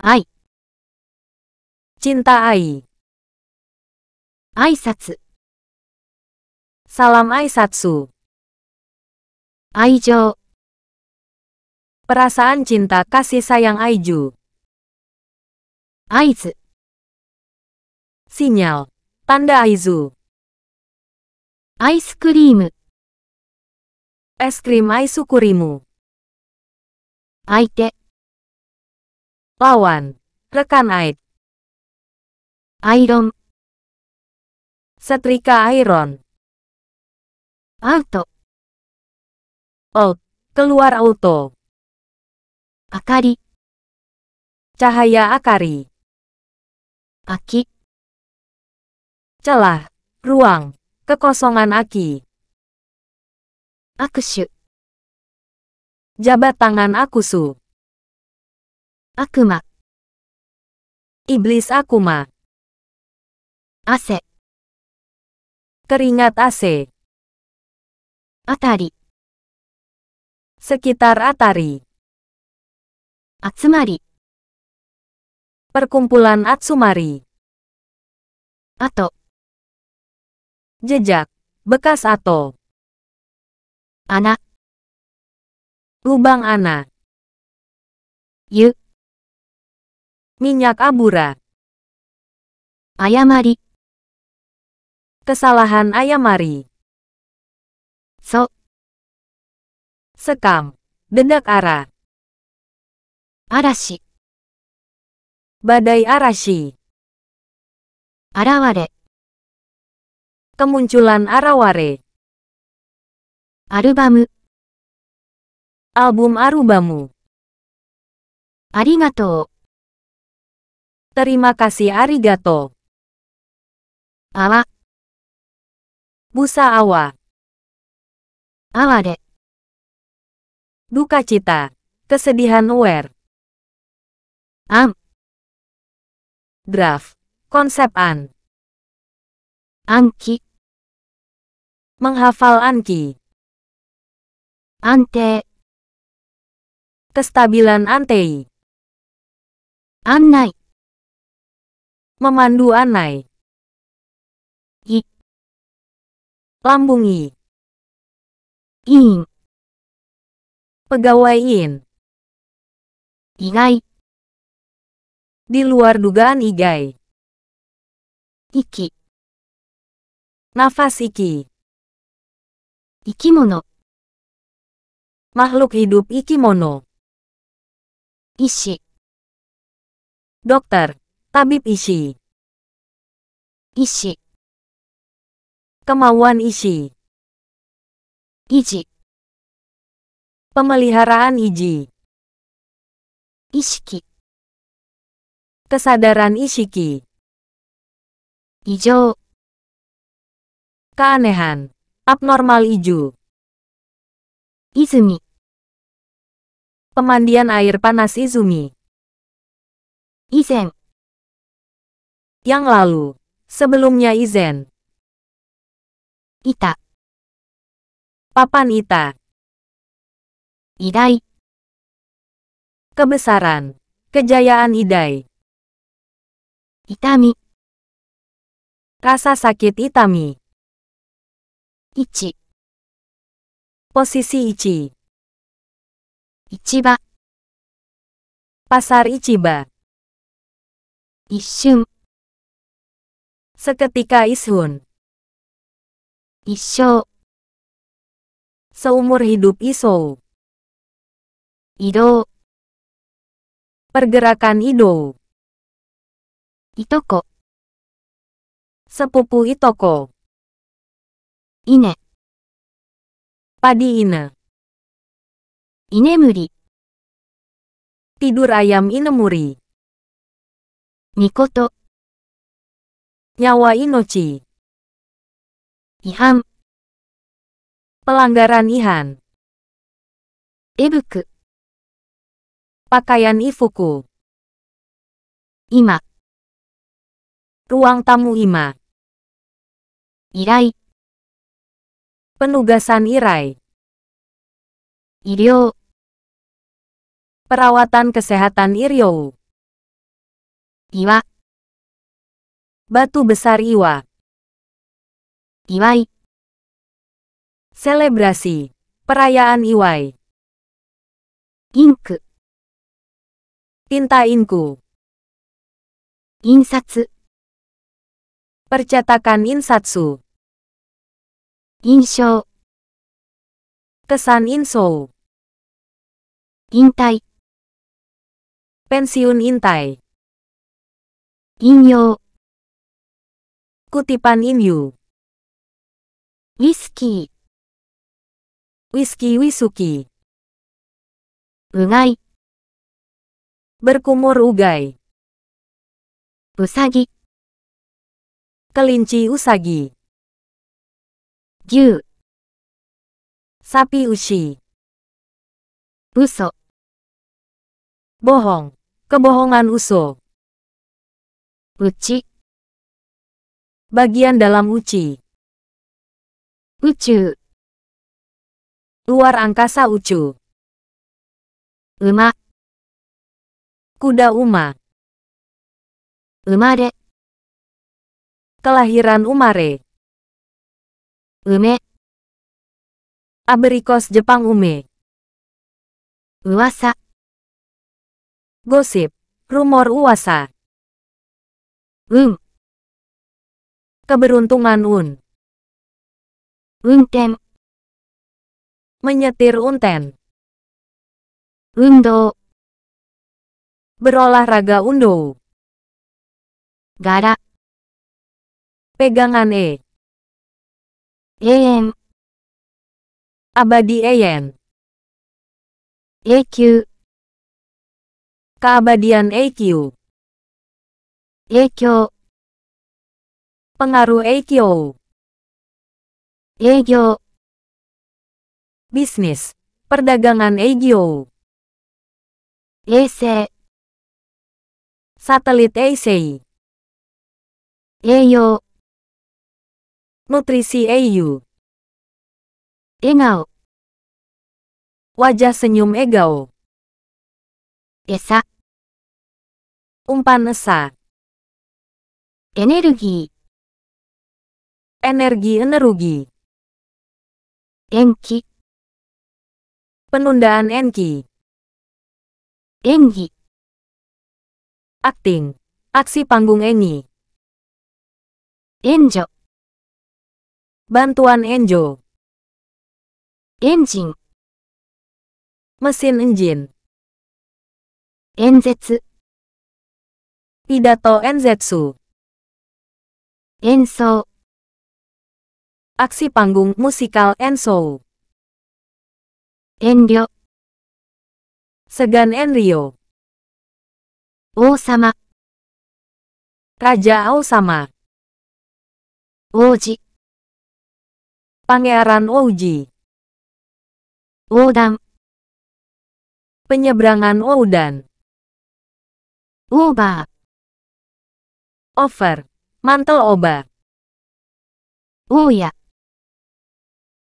愛。cinta ai. Aisatsu. Salam aisatsu. Aijo. Perasaan cinta kasih sayang aiju. Aizu. Sinyal. Tanda aizu. Ice cream. Es krim kurimu. Aite. Lawan. Rekan Aid. Iron. Setrika Iron. Auto. Out. Oh, keluar auto. Akari. Cahaya akari. Aki. Celah. Ruang. Kekosongan aki. Akushu. Jabat tangan akusu. Iblis Akuma. AC. Keringat AC. Atari. Sekitar Atari. Atsumari. Perkumpulan Atsumari. Ato. Jejak, bekas Ato. Anak. Lubang anak Yuk. Minyak abura. Ayamari. Kesalahan ayamari. So. Sekam. Dendak arah. Arashi. Badai arashi. Araware. Kemunculan araware. Album. Album arubamu. Arigatou. Terima kasih arigato. Ala. Busa awa. Awade. Duka cita. Kesedihan aware. Am. Draft. Konsep an. Anki. Menghafal anki. Ante. Kestabilan antei. Annai. Memandu anai. I. Lambung I. In. Pegawai in. Igai. Di luar dugaan igai. Iki. Nafas iki. iki mono, Makhluk hidup iki mono, Ishi. Dokter. Tabib isi. Isi. Kemauan isi. Iji. Pemeliharaan iji. Ishiki. Kesadaran ishiki. Ijo. Keanehan. Abnormal Iju. Izumi. Pemandian air panas Izumi. Izen yang lalu. Sebelumnya Izen. Ita. Papan Ita. Idai. Kebesaran. Kejayaan Idai. Itami. Rasa sakit Itami. Ichi. Posisi Ichi. Ichiba. Pasar Ichiba. Ishum. Seketika Ishun. Isho. Seumur hidup Iso. Ido. Pergerakan Ido. Itoko. Sepupu Itoko. Ine. Padi Ine. Inemuri. Tidur ayam Inemuri. Nikoto nyawa Inochi. Ihan. Pelanggaran Ihan. Ibuku. Pakaian Ifuku. Ima. Ruang tamu Ima. Irai. Penugasan Irai. Iryo. Perawatan kesehatan Iryo. Iwa. Batu besar Iwa. Iwai. Selebrasi. Perayaan Iwai. Ink. Tinta inku. Insatsu. Percetakan insatsu. Insho. Kesan insou. Intai. Pensiun intai. Inyo. Kutipan Inyu Whisky Whisky Wisuki Ungai Berkumur ugai Usagi Kelinci usagi Gyu Sapi ushi Uso Bohong Kebohongan uso Ucik. Bagian dalam uci. Ucu. Luar angkasa ucu. Uma. Kuda Uma. Umare. Kelahiran Umare. Ume. Aberikos Jepang Ume. Uwasa. Gosip. Rumor Uwasa. Um. Keberuntungan Un. Unten. Menyetir unten. Undo. Berolahraga undo. Gara. Pegangan E. Eyen. Abadi Eyen. EQ. Keabadian EQ. EQ. Pengaruh Eikyo Eikyo Bisnis Perdagangan Eikyo Eise Satelit Eisei Eyo. Nutrisi Eiyu Engau Wajah senyum Egao Esa Umpan Esa Energi Energi energi. Enki. Penundaan Enki. Enki. Akting Aksi panggung Eni. Enjo. Bantuan Enjo. Enjin. Mesin enjin. Enzetsu. Pidato Enzetsu. Enso aksi panggung musikal Enso. Enryo. Segan Enryo. Osama. sama. Raja Osama. sama. Oji. Pangeran Oji. Odan. Penyeberangan Odan. Oba. Over. Mantel oba. Uya.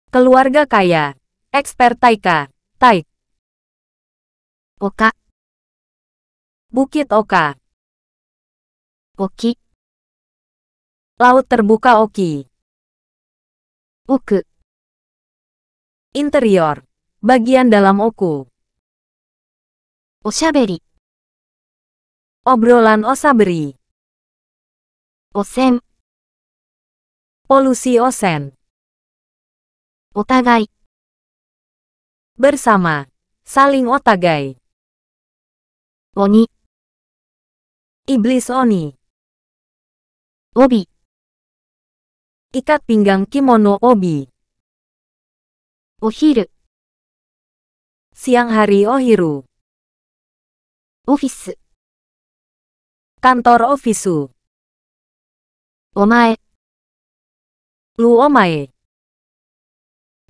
Keluarga kaya. Expert Taika. Taik. Oka. Bukit Oka. Oki. Laut terbuka Oki. Oku. Interior. Bagian dalam Oku. Oshaberi. Obrolan Osaberi. Osen. Polusi Osen. Otagai. Bersama. Saling otagai. Oni. Iblis Oni. Obi. Ikat pinggang kimono Obi. Ohiru. Siang hari Ohiru. Office. Kantor ofisu. Omae. Lu omae.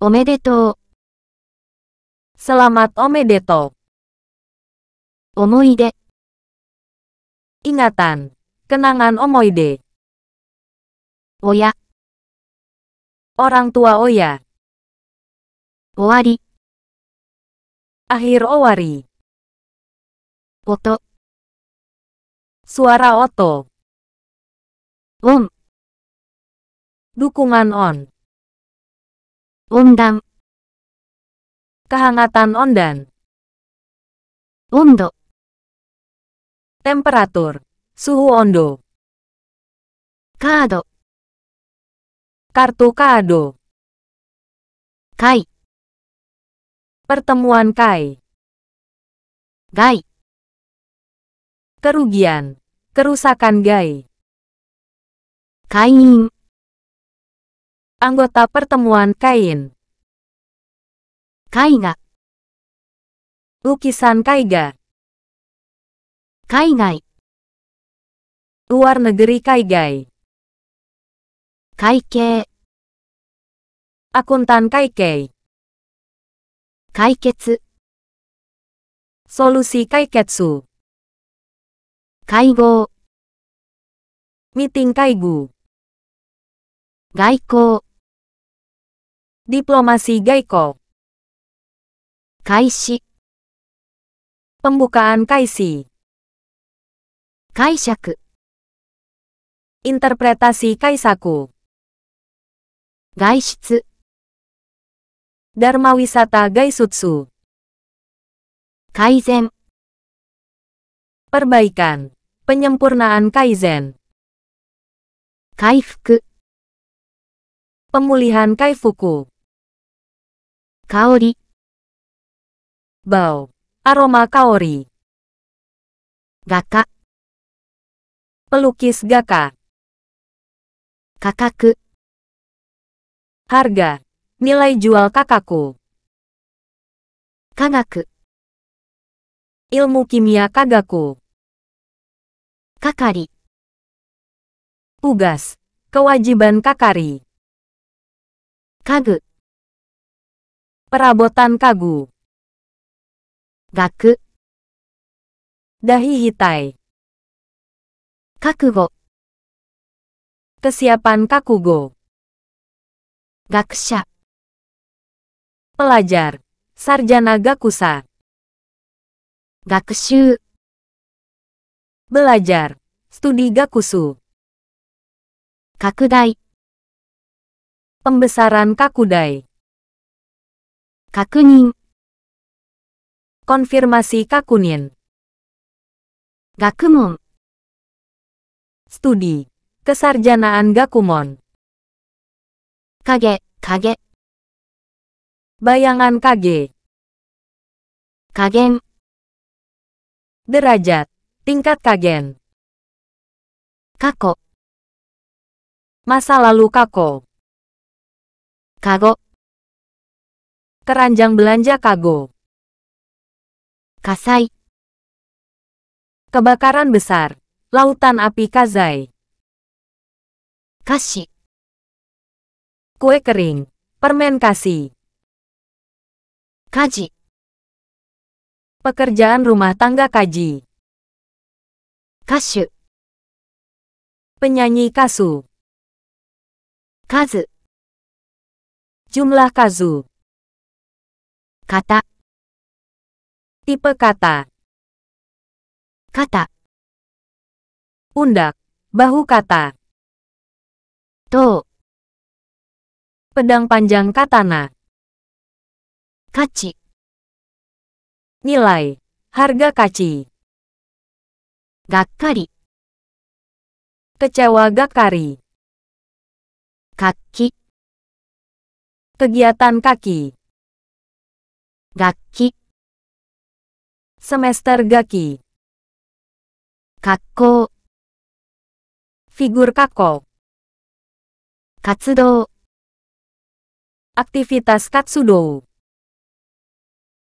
Omedeto. Selamat omedeto, Omoide. Ingatan. Kenangan omoide. Oya. Orang tua Oya. Owari. Akhir Owari. Oto. Suara Oto. Om. Dukungan on. Undam. kehangatan ondan Undo. temperatur suhu ondo kado, kartu kado kai pertemuan kai gai kerugian kerusakan gai kain Anggota pertemuan kain. Kaiga. Lukisan kaiga. Kaigai. Luar negeri kaigai. Kaike. Akuntan kaikei. Kaiketsu. Solusi kaiketsu. Kaigo. Meeting kaigu. Gaikou. Diplomasi Gaiko Kaishi Pembukaan Kaisi Kaishaku Interpretasi Kaisaku Gaishitsu Dharma Wisata Gaisutsu Kaizen Perbaikan Penyempurnaan Kaizen Kaifuku Pemulihan Kaifuku Kaori Bau Aroma kaori Gaka Pelukis gaka Kakaku Harga Nilai jual kakaku Kagaku Ilmu kimia kagaku Kakari Tugas Kewajiban kakari Kagu Perabotan kagu. Gaku. Dahi hitai. Kakugo. Kesiapan kakugo. Gaksha. Pelajar. Sarjana Gakusa. Gakushu. Belajar. Studi Gakusu. Kakudai. Pembesaran Kakudai. Kakunin. Konfirmasi kakunin. Gakumon. Studi. Kesarjanaan Gakumon. Kage, kage. Bayangan kage. Kagen. Derajat. Tingkat kagen. Kako. Masa lalu kako. Kago. Keranjang belanja kago. Kasai. Kebakaran besar. Lautan api Kazai. Kashi. Kue kering. Permen kasi. Kaji. Pekerjaan rumah tangga kaji. Kashu. Penyanyi kasu. Kazu. Jumlah kazu kata tipe kata kata undak bahu kata to pedang panjang katana kaci nilai harga kaci gakkari kecewa gakkari kaki kegiatan kaki Gakki Semester gaki Kakko Figur kakko Katsudo Aktivitas katsudo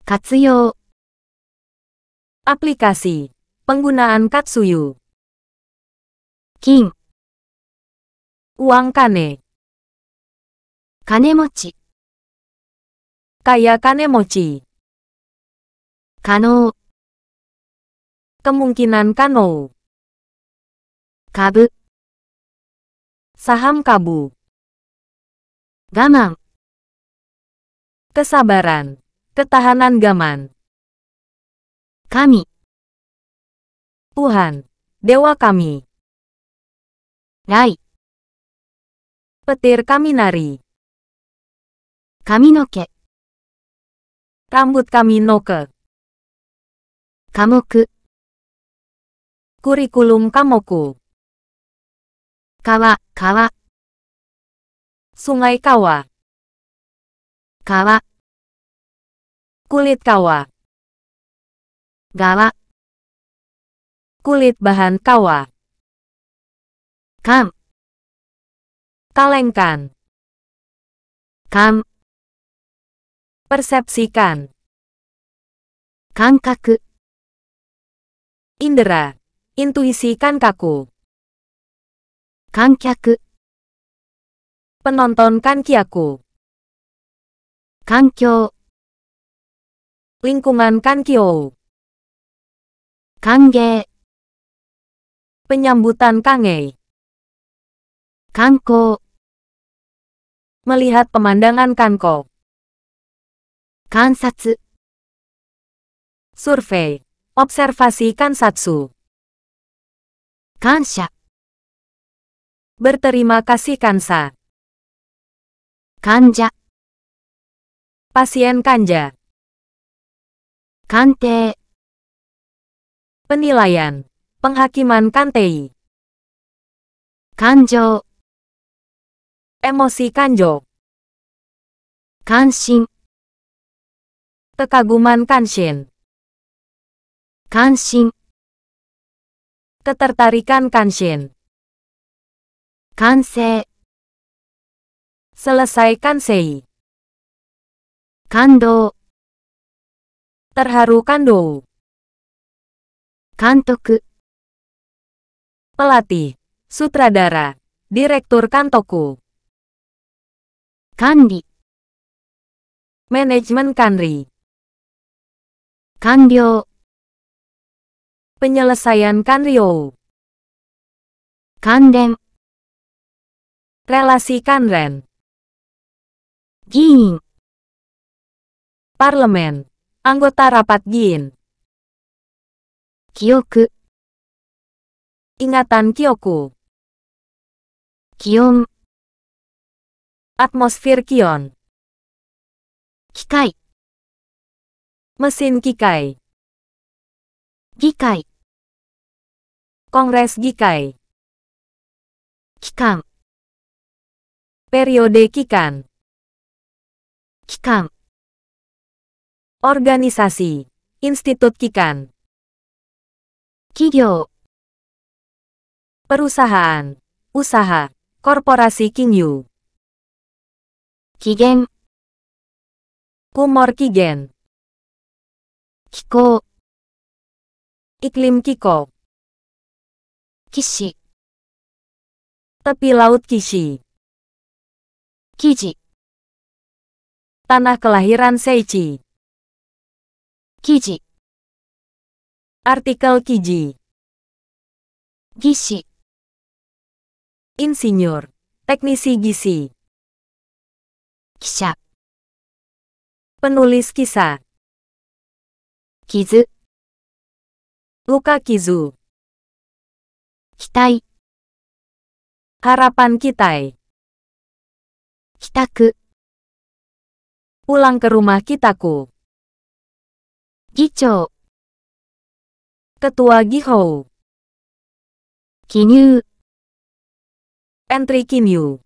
Katsuyo Aplikasi Penggunaan katsuyu King Uang kane Kanemochi Kaya mochi. Kano. Kemungkinan kano. Kabu. Saham kabu. Gaman. Kesabaran. Ketahanan gaman. Kami. Tuhan. Dewa kami. Rai. Petir kami nari. Kami noke. Rambut kami noke. Kamoku. Kurikulum kamoku. Kawa, kawa. Sungai kawa. Kawa. Kulit kawa. Gawa. Kulit bahan kawa. Kam. Kalengkan. Kam. Persepsikan. Kankaku. Indera. Intuisi kankaku. Kankyaku. Penonton kankiaku. Kankyo. Lingkungan kankyo. Kange. Penyambutan kange. Kanko. Melihat pemandangan kanko. Kansatsu, survei, observasi kansatsu. Kansha. Berterima kasih kansa. Kanja. Pasien kanja. Kante. Penilaian. Penghakiman kantei. Kanjo. Emosi kanjo. Kanshin. Kekaguman Kanshin Kanshin Ketertarikan Kanshin Kanse. Selesai Kansei Kando Terharu Kando Kantoku Pelatih Sutradara Direktur Kantoku Kandi Manajemen Kanri Kanryo. Penyelesaian Kanryo. Kanden. Relasi Kanren. Gin. Parlemen. Anggota rapat Gin. Kyoku. Ingatan Kyoku. Kion. Atmosfer Kion. Kikai. Mesin Kikai Gikai Kongres Gikai Kikan Periode Kikan Kikan Organisasi Institut Kikan Kigyo Perusahaan Usaha Korporasi Kingyu Kigen Kumor Kigen Kiko, iklim Kiko Kishi tepi laut Kishi Kiji tanah kelahiran Seichi Kiji artikel Kiji Gishi insinyur teknisi Gishi Kisha penulis kisah kizu, luka kizu, kitai, harapan kitai, kitaku, pulang ke rumah kitaku, 議長、ketua ketua 記入、entry Kinyu,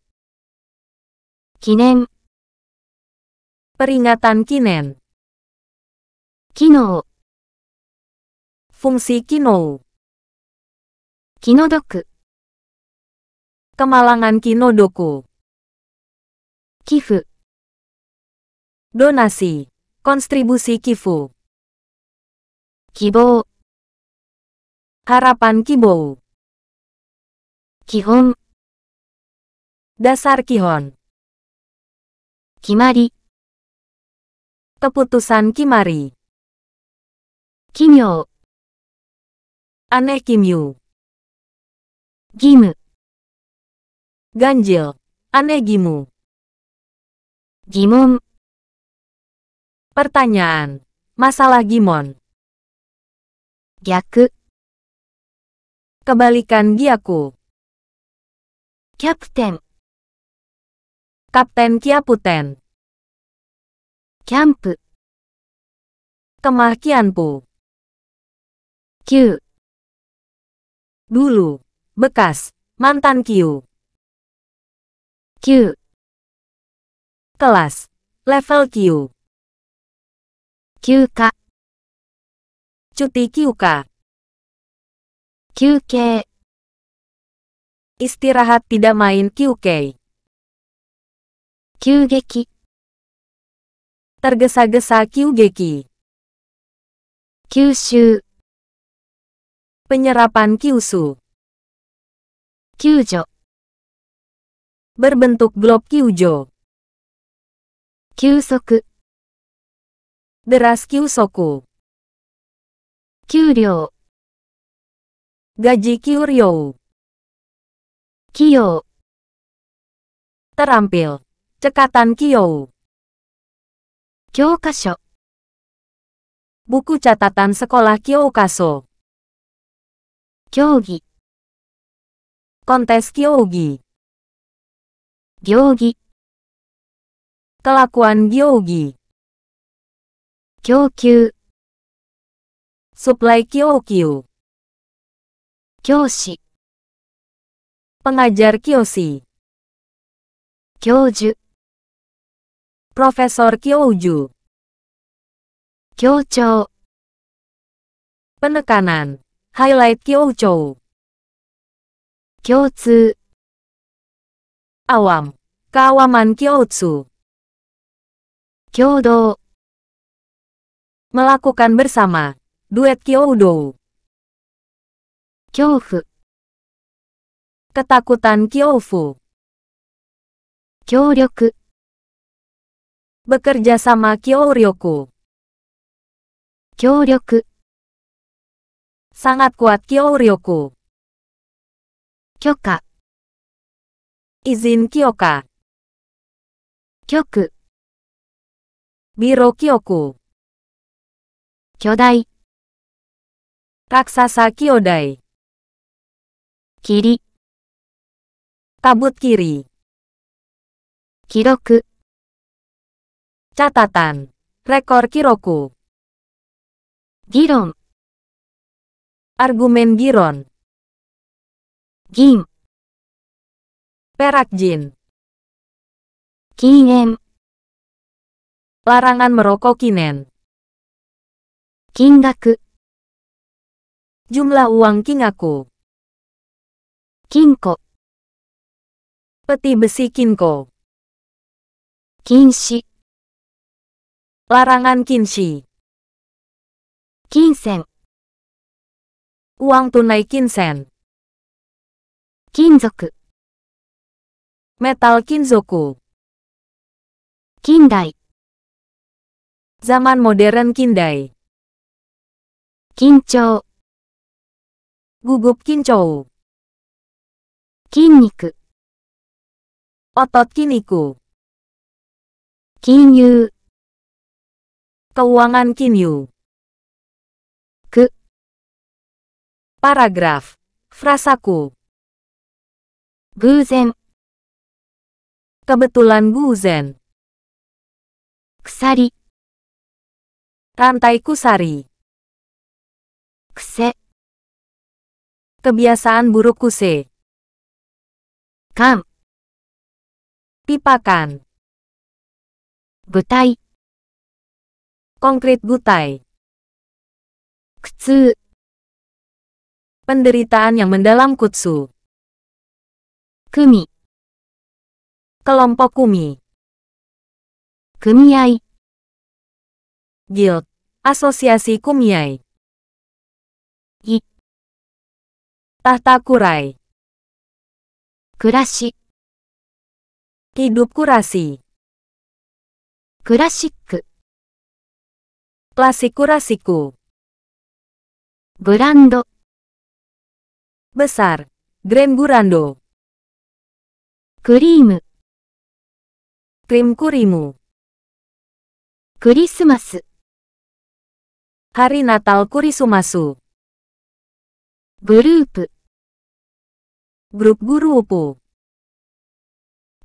kinyu, Kinen, peringatan kinen, 機能、Fungsi Kino kino doku, Kemalangan kino doku, Kifu Donasi Konstribusi Kifu Kibou Harapan Kibou Kihon Dasar Kihon Kimari Keputusan Kimari Kimyo Aneh Yu. Gimu. Ganjil. Aneh Gimu. Gimum. Pertanyaan. Masalah Gimon. Gyaku. Kebalikan Gyaku. Kapten. Kapten Kiaputen. Camp. Kemah Kianpu. kyu Dulu. Bekas. Mantan Q. Q. Kelas. Level Q. Kyuka. Cuti Kyuka. Kyuke. Istirahat tidak main q Kyugeki. Tergesa-gesa Kyugeki. Kyushu. Penyerapan Kyushu. Kyujo. Berbentuk glob Kyujo. Kyusoku. Deras Kyusoku. Kyuryo. Gaji Kyuryo. Kyo. Terampil. Cekatan Kyo. Kyokasho. Buku catatan sekolah Kyokasho. Kyogi. kontes Kyogi. Gyogi. kelakuan Gyogi. kyokyu Suplai kyokyu kyoshi pengajar kyoshi kyoju profesor kyoju Kyocho. penekanan Highlight Kyouchou. Kyoutsu. Awam. Keawaman Kyoutsu. Kyodo. Melakukan bersama. Duet Kyoudo. Kyofu. Ketakutan Kyofu. Kyōryoku. Bekerja sama Kyoryoku. Kyoryoku. Sangat kuat Kyouryoku. Kyoka. Izin Kyoka. Kyoku. Biro Kyoku. Kyodai. Raksasa Kyodai. Kiri. Kabut kiri. Kiroku. Catatan. Rekor Kiroku. Giron. Argumen Giron Gin Perak Jin Kinen Larangan merokok kinen Kingaku Jumlah uang kingaku Kinko Peti besi kinko Kinshi Larangan kinshi Kinsen Uang tunai kinsen. Kinzoku. Metal kinzoku. Kindai. Zaman modern kindai. Kincou. Gugup kincou. Kinniku. Otot kiniku. Kinyu. Keuangan kinyu. Paragraf. Frasaku. Guzen. Kebetulan guzen. Kusari. Rantai kusari. Kuse. Kebiasaan buruk kuse. Kam. Pipakan. Butai. Konkret butai. Kutsu. Penderitaan yang mendalam Kutsu. Kumi. Kelompok Kumi. Kumiai. Guild. Asosiasi Kumiai. I. Tahta Kurai. Kurashi. Hidup kurasi. Klasik. Klasik kurasiku. Brand besar, Grand Burando. krim, Krim kurimu. Christmas. Hari Natal Kurisumasu. Grup. Grup gurupu.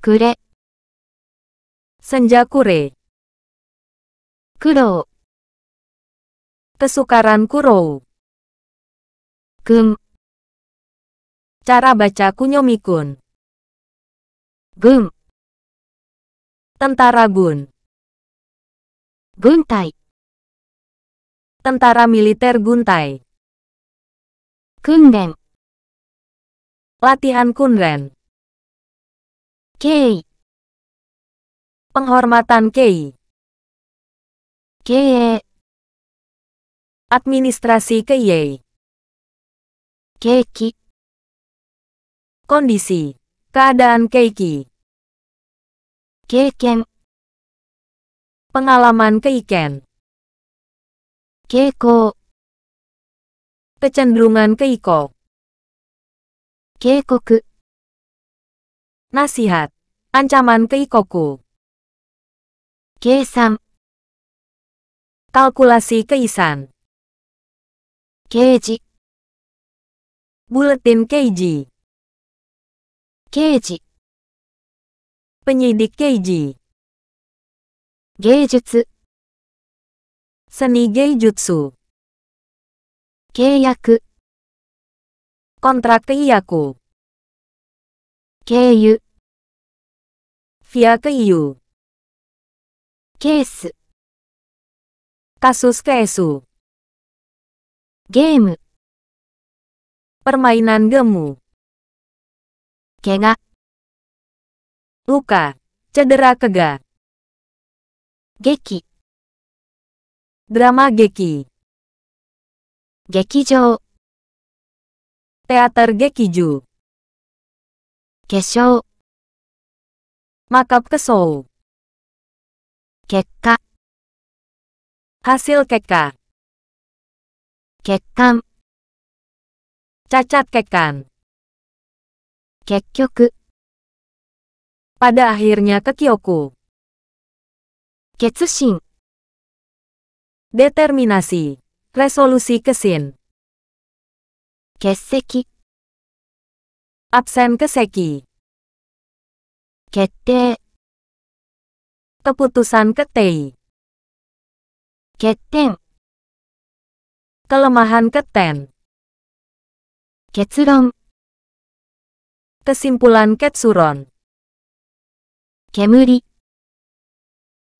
Kure. Senja kure. Kuro. Kesukaran kuro, Kum. Cara baca kunyomi Mikun. Gun. Tentara Gun. Guntai. Tentara militer Guntai. Kunren. Latihan Kunren. Kei. Penghormatan Kei. Kei. Administrasi Kei. kik. Kondisi. Keadaan Keiki. Keiken. Pengalaman Keiken. Keiko. Kecenderungan Keiko. Keikoku. Nasihat. Ancaman Keikoku. Keisan. Kalkulasi Keisan. Keiji. Buletin Keiji. Keiji Penyidik Keiji Geijutsu Seni Geijutsu Keiyaku Kontrak keiyaku Keiyu Via keiyu Case Kasus keesu Game Permainan gemu Kenga. Luka. Cedera kega. Geki. Drama geki. Geki Gekijo. Teater Gekiju. Kesho. Makap kesou. Kekka. Hasil Kekka. Kekkan. Cacat kekan. Kekyoku. Pada akhirnya ke Kyoku. Ketsushin. Determinasi. Resolusi kesin. Keseki. Absen keseki. Kete. Keputusan ketei. Keteng. Kelemahan keten. Ketsuron. Kesimpulan Ketsuron Kemuri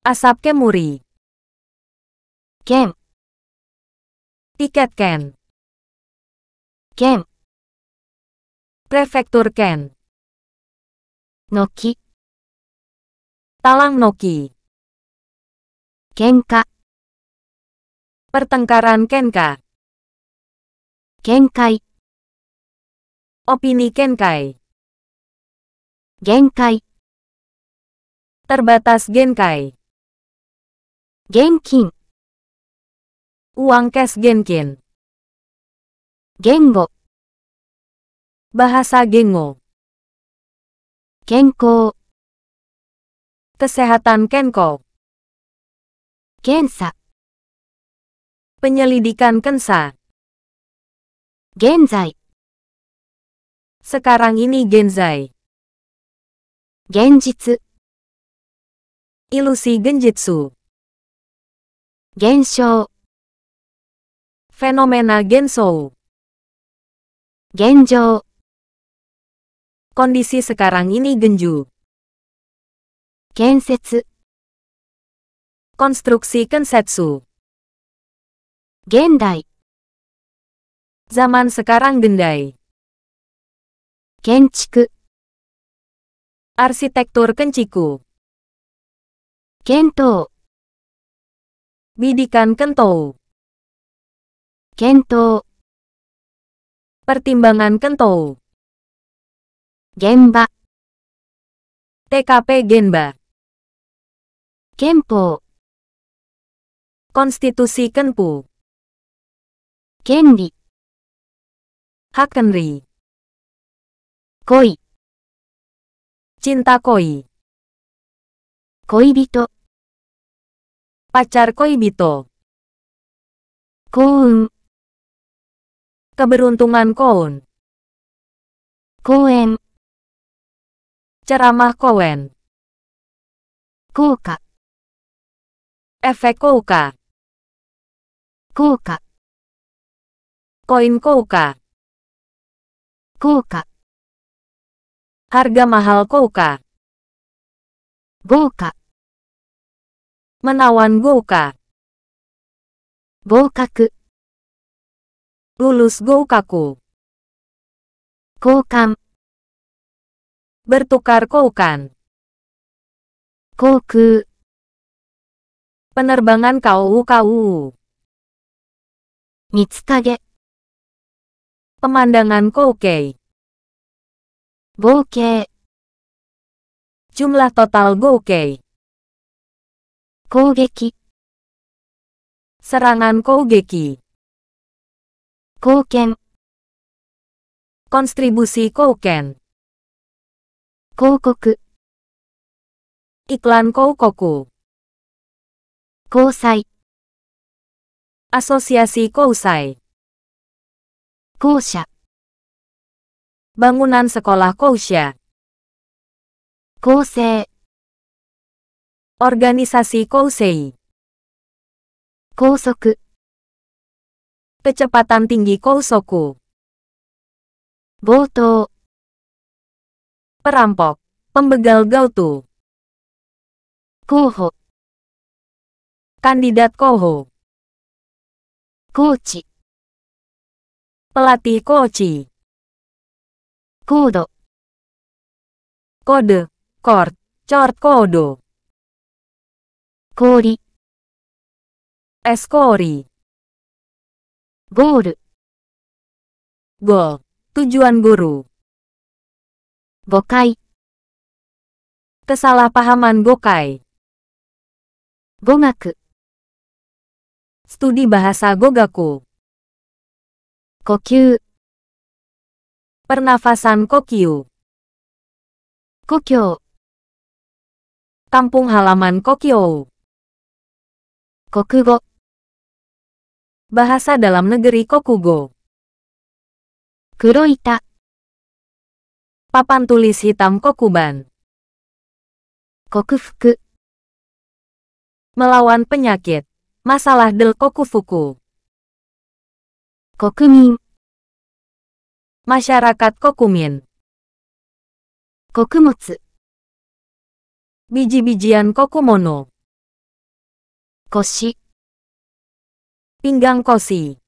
Asap kemuri Kem Tiket Ken Ken Prefektur Ken Noki Talang Noki Kenka Pertengkaran Kenka Kenkai Opini Kenkai Genkai Terbatas Genkai Genkin Uang kas Genkin Gengo Bahasa Gengo Kenko Kesehatan Kenko Gensa Penyelidikan Kensa Genzai Sekarang ini Genzai Genjitsu. Ilusi genjitsu. Genshou. Fenomena genshou. Genjou. Kondisi sekarang ini genju. Gensetsu. Konstruksi kensetsu. Gendai. Zaman sekarang gendai. Genchiku. Arsitektur kenciku. Kento Bidikan Kento Kento Pertimbangan Kento Genba TKP Genba Kempo Konstitusi Kenpu Kendi Hakenri Koi Cinta koi. koi bito, Pacar koi bito, koum, Keberuntungan koun. Koen. Ceramah koen. Koka. Efek koka. Koka. Koin koka. Koka. Harga mahal Gouka. Gouka. Menawan Gouka. Gokaku. Lulus Goukaku. Koukan. Bertukar Koukan. Kouku. Penerbangan kau kau, Mitsukage. Pemandangan Koukei. Gouke. Jumlah total Gouke. Kougeki, Serangan Kougeki, Kouken, kontribusi Kouken, Koukoku. Iklan Koukoku. Kousai. Asosiasi Kousai. Kousha. Bangunan sekolah Kousha. Kousei. Organisasi Kousei. Kousoku. Kecepatan tinggi Kousoku. Boto. Perampok. Pembegal Gautu. Koho. Kandidat Koho. Kochi. Pelatih Kochi. Kodo. Kode. Chord. Chord kodo. Kori. Es kori. Goal. Goal. Tujuan guru. Gokai. Kesalahpahaman gokai. Gogaku. Studi bahasa gogaku. Kokyu. Pernafasan Kokyu. Kokyo Kampung halaman Kokyo Kokugo Bahasa dalam negeri Kokugo Kuroita Papan tulis hitam Kokuban Kokufuku Melawan penyakit Masalah del Kokufuku Kokumin Masyarakat Kokumin. Kokumotsu. Biji-bijian kokumono. Koshi. Pinggang koshi.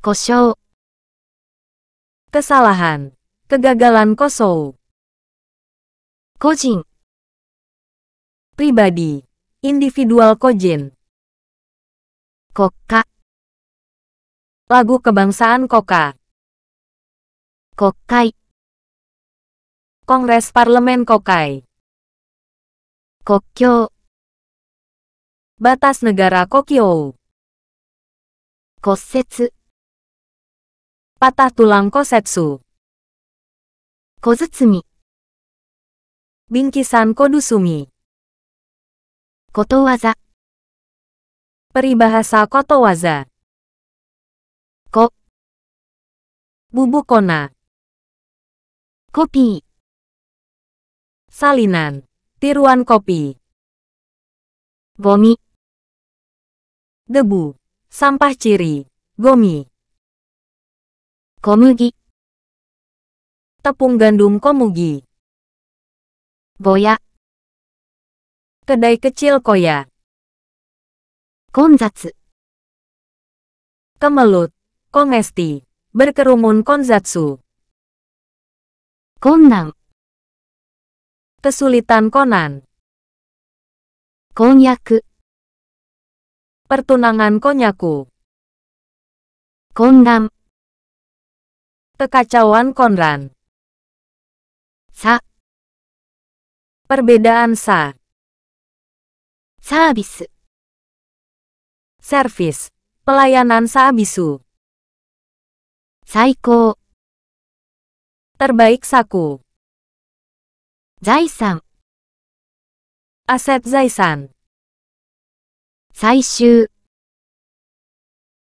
Koshou. Kesalahan. Kegagalan kosou. Kojin. Pribadi. Individual kojin. Koka. Lagu kebangsaan koka. Kokai Kongres Parlemen Kokai Kokyo Batas negara Kokyo Kosetsu Patah tulang Kosetsu Kozutsumi Bingkisan Kodusumi Kotowaza Peribahasa Kotowaza Kok, Bubuk Kona Kopi. Salinan. Tiruan kopi. Gomi. Debu. Sampah ciri. Gomi. Komugi. Tepung gandum komugi. Boya. Kedai kecil koya. Konzatsu. Kemelut. Kongesti. Berkerumun konzatsu. Konan. kesulitan konan. Konyaku pertunangan konyaku. Kondan kekacauan konran. Sa perbedaan sa. Sabis. servis pelayanan saabisu. Saiko terbaik saku. Zaisan. Aset Zaisan. Saishu.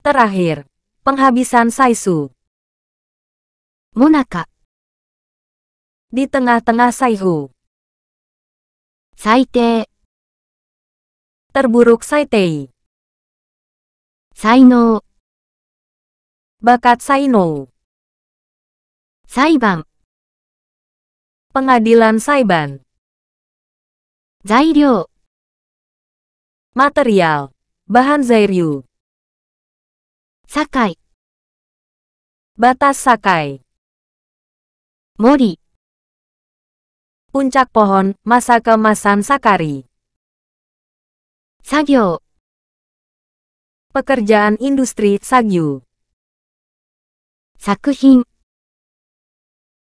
Terakhir, penghabisan Saisu. Monaka. Di tengah-tengah Saihu. Saite. Terburuk Saitei. Saino. Bakat Saino. Saiban. Pengadilan Saiban Zairyo Material Bahan Zairyu Sakai Batas Sakai Mori Puncak pohon, masa kemasan Sakari Sagyo Pekerjaan industri Sagyu Sakuhin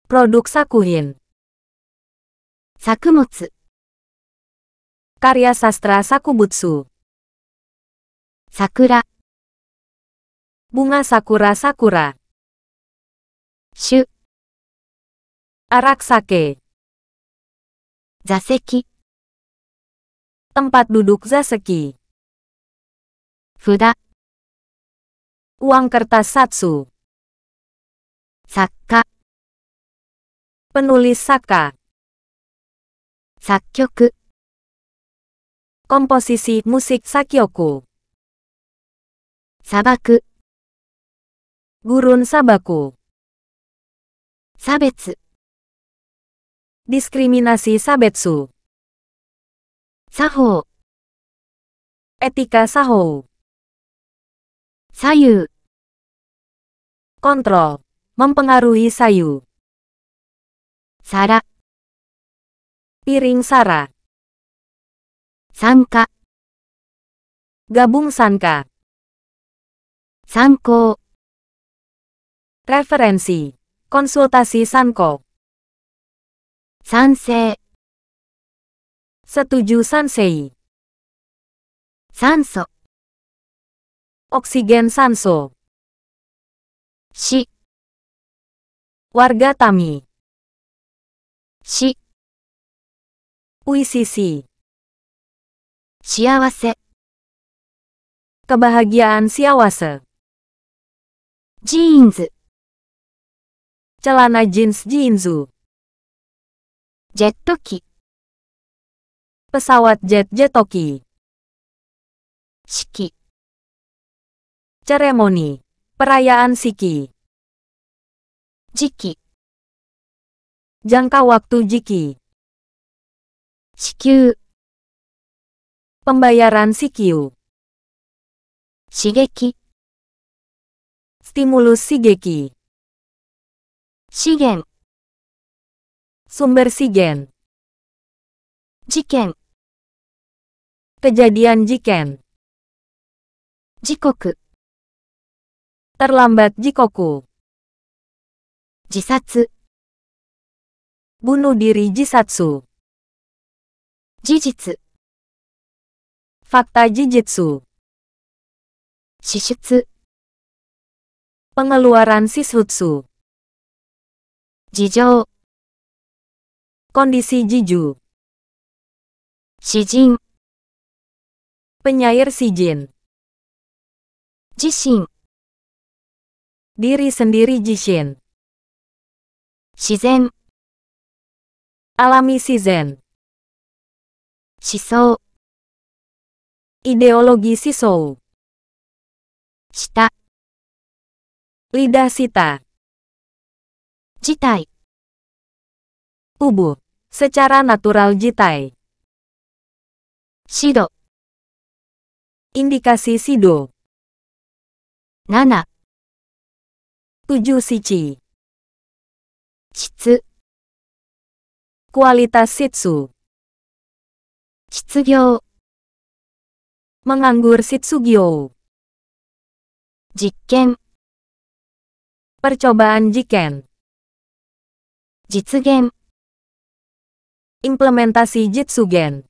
Produk Sakuhin Sakumutsu. Karya sastra Sakubutsu. Sakura. Bunga sakura sakura. Shu. Arak sake. Zaseki. Tempat duduk zaseki. Fuda. Uang kertas satsu. Saka. Penulis saka. Sakyoku Komposisi musik Sakyoku Sabaku Gurun Sabaku Sabetsu Diskriminasi Sabetsu Saho, Etika saho. Sayu Kontrol Mempengaruhi sayu Sarak piring sara. Sangka. Gabung sangka. sanko, Referensi. Konsultasi Sanko. Sanse. Setuju Sansei. Sanso. Oksigen Sanso. Si. Warga Tami. Si. Uisisi. Siawase. Kebahagiaan siawase. Jeans. Celana jeans jeansu. Jetoki, Pesawat jet jetoki. Shiki. Ceremoni. Perayaan siki. Jiki. Jangka waktu Jiki. Shikyū. Pembayaran Shikyu. Shigeki. Stimulus Shigeki. Shigen. Sumber Shigen. Jiken. Kejadian Jiken. Jikoku. Terlambat Jikoku. Jisatsu. Bunuh diri Jisatsu. Jijitsu Fakta Jijitsu Shishutsu Pengeluaran Shishutsu Jijou Kondisi Jiju Shijin Penyair Shijin Jishin Diri sendiri Jishin Shizen Alami Shizen ideologi Shisou. Shita. Lidah Sita. Jitai. ubu. Secara natural Jitai. Shido. Indikasi Sido. Nana. Tujuh sici. Shitsu. Kualitas Shitsu. Shitsugyo Menganggur Shitsugyo Jiken Percobaan Jiken Jitsugen Implementasi Jitsugen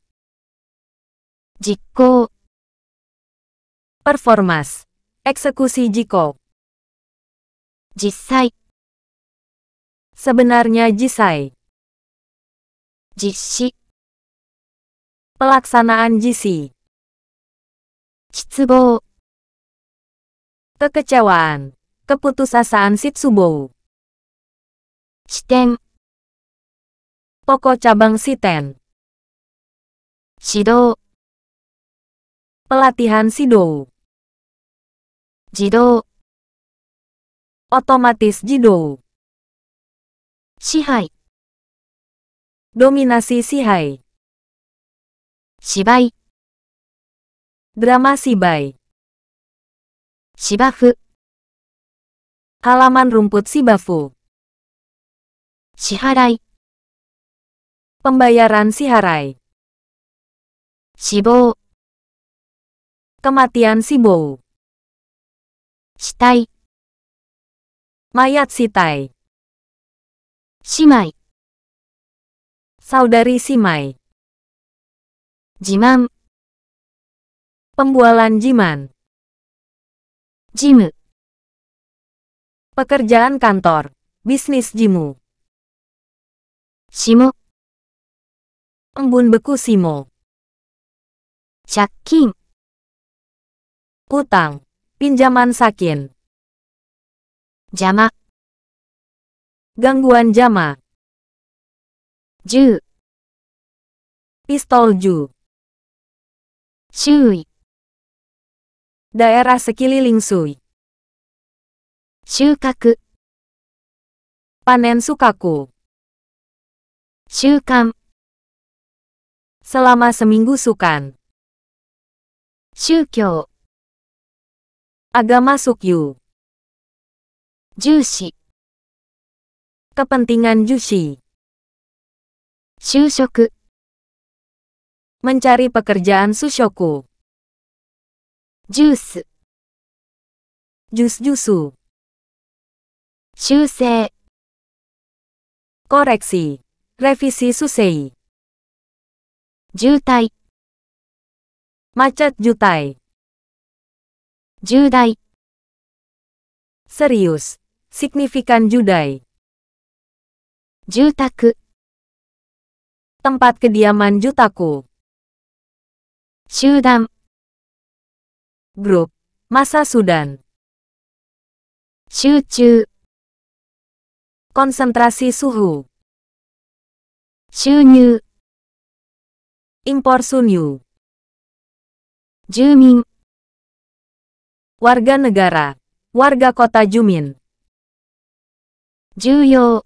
Jiko Performas Eksekusi Jiko Jisai Sebenarnya Jisai Jisik. Pelaksanaan GC. Chitsubo. Kekecewaan. Keputusasaan Shitsubo. Chiten. Pokok cabang Shiten. Shido. Pelatihan Shido. Jido. Otomatis Jido. Shihai. Dominasi Shihai. Shibai. drama sibai Shibafu. halaman rumput sibafu Shiharai. pembayaran siharai Shibou. kematian sibou Shitai. mayat sitai Shimai. saudari simai Jiman. Pembualan jiman. Jimu. Pekerjaan kantor. Bisnis jimu. Shimo. Embun beku Simo. Cakim, Utang. Pinjaman sakin. Jama. Gangguan jama. Ju. Pistol ju. 周囲 daerah sekeliling Sui. 収穫 panen sukaku. 習慣 selama seminggu sukan. 宗教 agama sukyu. Jushi. kepentingan jushi. Shushoku. Mencari pekerjaan Sushoku. Jus. Jus-jusu. Shusei. Koreksi. Revisi Susei. Jutai. Macet jutai. Judai. Serius. Signifikan judai. Jutaku. Tempat kediaman jutaku. Sudan, grup masa Sudan Shuchu konsentrasi suhu Shunyu impor sunyu Jumin warga negara warga kota Jumin Juyo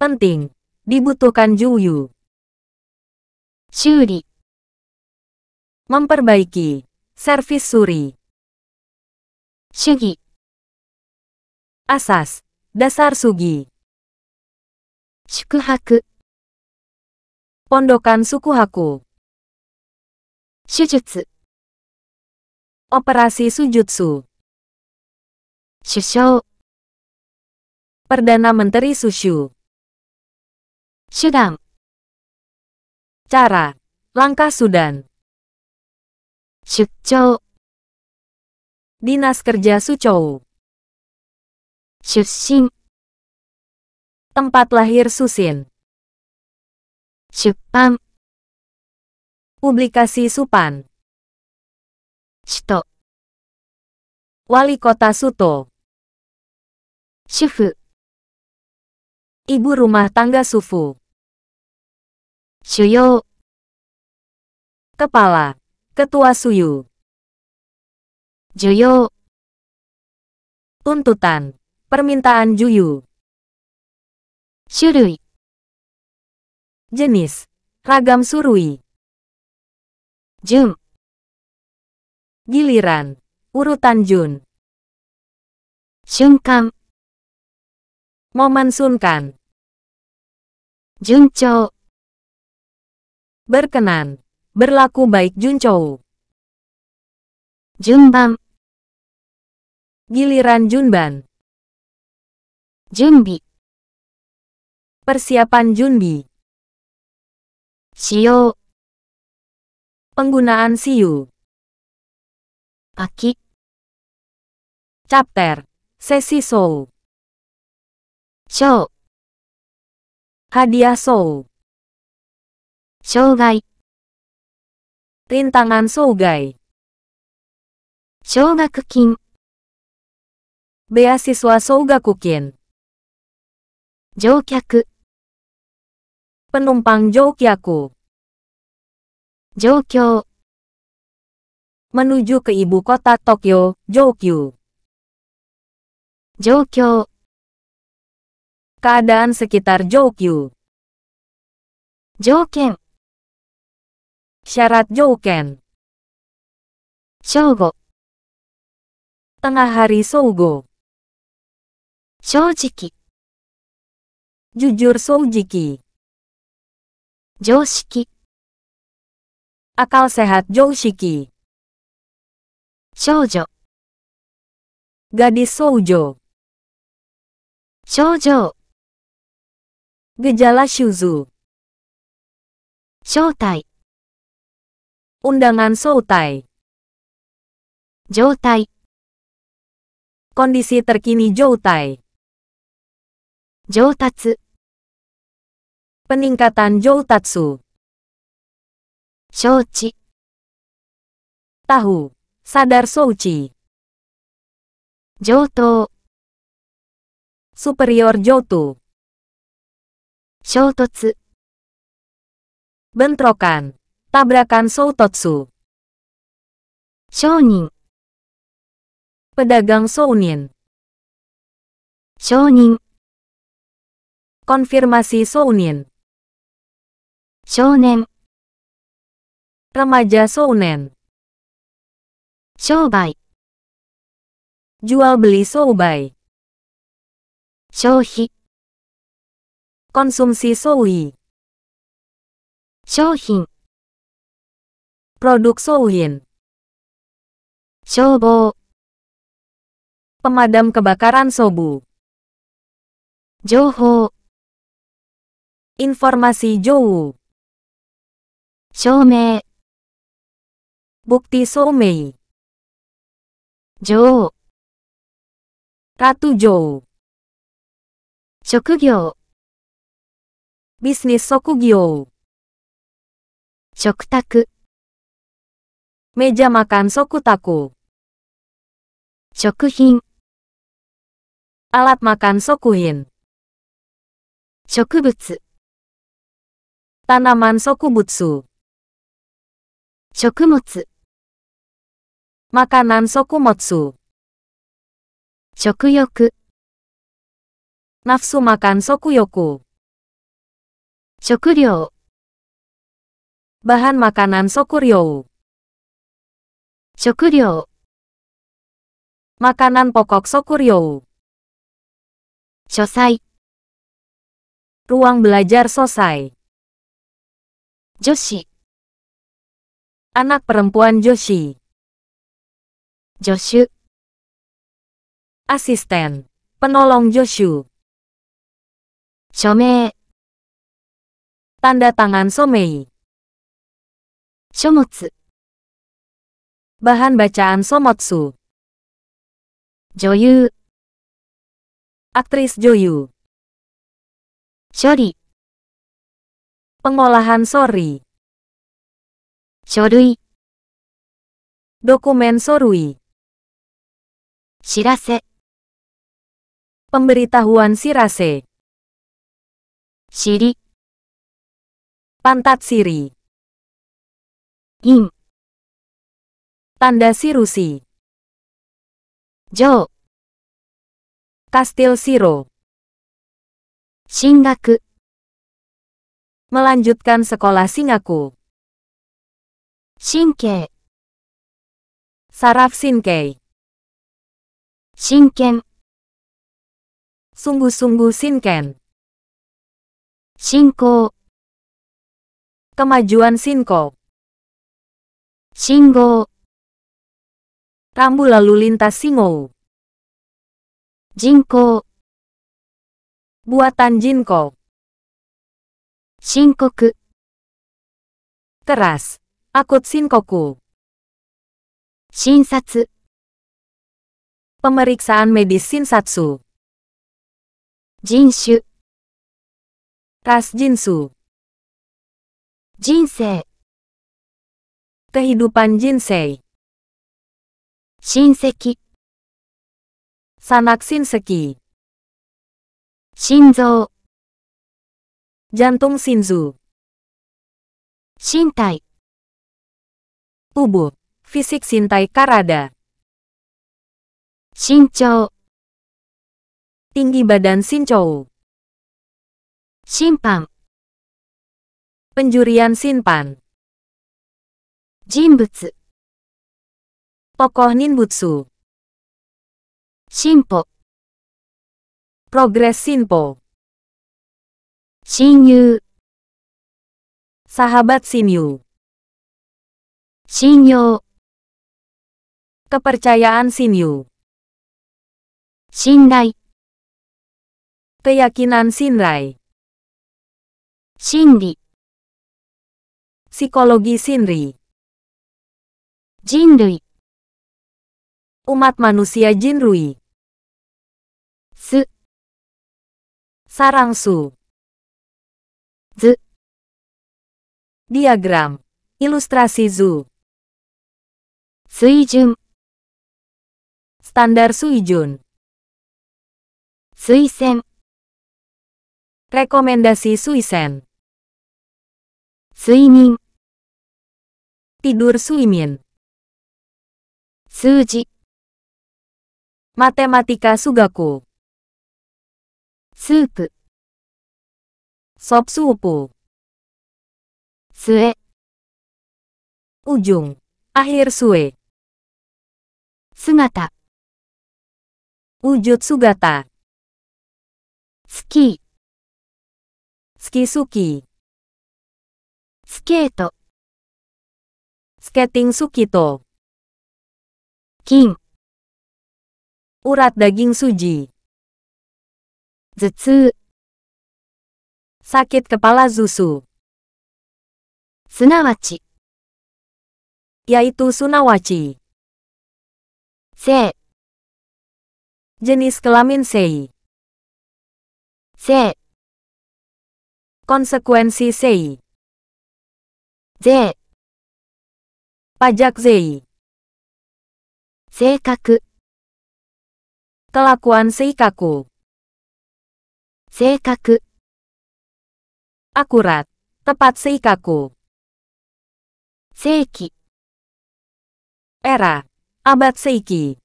penting dibutuhkan Juyu Shuri Memperbaiki. Servis suri. Sugi. Asas. Dasar sugi. Shukuhaku. Pondokan Sukuhaku. Shujutsu. Operasi Sujutsu. Shushou. Perdana Menteri Sushu. Sudan. Cara. Langkah Sudan. 출장 Dinas Kerja Suchou. Susin, Tempat lahir Susin 출판 Publikasi Supan Suto Wali Kota Suto Sufu, Ibu rumah tangga Sufu Chuyo. Kepala Ketua Suyu. Juyu, Tuntutan. Permintaan Juyu. surui, Jenis. Ragam surui. Jun. Giliran. Urutan Jun. Shunkan. Momen sunkan. Juncho. Berkenan. Berlaku baik Junchou. Junban. Giliran Junban. Junbi. Persiapan Junbi. Shio. Penggunaan siu. Aki. Chapter. Sesi Soul. Show. Hadiah Soul. Shougai. Rintangan Sougai Shougakukin Beasiswa Shougakukin Joukyaku Penumpang Joukyaku Joukyo Menuju ke ibu kota Tokyo, Joukyu Joukyo Keadaan sekitar Joukyu Joukyu. Syarat Jouken. Shougo. Tengah hari Sougo. Shoujiki. Jujur Soujiki Joushiki. Akal sehat Joushiki. Shoujo. Gadis Soujo. Shoujo. Gejala Shuzu. Shoutai. Undangan Soutai. Joutai. Kondisi terkini Joutai. Joutatsu. Peningkatan Joutatsu. Shouchi. Tahu. Sadar Souchi. Joto. Superior Joto. Shoutotsu. Bentrokan. Tabrakan Soutotsu. Shounin. Pedagang Shounin. Shounin. Konfirmasi Shounin. Shounen. Remaja Shounen. Shoubai. Jual beli Soubai. Shouhi. Konsumsi Soui. Shouhin. Produk Sohin. Shobo. Pemadam kebakaran Sobu. Joho. Informasi Jowu. Shome. Bukti Soumei. Jo. Ratu Jo. Shokugyo. Bisnis Sokugyo. Shoktaku meja makan Sokutaku. Chokuhin. Alat makan Sokuhin. Chokubutsu. Tanaman Sokubutsu. Shokumotsu. Makanan Sokumotsu. Chokuyoku. Nafsu makan Sokuyoku. Chokuryou. Bahan makanan Sokuryou. Shokuryo. Makanan pokok Sokuryo. Shosai. Ruang belajar Sosai. Joshi. Anak perempuan Joshi. Joshu. Asisten. Penolong Joshu. Shomei. Tanda tangan Somei. Shomotsu. Bahan bacaan Somotsu Joyu Aktris Joyu Shori Pengolahan Sori Chorui Dokumen Sorui Shirase Pemberitahuan Sirase Shiri Pantat Siri In Tanda Sirusi. Jo. Kastil Siro. Shingaku. Melanjutkan sekolah Singaku. Singke. Saraf Singke. Shinken. Sungguh-sungguh Shinken. Shinko. Kemajuan Shinko. Shingo rambu lalu lintas singo. Jinko. Buatan Jinko. Shinkoku. Keras. Akut Shinkoku. Shinsatsu. Pemeriksaan medis Shinsatsu. Jinshu. Ras Jinsu. Jinsei. Kehidupan Jinsei. Shinseki. Sanak Shinseki. Shinzo. Jantung Shinzu. Shintai. Tubuh. Fisik Shintai Karada. Shincho. Tinggi badan Shinchou. Shinpan. Penjurian Shinpan. Jinbutsu. Pokoh ninbutsu. Shinpo. Progres Shinpo. Shinyu. Sahabat Shinyu. Shinyo. Kepercayaan Shinyu. Shinrai, Keyakinan Shinrai. Shinri, Psikologi Shinri. Jinrui umat manusia Jin Rui. Su. Sarang Su. Z. Diagram. Ilustrasi Zu. Suijun. Standar Suijun. Suisen. Rekomendasi Suisen. Suimin. Tidur Suimin. Suji. Matematika Sugaku Sup. Sop supu Sue Ujung Akhir sue Sugata Wujud sugata Ski Ski suki Skate Skating sukito King urat daging suji. Zetsu. Sakit kepala zusu. Sunawachi. Yaitu sunawachi. Se. Jenis kelamin sei. Se. Konsekuensi sei. Z. Pajak zei. Seikaku. Kelakuan seikaku. Seikaku. Akurat. Tepat seikaku. Seiki. Era. Abad seiki.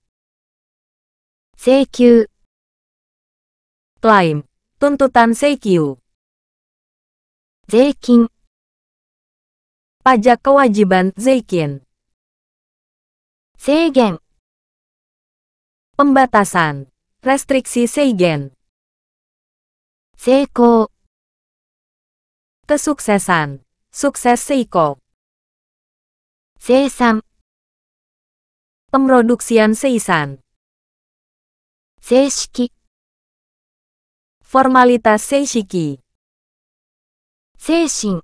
Seikyu. Klaim. Tuntutan seikyu. Zeikin. Pajak kewajiban Zeikin. Seigen. Pembatasan. Restriksi Seigen. Seiko. Kesuksesan. Sukses Seiko. Seisan. Pemroduksian Seisan. Seishiki. Formalitas Seishiki. Seishin.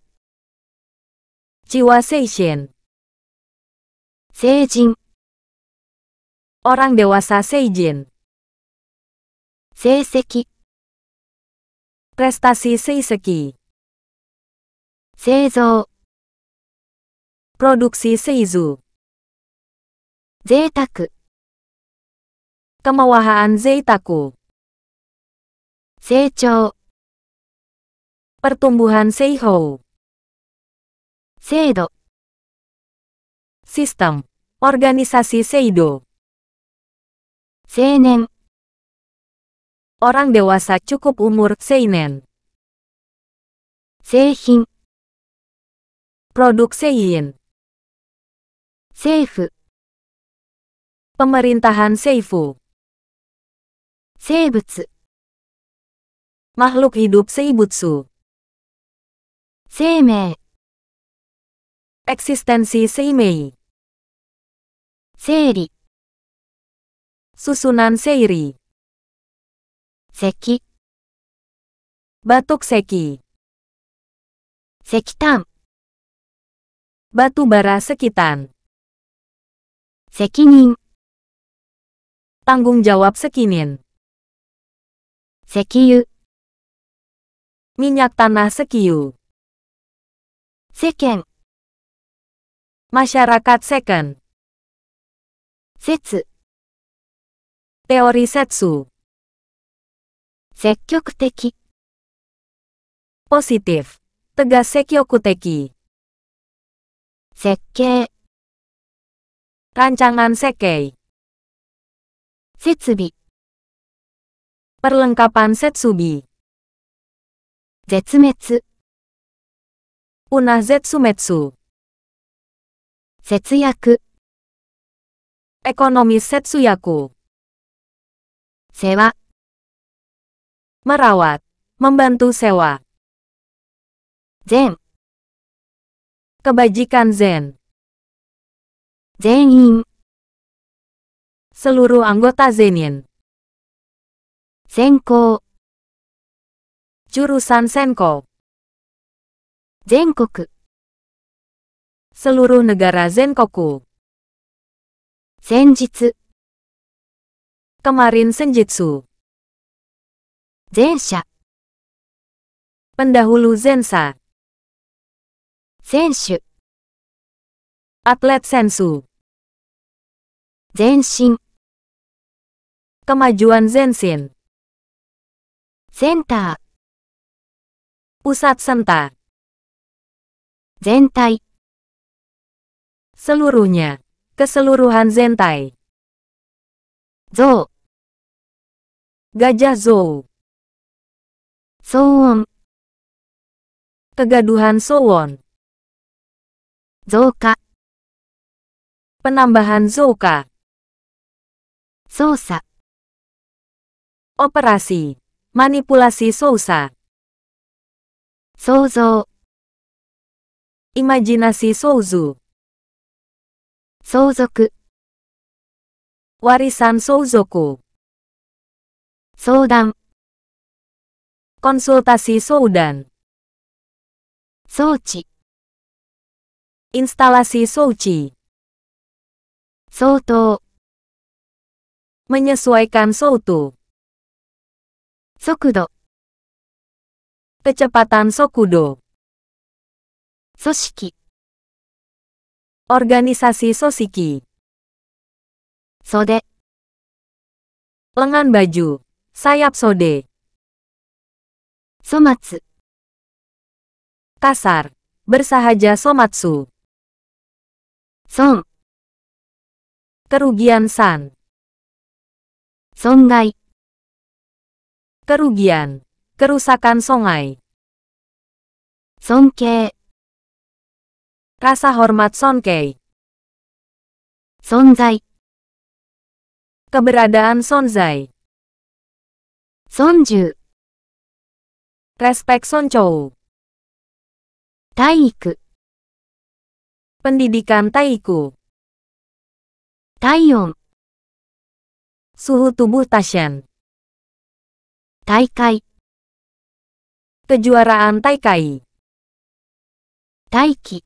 Jiwa Seishin. Seijin. Orang dewasa Seijin. Seiseki. Prestasi Seiseki. Seizou. Produksi Seizu. Zetaku. Kemewahan zetaku. Seicho. Pertumbuhan Seihou. Seido. Sistem. Organisasi Seido. Seinen. Orang dewasa cukup umur Seinen. Seihin. Produk Seihin. Seifu. Pemerintahan Seifu. Seibutsu. Makhluk hidup Seibutsu. Seimei. Eksistensi Seimei. Seiri. Susunan seiri. Seki. Batuk seki. Sekitan. Batu bara sekitan. Sekinin. Tanggung jawab sekinin. Sekiyu. Minyak tanah sekiyu. Seken. Masyarakat seken. Setsu. Teori Setsu. Sekyokuteki. Positif. Tegas Sekyokuteki. Sekkei. Rancangan Sekkei. Setsubi. Perlengkapan Setsubi. Zetsumetsu. Punah Zetsumetsu. Setsuyaku. Ekonomi Setsuyaku sewa merawat, membantu sewa. Zen kebajikan Zen. Zenin seluruh anggota Zenin. Senko jurusan Senko. Zenkoku seluruh negara Zenkoku. Senjitsu Kemarin Senjitsu. Zensha. Pendahulu Zensa. Zenshu. Atlet Sensu. Zenshin. Kemajuan Zenshin. Zenta. Pusat Senta. Zentai. Seluruhnya. Keseluruhan Zentai. Zou. Gajah Zou, Soon Kegaduhan Soon Zouka Penambahan Zouka Sousa Operasi Manipulasi Sousa Souzo Imajinasi Souzu Souzoku Warisan Souzoku Soudan. Konsultasi Soudan. Souci. Instalasi Souci. Soto, Menyesuaikan Soto. Sokudo. Kecepatan Sokudo. Soshiki. Organisasi Sosiki. Sode. Lengan baju. Sayap sode. Somatsu. Kasar. Bersahaja somatsu. Son. Kerugian san. Songai. Kerugian. Kerusakan songai. Songke. Rasa hormat sonkei. Sonzai. Keberadaan sonzai. Sonju. Respek Sonchou. Taiku. Pendidikan Taiku. Taion. Suhu tubuh Tashen. Taikai. Kejuaraan Taikai. Taiki.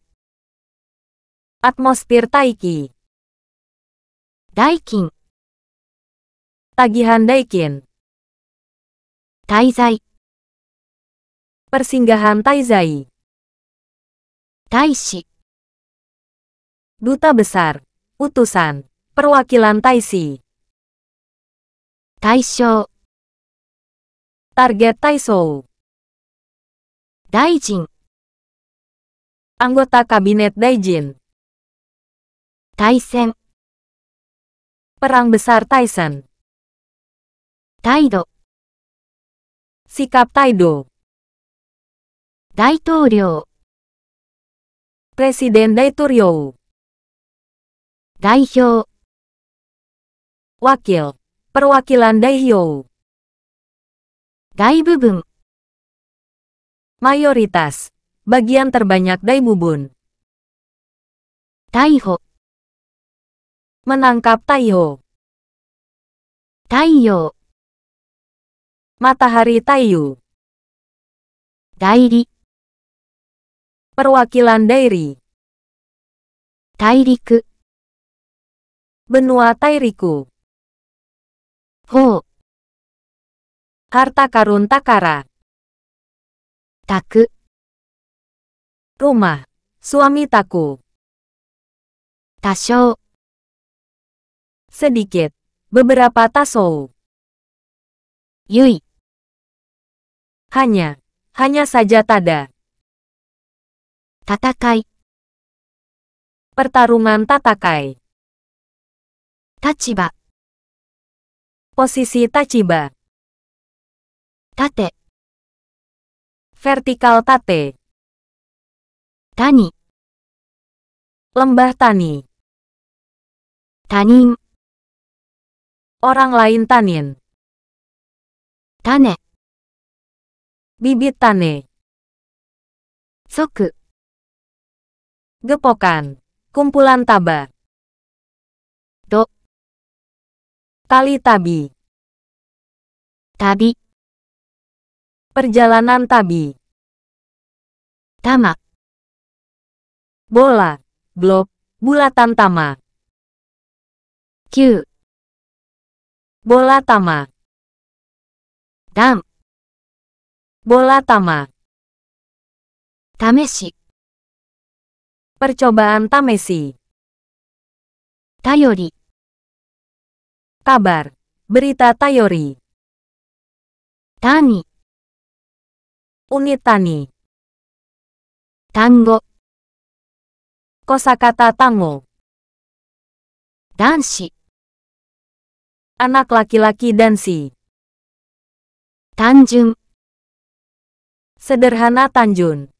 Atmosfer Taiki. Daikin. Tagihan Daikin. Taizai Persinggahan Taizai Taishi Duta Besar Utusan Perwakilan Taishi. Taisho Target Taisho Daijin Anggota Kabinet Daijin Taisen Perang Besar Taisen. Taido Sikap Taido Presiden Daitoryo. Daihyo Wakil Perwakilan Daihyo Daibubun Mayoritas Bagian terbanyak Daibubun Taiho Menangkap Taiho Taiyo Matahari Taiyu. Dairi. Perwakilan Dairi. Tairiku. Benua Tairiku. Ho. Harta karun Takara. Taku. Rumah. Suami Taku. Tasho. Sedikit. Beberapa taso. Yui. Hanya, hanya saja tada. Tatakai. Pertarungan tatakai. Tachiba. Posisi tachiba. Tate. Vertikal tate. Tani. Lembah tani. Tanin. Orang lain tanin. Tane bibit tane. Soku. Gepokan. Kumpulan taba. Do. Tali tabi. Tabi. Perjalanan tabi. Tama. Bola. Blok. Bulatan tama. Q. Bola tama. Dam. Bola tama. Tameshi. Percobaan tamesi. Tayori. Kabar. Berita Tayori. Tani. Unit tani. Tango. Kosakata tango. Dansi, Anak laki-laki dansi. Tanjung. Sederhana Tanjun.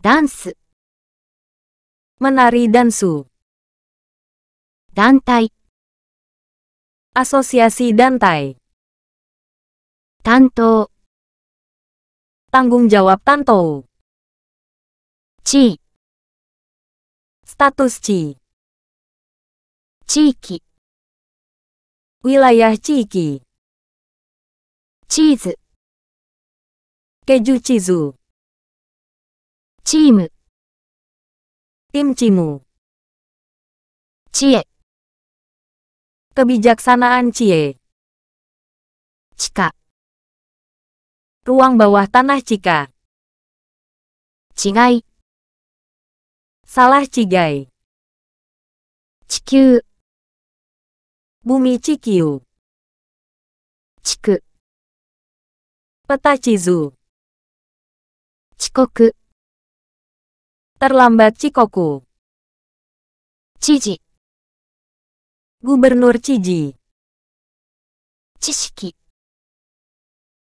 Dance. Menari Dansu. Dantai. Asosiasi Dantai. Tanto. Tanggung jawab Tanto. Ci. Status Ci. Ciki. Wilayah Ciki. Cheese. Keju Chizu. tim, Tim Cimu. Cie. Kebijaksanaan Cie. Cika. Ruang bawah tanah Cika. Cigai. Salah Cigai. Cikiu. Bumi Cikiu. Ciku. Peta Cizu. Cikoku. Terlambat Cikoku. Ciji. Gubernur Ciji. Cisiki,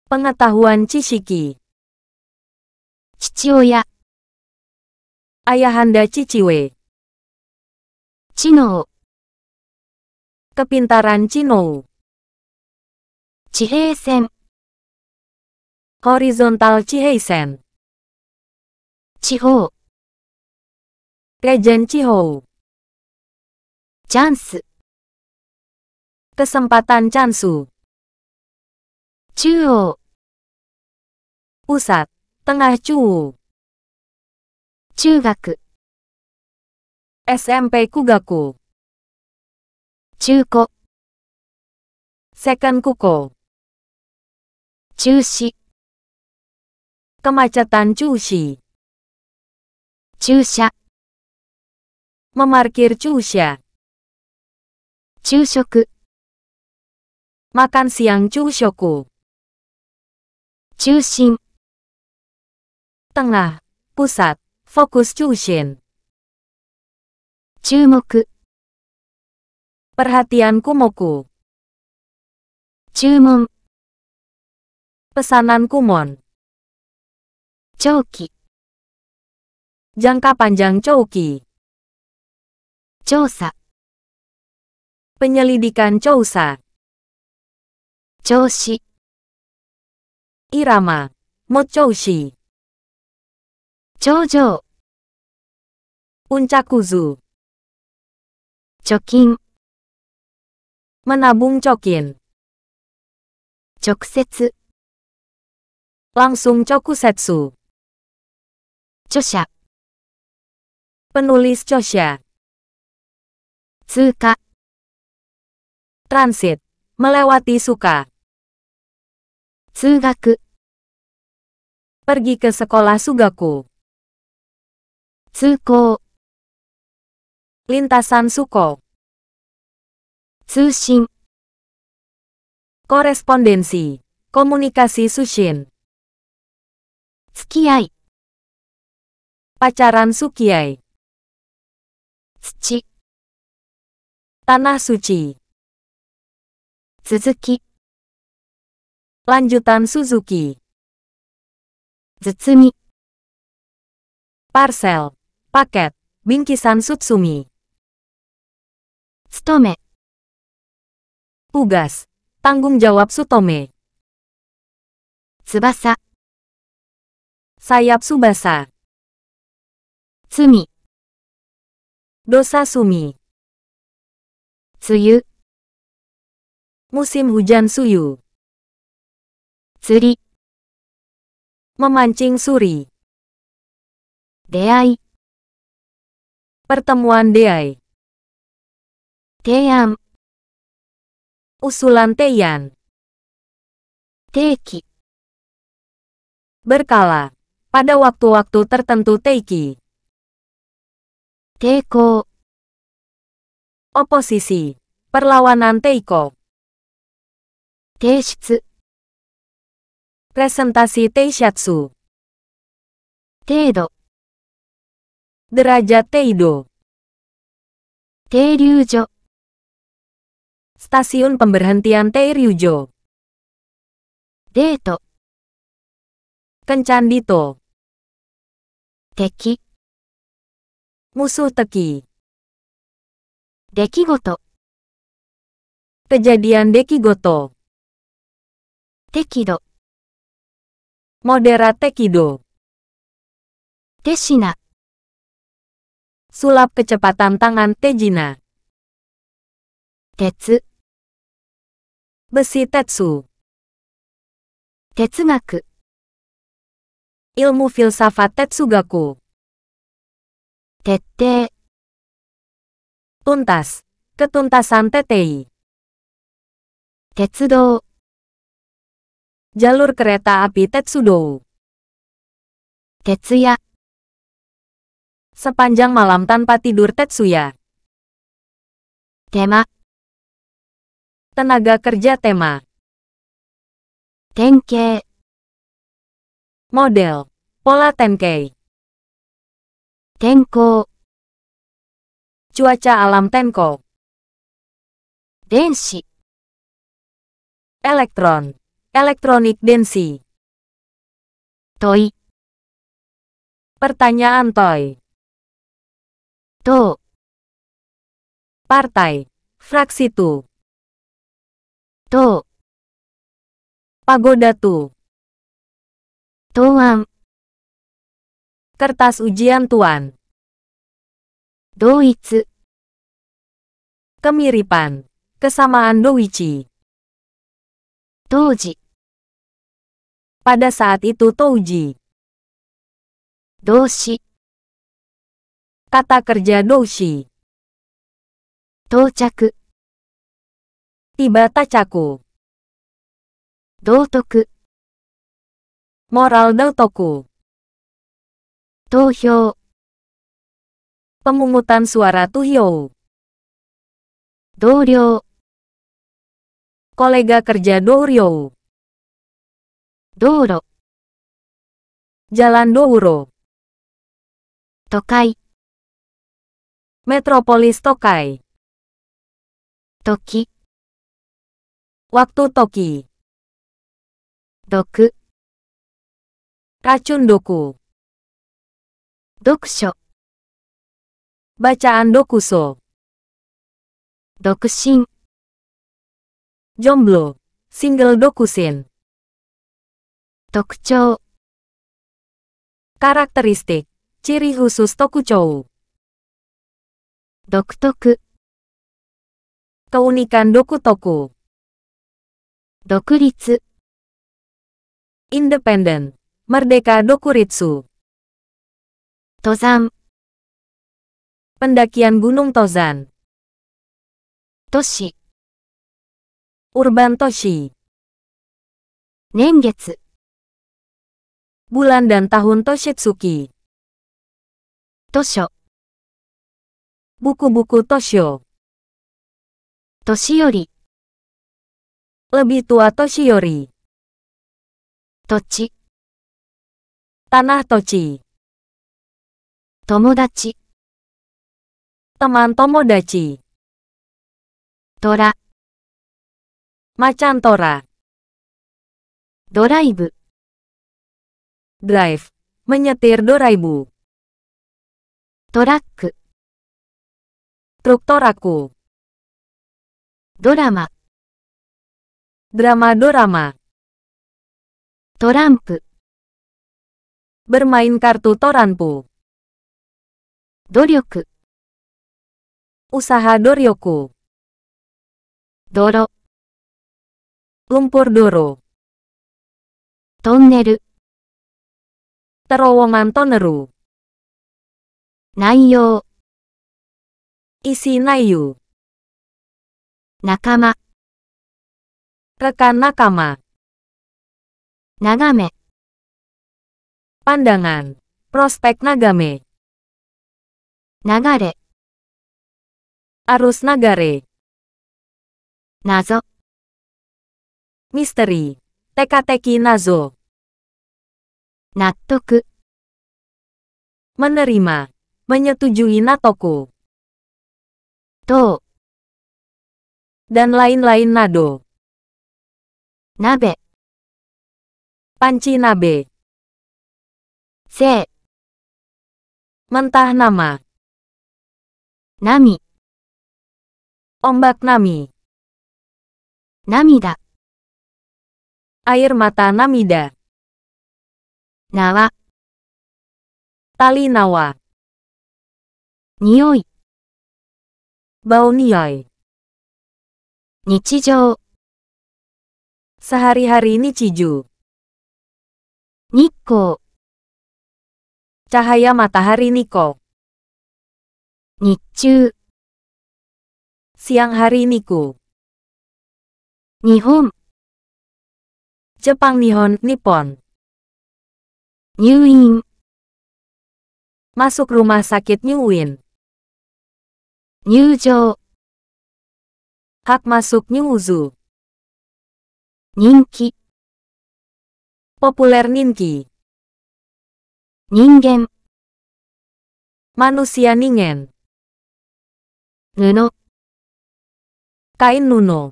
Pengetahuan Cisiki. Chichioya. Ayahanda Ciciwe. Cino, Kepintaran Cino. Chiheisen. Horizontal Chiheisen. Legend Chiho. Chance. Kesempatan Chansu. Chuo. Pusat, tengah Chuo. Chugaku. SMP Kugaku. Chuko. Second Kuko. Chushi. Kemacetan Chushi. Chusha. Memarkir chusha. Chushoku. Makan siang chushoku. Chushin. Tengah, pusat, fokus chushin. Chumoku. Perhatian kumoku. Chumon. Pesanan kumon. Choki. Jangka panjang Chouki. Chousa. Penyelidikan Chousa. Choushi. Irama. Mochoushi. Choujo. Kuzu. Chokin. Menabung cokin. Choksetsu. Langsung chokusetsu. Chosha. Penulis Chosha. Suka. Transit. Melewati suka. Tsugaku. Pergi ke sekolah Sugaku. Tsuko. Lintasan Suko. Tsushin. Korespondensi. Komunikasi Sushin. Tsukiai. Pacaran Sukiai tanah suci Suzuki lanjutan Suzuki Zetsumi Parcel, paket, bingkisan Sutsumi. Stome. Tugas, tanggung jawab Sutome. Tsubasa. Sayap Subasa. Tsumi. Dosa Sumi Suyu. Musim hujan suyu Suri. Memancing suri Deai Pertemuan Deai Teyam Usulan Teyan Teki. Berkala Pada waktu-waktu tertentu Teki. Teiko. Oposisi. Perlawanan Teiko. Teishitsu. Presentasi Teishatsu. Teido. Derajat Teido. Teiryujo. Stasiun pemberhentian Teiryujo. Deito. Kencan Dito. Teki musuh teki. Dekigoto Kejadian dekigoto Tekido Modera tekido Tesina. Sulap kecepatan tangan Tejina Tetsu Besi Tetsu Tetsugaku Ilmu filsafat Tetsugaku Tete. Tuntas. ketuntasan TTI. Tetsudo. Jalur kereta api Tetsudo. Tetsuya. Sepanjang malam tanpa tidur Tetsuya. Tema. Tenaga kerja tema. Tenke. Model. Pola Tenkei. Tenko. Cuaca alam Tenko. Densi. Elektron. Elektronik densi. Toy. Pertanyaan Toy. To. Partai. Fraksi Tu. To. Pagoda Tu. Toang. Kertas ujian Tuan. Doitsu. Kemiripan. Kesamaan Doichi. Touji. Pada saat itu Touji. Doshi. Kata kerja Doshi. Tochaku. Tiba Tachaku. Doutoku. Moral Doutoku. Tohyo. Pemungutan suara Tuhyo. Doryo. Kolega kerja Doryo. Doro. Jalan Douro. Tokai. Metropolis Tokai. Toki. Waktu Toki. Doku. Racun Doku. Dokusho. Bacaan dokuso. Dokushin. Jomblo. Single dokusin. Tokucho. Karakteristik. Ciri khusus tokucho. Doktoku. Keunikan dokutoku. Dokuritsu. Independen. Merdeka Dokuritsu. Tozan. Pendakian Gunung Tozan. Toshi. Urban Toshi. Nengetsu. Bulan dan tahun Toshitsuki. Tosho. Buku-buku Tosho. Toshiori. Lebih tua Toshiori. Tochi. Tanah Tochi. Tomodachi. Teman Tomodachi. Tora. Macan Tora. Doraibu. Drive. Menyetir Doraibu. Torak. Truk Toraku. Dorama. Drama Dorama. Torampu. Bermain kartu Toranpu. Doryoku, usaha doryoku doro lumpur doro tonnel terowongan toneru nayo isi nayu nakama rekan nakama nagame pandangan prospek nagame Nagare. Arus nagare. Nazo. Misteri. Teka-teki nazo. Nattoku. Menerima. Menyetujui natoku. To. Dan lain-lain nado. Nabe. Panci nabe. Se. Mentah nama. Nami. Ombak Nami. Namida. Air mata Namida. Nawa. Tali nawa. Nioi. Bau nioi. Nichijou. Sehari-hari nichiju. Nikko. Cahaya matahari Niko. Nichu. siang hari niku. Nihon Jepang Nihon Nippon Nyuin. Masuk rumah sakit Newin Nyujo. Hak masuk Nyuzu. Ninki Populer Ninki Ningen Manusia Ningen kain nuno.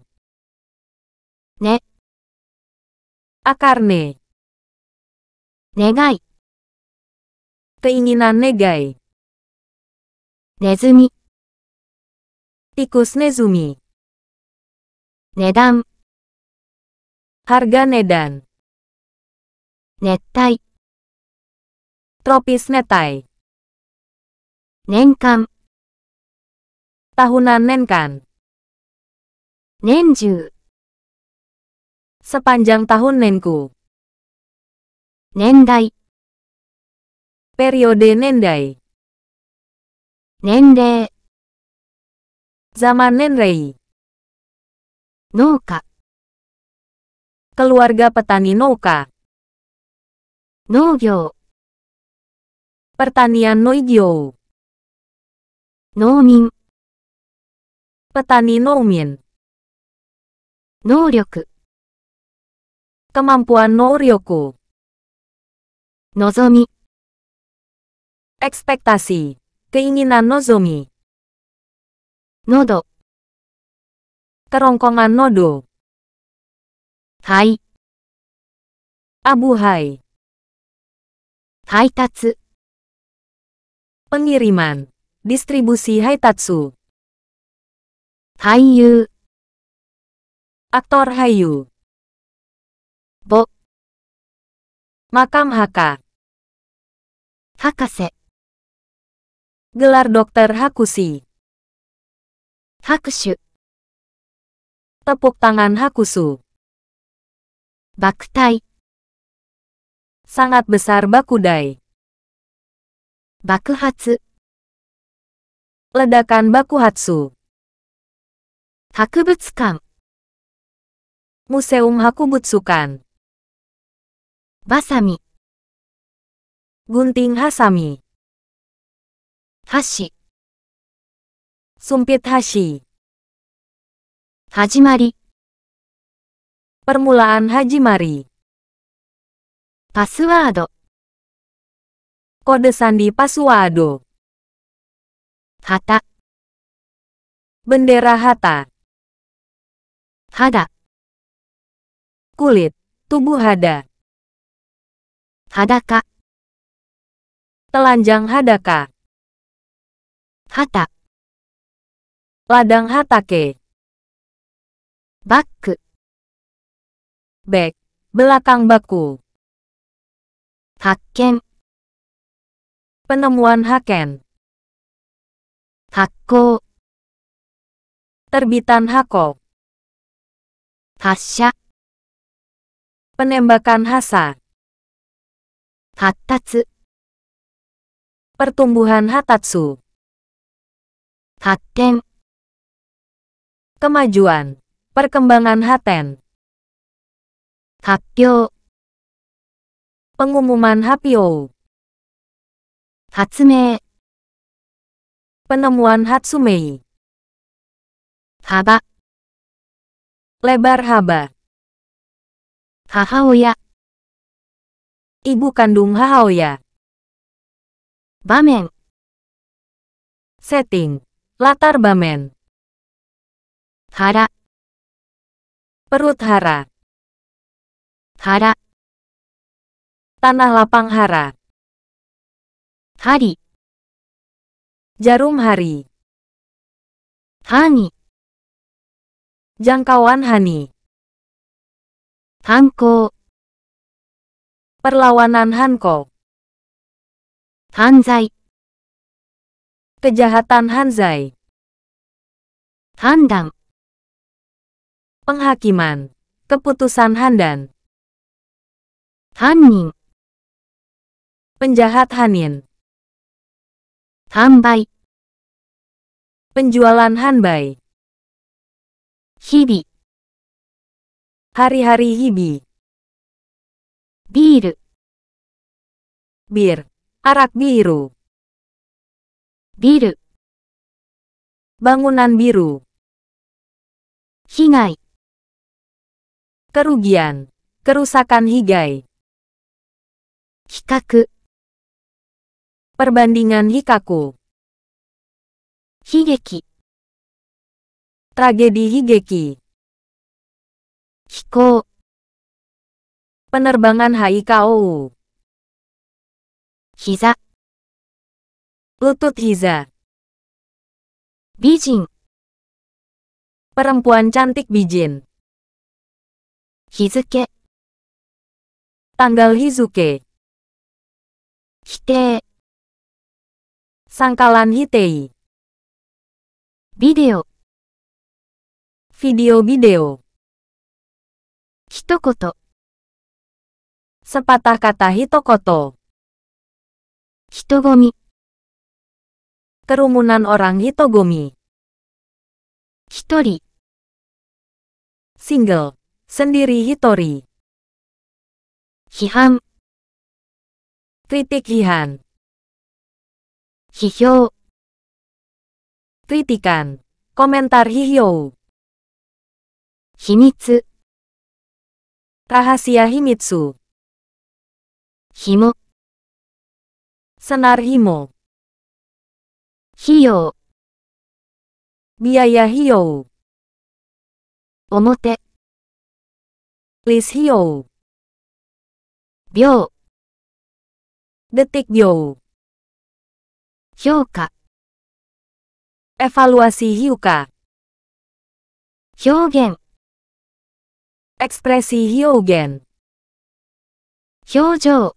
Ne. Akarne. Negai. Keinginan negai. Nezumi. Tikus nezumi. Nedan. Harga nedan. netai, Tropis netai. Nenkan tahunan Nenkan. Nenju. Sepanjang tahun Nenku. Nendai. Periode Nendai. Nende. Zaman Nenrei. Noka. Keluarga petani Noka. Nogyo. Pertanian Noigyo. Nomin petani Noumin. Nouryoku Kemampuan Nouryoku Nozomi Ekspektasi Keinginan Nozomi Nodo Kerongkongan Nodo Hai Abu Hai Haitatsu Pengiriman Distribusi Haitatsu Hayu. Aktor Hayu. Bo. Makam Haka. Hakase. Gelar Dokter Hakushi. Hakushu. Tepuk tangan Hakusu. Baktai. Sangat besar Bakudai. Bakuhatsu. Ledakan Bakuhatsu. Hakubutsukan. Museum Hakubutsukan Basami Gunting Hasami Hashi Sumpit Hashi Hajimari Permulaan Hajimari Password Kode sandi Pasuado Hata Bendera Hata Hada. Kulit. Tubuh hada. Hadaka. Telanjang hadaka. Hata. Ladang hatake. Bak. Bek. Belakang baku. Haken. Penemuan Haken. Hakko. Terbitan Hakko. Hasya, Penembakan Hasa Hatatsu Pertumbuhan Hatatsu haten, Kemajuan Perkembangan Haten Hapyo Pengumuman Hapyo Hatsume Penemuan Hatsumei Haba Lebar Haba. Hahaoya. Ibu kandung Hahaoya. Bamen. Setting. Latar Bamen. Hara. Perut Hara. Hara. Tanah lapang Hara. Hari. Jarum hari. Hani. Jangkauan Hani Hanko Perlawanan Hanko Hanzai Kejahatan Hanzai Handang Penghakiman Keputusan Handan Hanning. Penjahat Hanin Hanbai Penjualan Hanbai Hibi, hari-hari Hibi. bir Bir. arak biru Bir. bangunan biru hingai kerugian kerusakan higai hikaku perbandingan hikaku higeki Tragedi Higeki Kiko. Penerbangan Haikou. Hiza Lutut Hiza Bijin Perempuan cantik Bijin Hizuke Tanggal Hizuke Hite Sangkalan Hitei Video Video video. Hitokoto. Sepatah kata hitokoto. Hitogomi. Kerumunan orang hitogomi. Hitori. Single. Sendiri hitori. Hiham. Kritik hihan. Hihyo. Kritikan. Komentar hihyo. 秘密。タハシヤヒミツ。ひも。サナルヒモ。費用。ビアヤ費用。表。リス費用。秒。デティッ評価。エファルワシヒウカ。表現。Ekspresi Hyogen. Hyojo.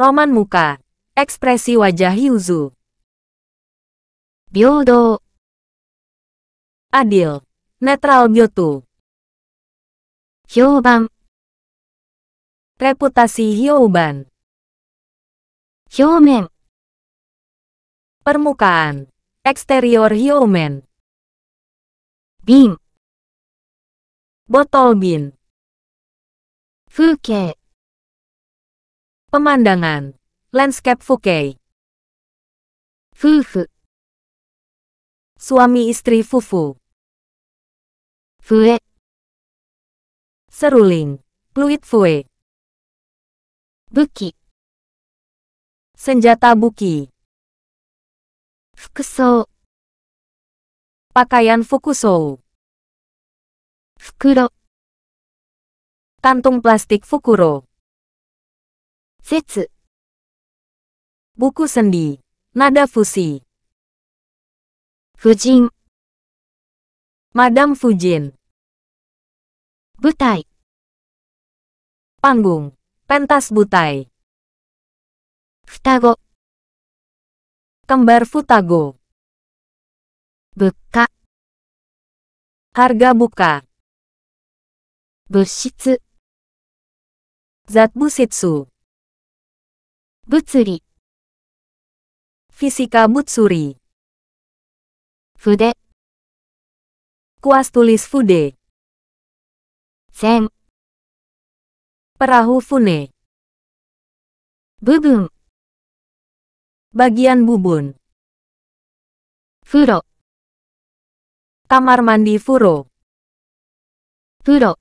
Roman muka. Ekspresi wajah Hyuzu. Byodo. Adil. Netral Byotu. Hyoban. Reputasi Hyoban. Hyomen. Permukaan. Eksterior Hyomen. Bing botol bin. Fuke. Pemandangan. Landscape Fuke. Fufu. Suami istri Fufu. Fue. Seruling. Fluid Fue. Buki. Senjata Buki. Fukusou. Pakaian Fukusou. Fukuro, kantung plastik fukuro. Setsu buku sendi, nada fusi. Fujin Madam Fujin Butai Panggung, pentas butai. Futago Kembar Futago Buka Harga buka Zat Zatbusetsu 物理 Fisika Mutsuri fude, Kuas tulis fude Sem. Perahu fune Bubun Bagian bubun Furo Kamar mandi furo Furo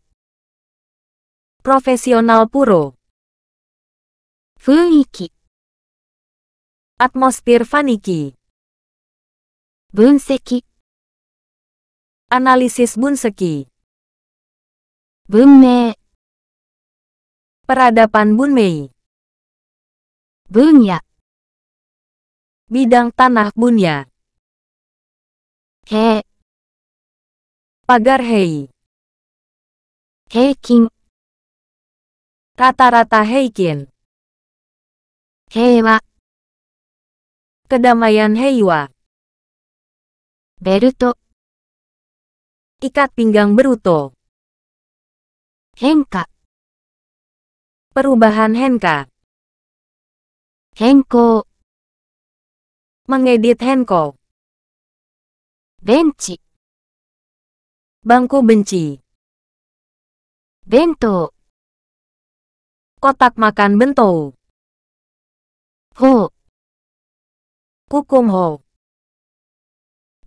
Profesional Puro. Fuiki. Atmosfer Faniki. Bunseki. Analisis Bunseki. Bunmei. Peradaban Bunmei. Bunya. Bidang tanah Bunya. He. Pagar Hei. king rata rata Heikin. Heiwa. Kedamaian Heiwa. Beruto. Ikat pinggang Beruto. Henka. Perubahan Henka. Henko. Mengedit Henko. Benci. Bangku benci. Bento. Kotak makan bento. Ho. Kukum ho.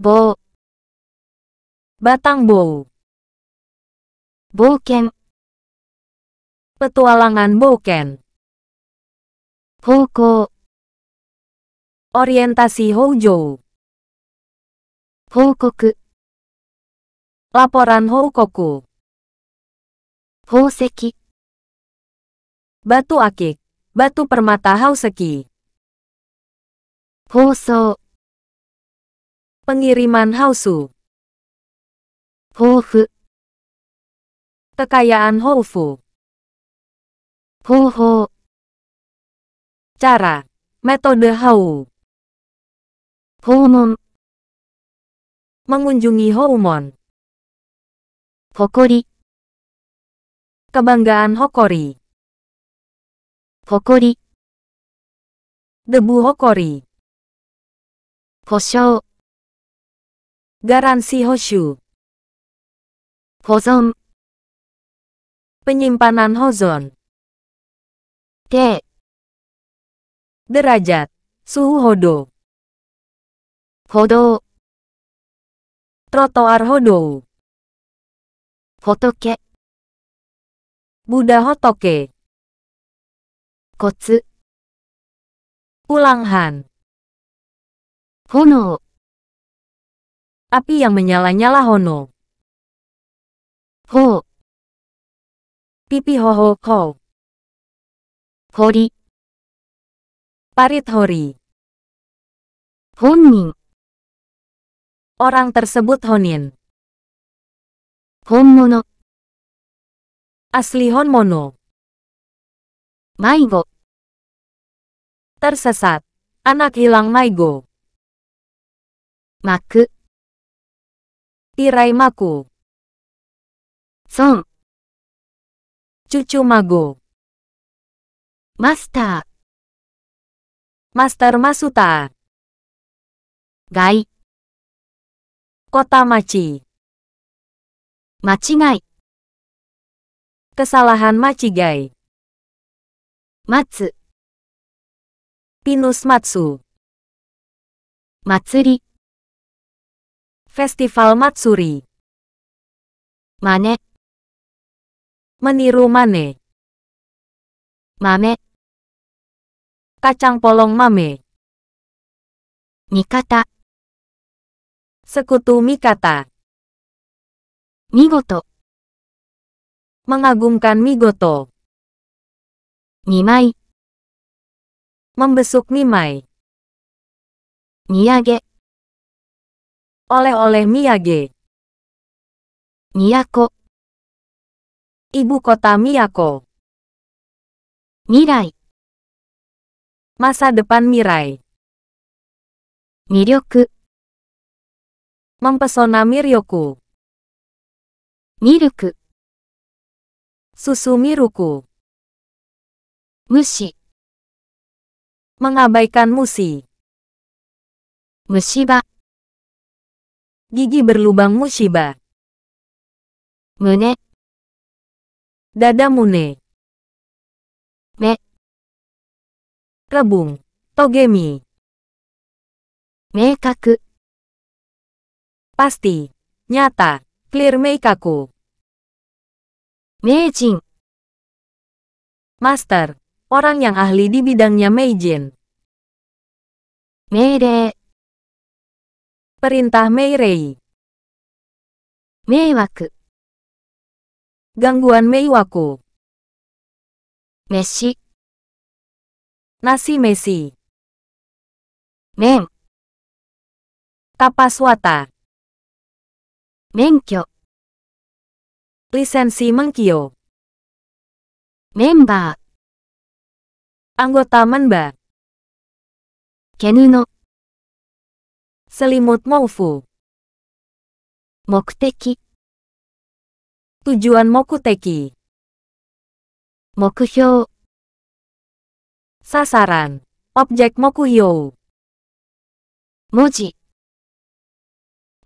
Bo. Batang Bo Boken. Petualangan boken. Hoko. Orientasi houjo. Houkoku. Laporan houkoku. Houseki. Batu akik. Batu permata Hauseki. Hoso. Pengiriman Hausu. Hofu. Kekayaan Houfu. Hoho. Cara. Metode Hau. Homon. Mengunjungi Houmon. Hokori. Kebanggaan Hokori. Hokori, debu hokori. Hosho. Garansi hoshu. Hozon. Penyimpanan hozon. te, Derajat. Suhu hodo. Hodo. Trotoar hodo. Hotoke. Buddha hotoke. Ulanghan. Hono Api yang menyala-nyala Hono Ho Pipi ho ho ho Hori Parit Hori Honin Orang tersebut Honin Honmono Asli Honmono Maigo Tersesat. Anak hilang Maigo. Maku. Tirai Maku. Son. Cucu Mago. Master. Master Masuta. Gai. Kota Machi. Machigai. Kesalahan Machigai. Matsu. Pinus Matsu. Matsuri. Festival Matsuri. Mane. Meniru mane. Mame. Kacang polong mame. Mikata. Sekutu Mikata. Migoto. Mengagumkan Migoto. Nimai. Membesuk Mimai. Miyage. Oleh-oleh Miyage. Miyako. Ibu kota Miyako. Mirai. Masa depan Mirai. Miryoku. Mempesona Miryoku. Miruku. Susu Miruku. Mushi mengabaikan Musi. Mushiba. Gigi berlubang musibah Mune. Dada Mune. Me. Rebung. Togemi. Meikaku. Pasti. Nyata. Clear meikaku. Meijin. Master orang yang ahli di bidangnya Mei Jin. Meire. Perintah Mei Rei. Meiwaku. Gangguan Meiwaku. Meshi. Nasi Messi. Men. Tapaswata. Menkyo. Lisensi mengkio. Member. Anggota Menba Kenuno Selimut Moufu Mokuteki. Tujuan Mokuteki Mokuhyo. Sasaran Objek Mokuhyo. Moji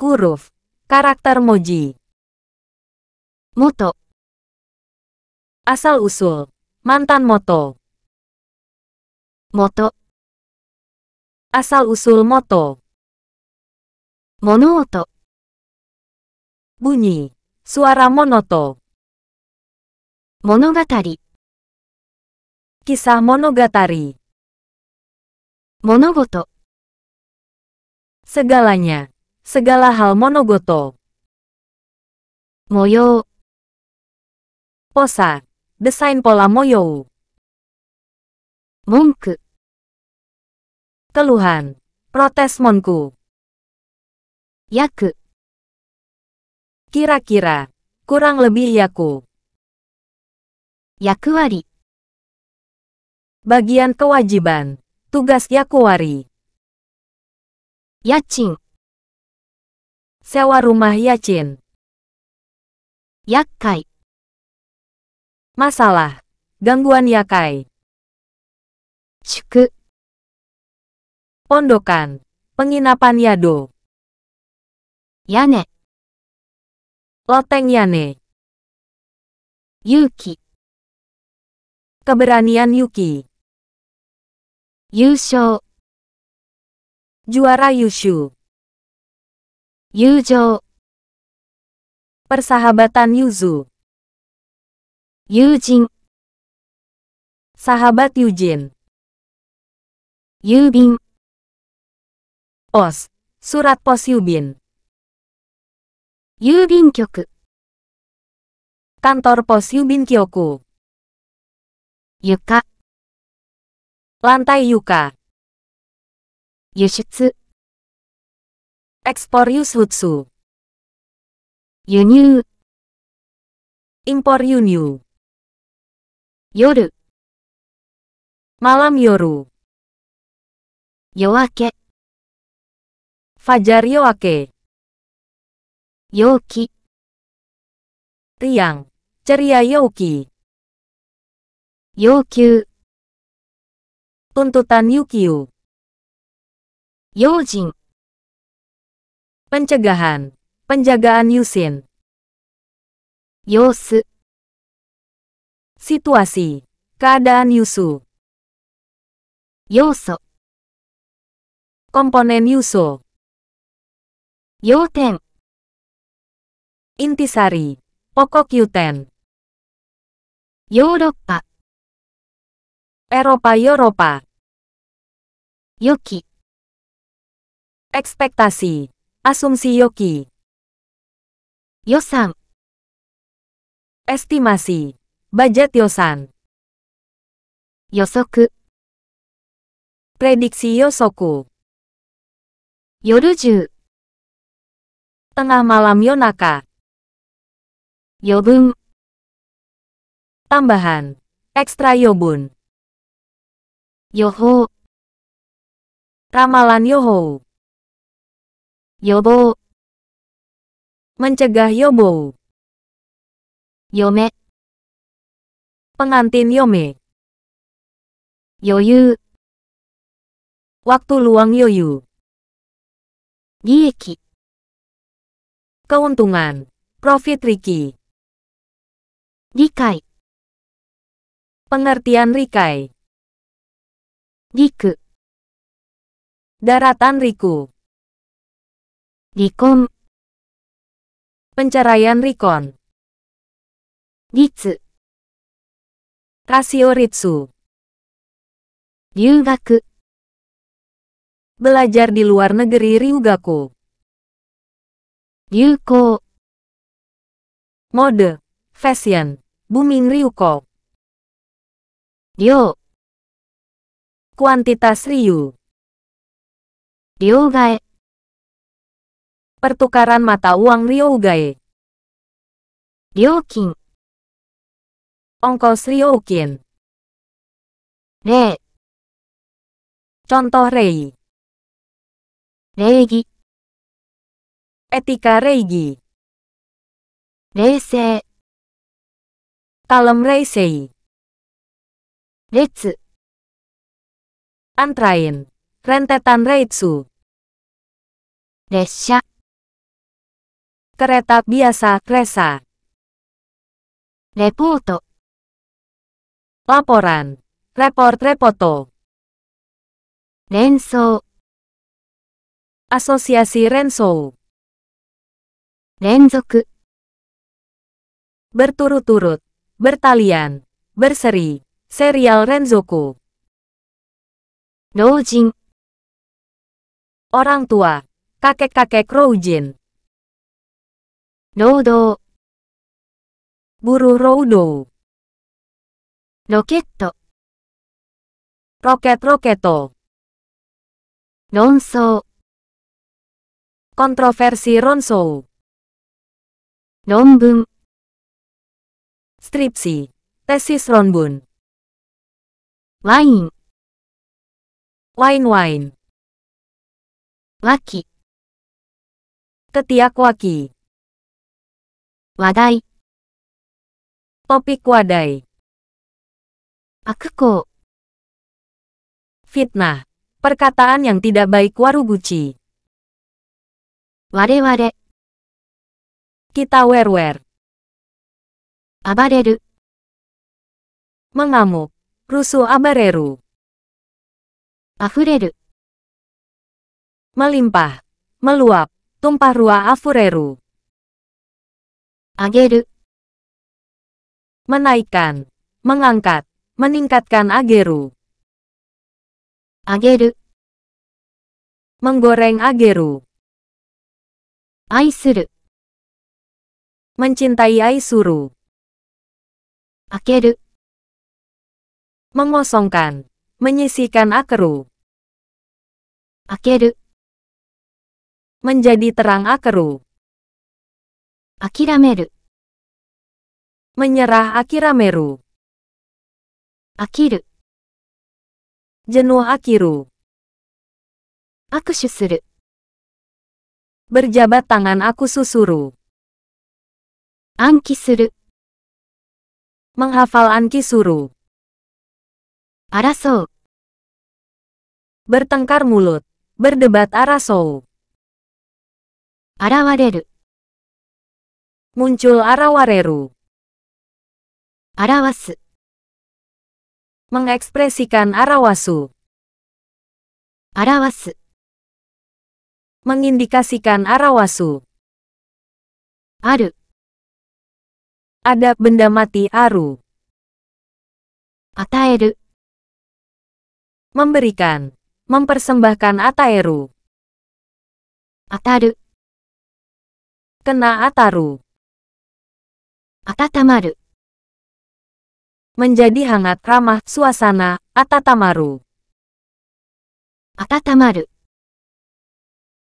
kuruf Karakter Moji Moto Asal-usul Mantan Moto Moto Asal-usul moto Monooto Bunyi Suara monoto Monogatari Kisah monogatari Monogoto Segalanya Segala hal monogoto Moyo Posa Desain pola moyou. Mungk. Keluhan. Protes monku. Yaku. Kira-kira. Kurang lebih yaku. Yakuari. Bagian kewajiban. Tugas yakuari. Yacin. Sewa rumah yacin. Yakai. Masalah. Gangguan yakai. Pondokan. Penginapan Yado. Yane. Loteng Yane. Yuki. Keberanian Yuki. Yusho. Juara Yushu. Yujo. Persahabatan Yuzu. Yujin. Sahabat Yujin. 郵便。OS, surat pos Yubin. Yubin Kyoku. Kantor pos Yubin Kyoku. Yuka. Lantai Yuka. Yushutsu. Ekspor Yushutsu. Yunyu. Impor Yunyu. Yoru. Malam Yoru. Yowake, Fajar Yowake, Yoki. Tiang, Ceria Yoki. Yokyu. Tuntutan Yukiu. Yojin. Pencegahan. Penjagaan Yusin. Yosu. Situasi. Keadaan Yusu. Yosok komponen Yuso. Yoten, Intisari, pokok Yuten. Yoropa. Eropa Yoropa. Yoki Ekspektasi, asumsi Yoki Yosan Estimasi, budget Yosan Yosoku Prediksi Yosoku Yoruju. Tengah malam Yonaka. Yobun. Tambahan. Ekstra Yobun. Yoho. Ramalan Yoho. Yobo. Mencegah Yobo. Yome. Pengantin Yome. Yoyu. Waktu luang Yoyu. 利益 keuntungan, profit Riki. Rikai pengertian Rikai Riku daratan Riku Rikon penceraian Rikon Ritsu rasio Ritsu Ryugaku Belajar di luar negeri Ryugaku. Yuko. Mode. Fashion. Booming Ryuko. Ryo. Kuantitas Ryu. Ryugae. Pertukaran mata uang Ryugae. Ryokin. Ongkos Ryokin. Re. Contoh Rei. Regi, Etika reigi 冷静 Kalem reisei 列 Antrain Rentetan reitsu 列車 Kereta biasa kresa repoto, Laporan Report repoto Renso Asosiasi Rensou. Renzoku. Berturut-turut, bertalian, berseri, serial Renzoku. Nojing. Orang tua, kakek-kakek Roujin. Rodo. Buruh Roudo. Roket. Roket-roketo. Ronso. Kontroversi Ronsou nombun, stripsi, Tesis Ronbun Lain Wine-wine Laki Ketiak waki Wadai Topik wadai Akuko Fitnah Perkataan yang tidak baik Waruguchi 我々。kita kita werwer. Abareru. Mengamuk. rusu abareru. Afureru. Melimpah. Meluap. Tumpah ruah afureru. Ageru. Menaikkan. Mengangkat. Meningkatkan ageru. Ageru. Menggoreng ageru. Aisuru. Mencintai Aisuru. Akeru. Mengosongkan. Menyisihkan akeru. Akeru. Menjadi terang akeru. Akirameru. Menyerah akirameru. Akiru. Jenuh akiru. Akushu suru. Berjabat tangan aku susuru. Anki suru. Menghafal anki suru. Arasou. Bertengkar mulut. Berdebat arasou. Arawareru. Muncul arawareru. Arawasu. Mengekspresikan arawasu. Arawasu mengindikasikan arawasu. wasu. Aru. Ada benda mati aru. Ataeru. Memberikan. Mempersembahkan ataeru. Ataru. Kena ataru. Atatamaru. Menjadi hangat ramah suasana atatamaru. Atatamaru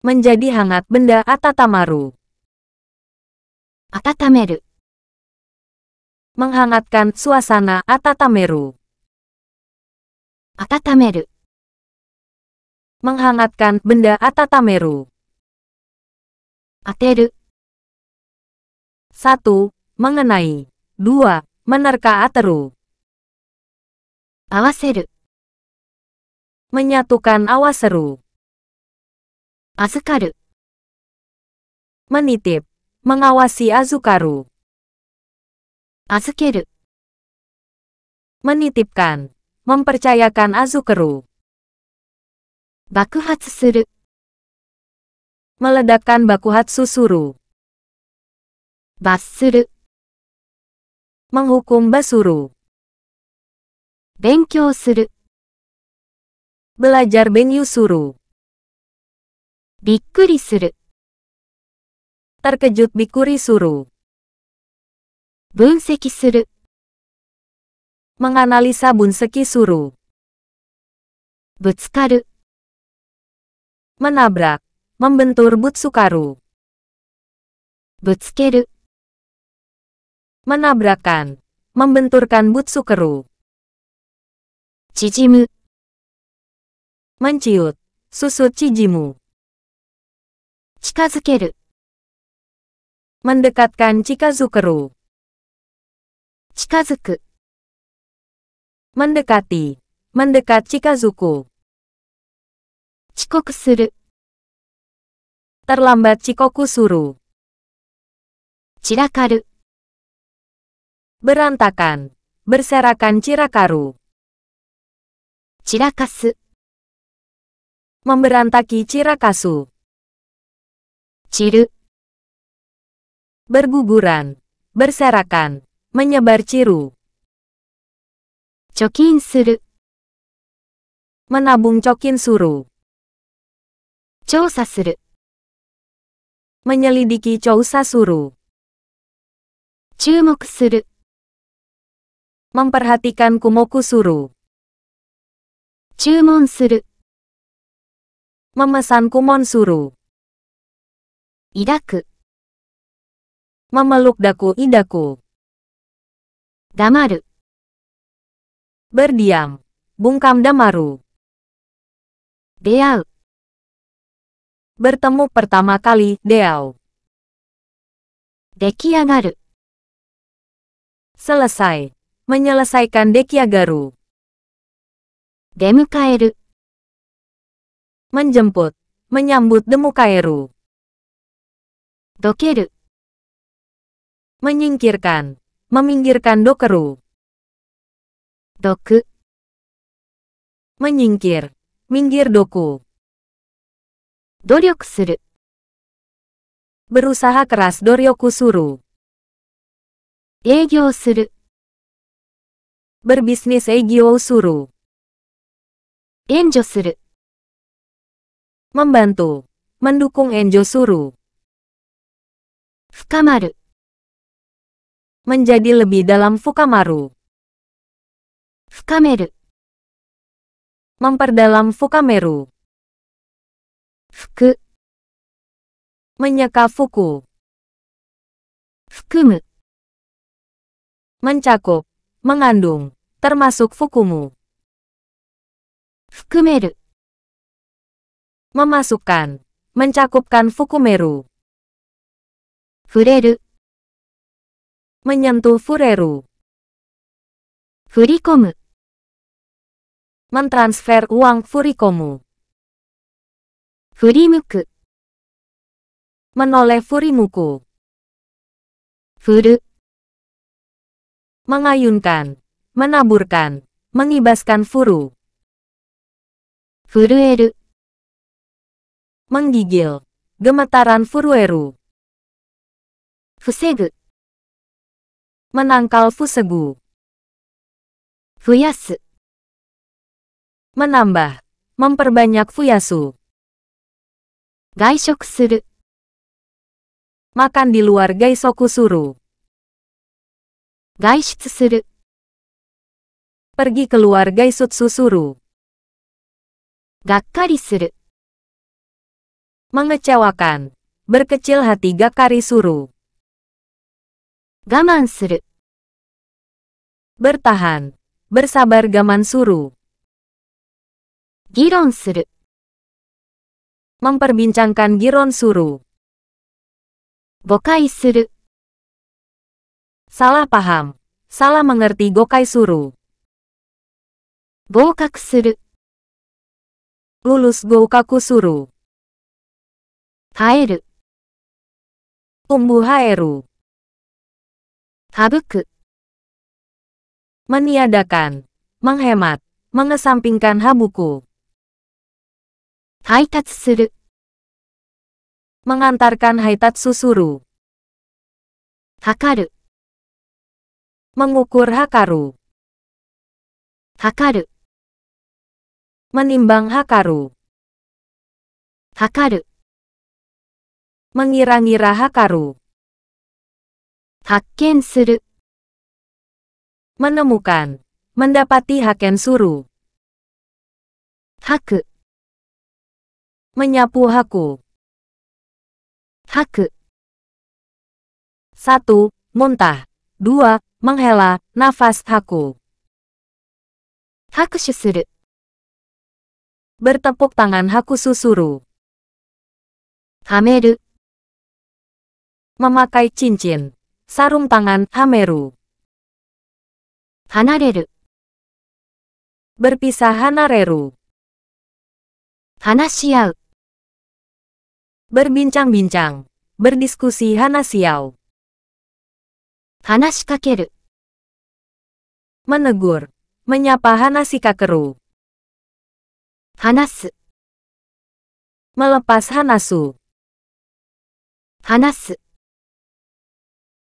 menjadi hangat benda atatamaru. Atatameru. Menghangatkan suasana atatameru. Atatameru. Menghangatkan benda atatameru. Ateru. Satu, Mengenai. Dua, Menerka ateru. Awaseru. Menyatukan awaseru. Azukaru menitip, mengawasi Azukaru. Azukeru. menitipkan, mempercayakan Azukaru. Bakuhatsu suru. Meledakkan bakuhatsu suru. Menghukum basuru. Benkyou suru. Belajar benyu suru. Bikuri suru. Terkejut bikuri suru. Bunseki suru. Menganalisa bunseki suru. Butsukaru. Menabrak. Membentur butsukaru. Butsukeru. Menabrakan. Membenturkan butsukeru. Cijimu. Menciut. Susut cijimu. Chikazukeru. Mendekatkan Chikazukeru. Chikazuku. Mendekati. Mendekat Chikazuku. Chikoku suru. Terlambat Chikoku suru. Chirakaru. Berantakan. Berserakan Chirakaru. Chirakasu. Memberantaki Chirakasu. Ciru. Berguguran. Berserakan. Menyebar ciru. Cokin suru. Menabung cokin suru. Chousa suru. Menyelidiki chousa suru. Chumoku suru. Memperhatikan kumoku suru. Chumon suru. Memesan kumon suru. Idaku. Memeluk daku idaku. Damaru. Berdiam. Bungkam Damaru. Deau. Bertemu pertama kali, Deau. Dekiagaru. Selesai. Menyelesaikan Dekiagaru. Demukaeru. Menjemput. Menyambut Demukaeru dokeru. Menyingkirkan, meminggirkan dokeru. Doku. Menyingkir, minggir doku. Doryoku suru. Berusaha keras doryoku suru. Eigyo suru. Berbisnis eigyo suru. Enjo suru. Membantu, mendukung enjo suru. Fukamaru. Menjadi lebih dalam Fukamaru. Fukameru. Memperdalam Fukameru. Fuku. Menyeka fuku. Fukumu. Mencakup, mengandung, termasuk fukumu. Fukumeru. Memasukkan, mencakupkan fukumeru. Fureru. Menyentuh fureru. Furikomu. Mentransfer uang furikomu. Furimuku. Menoleh furimuku. Furu. Mengayunkan, menaburkan, mengibaskan furu. Furueru. Menggigil, gemetaran furueru. Fusegu. Menangkal fusegu. Fuyasu. Menambah. Memperbanyak fuyasu. Gaishoku suru. Makan di luar gaisoku suru. Gaishutsu suru. Pergi keluar Gaishutsu suru. Gakkari suru. Mengecewakan. Berkecil hati Gakari Suru. Gaman suru. Bertahan. Bersabar gaman suru. Giron suru. Memperbincangkan giron suru. Gokai suru. Salah paham. Salah mengerti gokai suru. Gokak suru. Lulus gokaku suru. Haeru. Tumbuh haeru. Habuk, Meniadakan, menghemat, mengesampingkan habuku. Haitatsu Mengantarkan haitatsu suru. Hakaru. Mengukur hakaru. Hakaru. Menimbang hakaru. Hakaru. Mengira-ngira hakaru. Haken suru. Menemukan. Mendapati haken suru. Haku. Menyapu haku. Haku. satu, Muntah. dua, Menghela nafas haku. Hakushu suru. Bertepuk tangan haku susuru. Hameru. Memakai cincin sarung tangan, Hameru. Hanareru. Berpisah Hanareru. Hanasiau. Berbincang-bincang. Berdiskusi Hanasiau. Hanasikakeru. Menegur. Menyapa Hanasikakeru. Hanas, Melepas Hanasu. Hanasu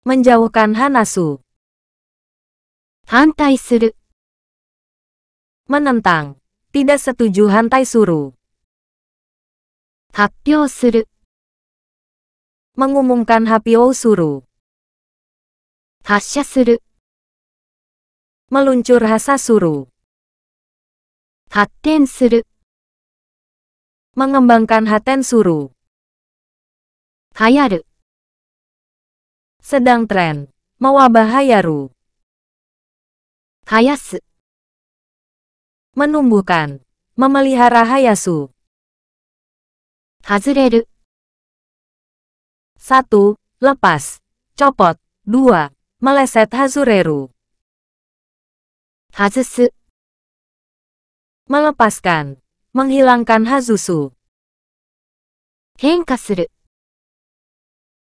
menjauhkan Hanasu. Hantai suru. Menentang. Tidak setuju hantai suru. Hapyo suru. Mengumumkan hapyo suru. Hasya suru. Meluncur hasa suru. Haten suru. Mengembangkan haten suru. Hayaru sedang tren mewabah Hayaru. Hayasu menumbuhkan, memelihara Hayasu. Hazureru satu, Lepas, copot. dua, Meleset Hazureru. Hazusu melepaskan, menghilangkan Hazusu. Henka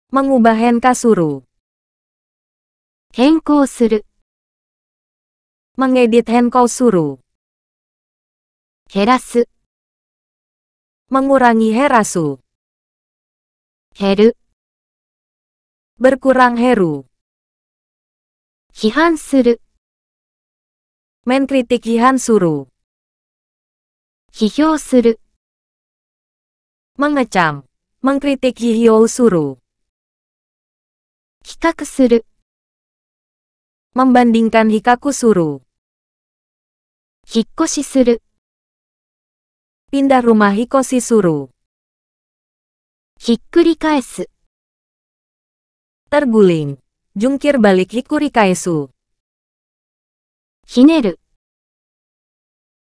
mengubah henkasuru. suru. Mengedit suru. Herasu. Mengurangi herasu. Heru. Berkurang heru. Hihan suru. Mengkritik hihan suru. Hihyo suru. Mengecam. Mengkritik Hihyo suru. Hikaku suru. Membandingkan hikaku suru. Hikoshi suru. Pindah rumah hikoshi suru. kaesu. Terguling. Jungkir balik hikuri kaesu. Hineru.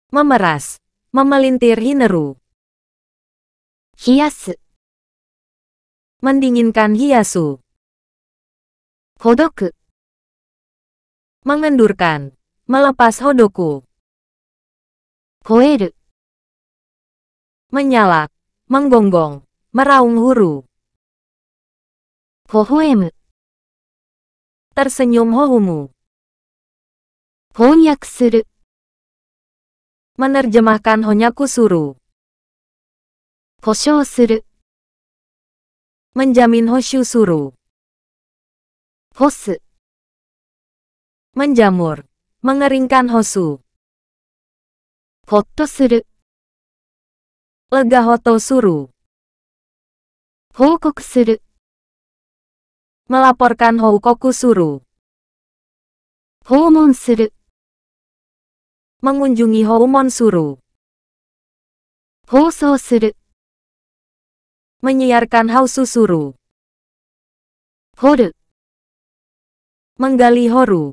Memeras. Memelintir hineru. Hiasu. Mendinginkan hiasu. Hodoku. Mengendurkan. Melepas hodoku. Koeru. Menyalak. Menggonggong. Meraung huru. Kohoemu. Tersenyum hohumu. Honyak suru. Menerjemahkan honyaku suru. Hoshou suru. Menjamin hoshu suru. Hosu. Menjamur. Mengeringkan hosu. Hotto suru. Lega hotto suru. Houkoku suru. Melaporkan houkoku suru. Houmon suru. Mengunjungi houmon suru. Housou suru. Menyiarkan hausu suru. Horu. Menggali horu.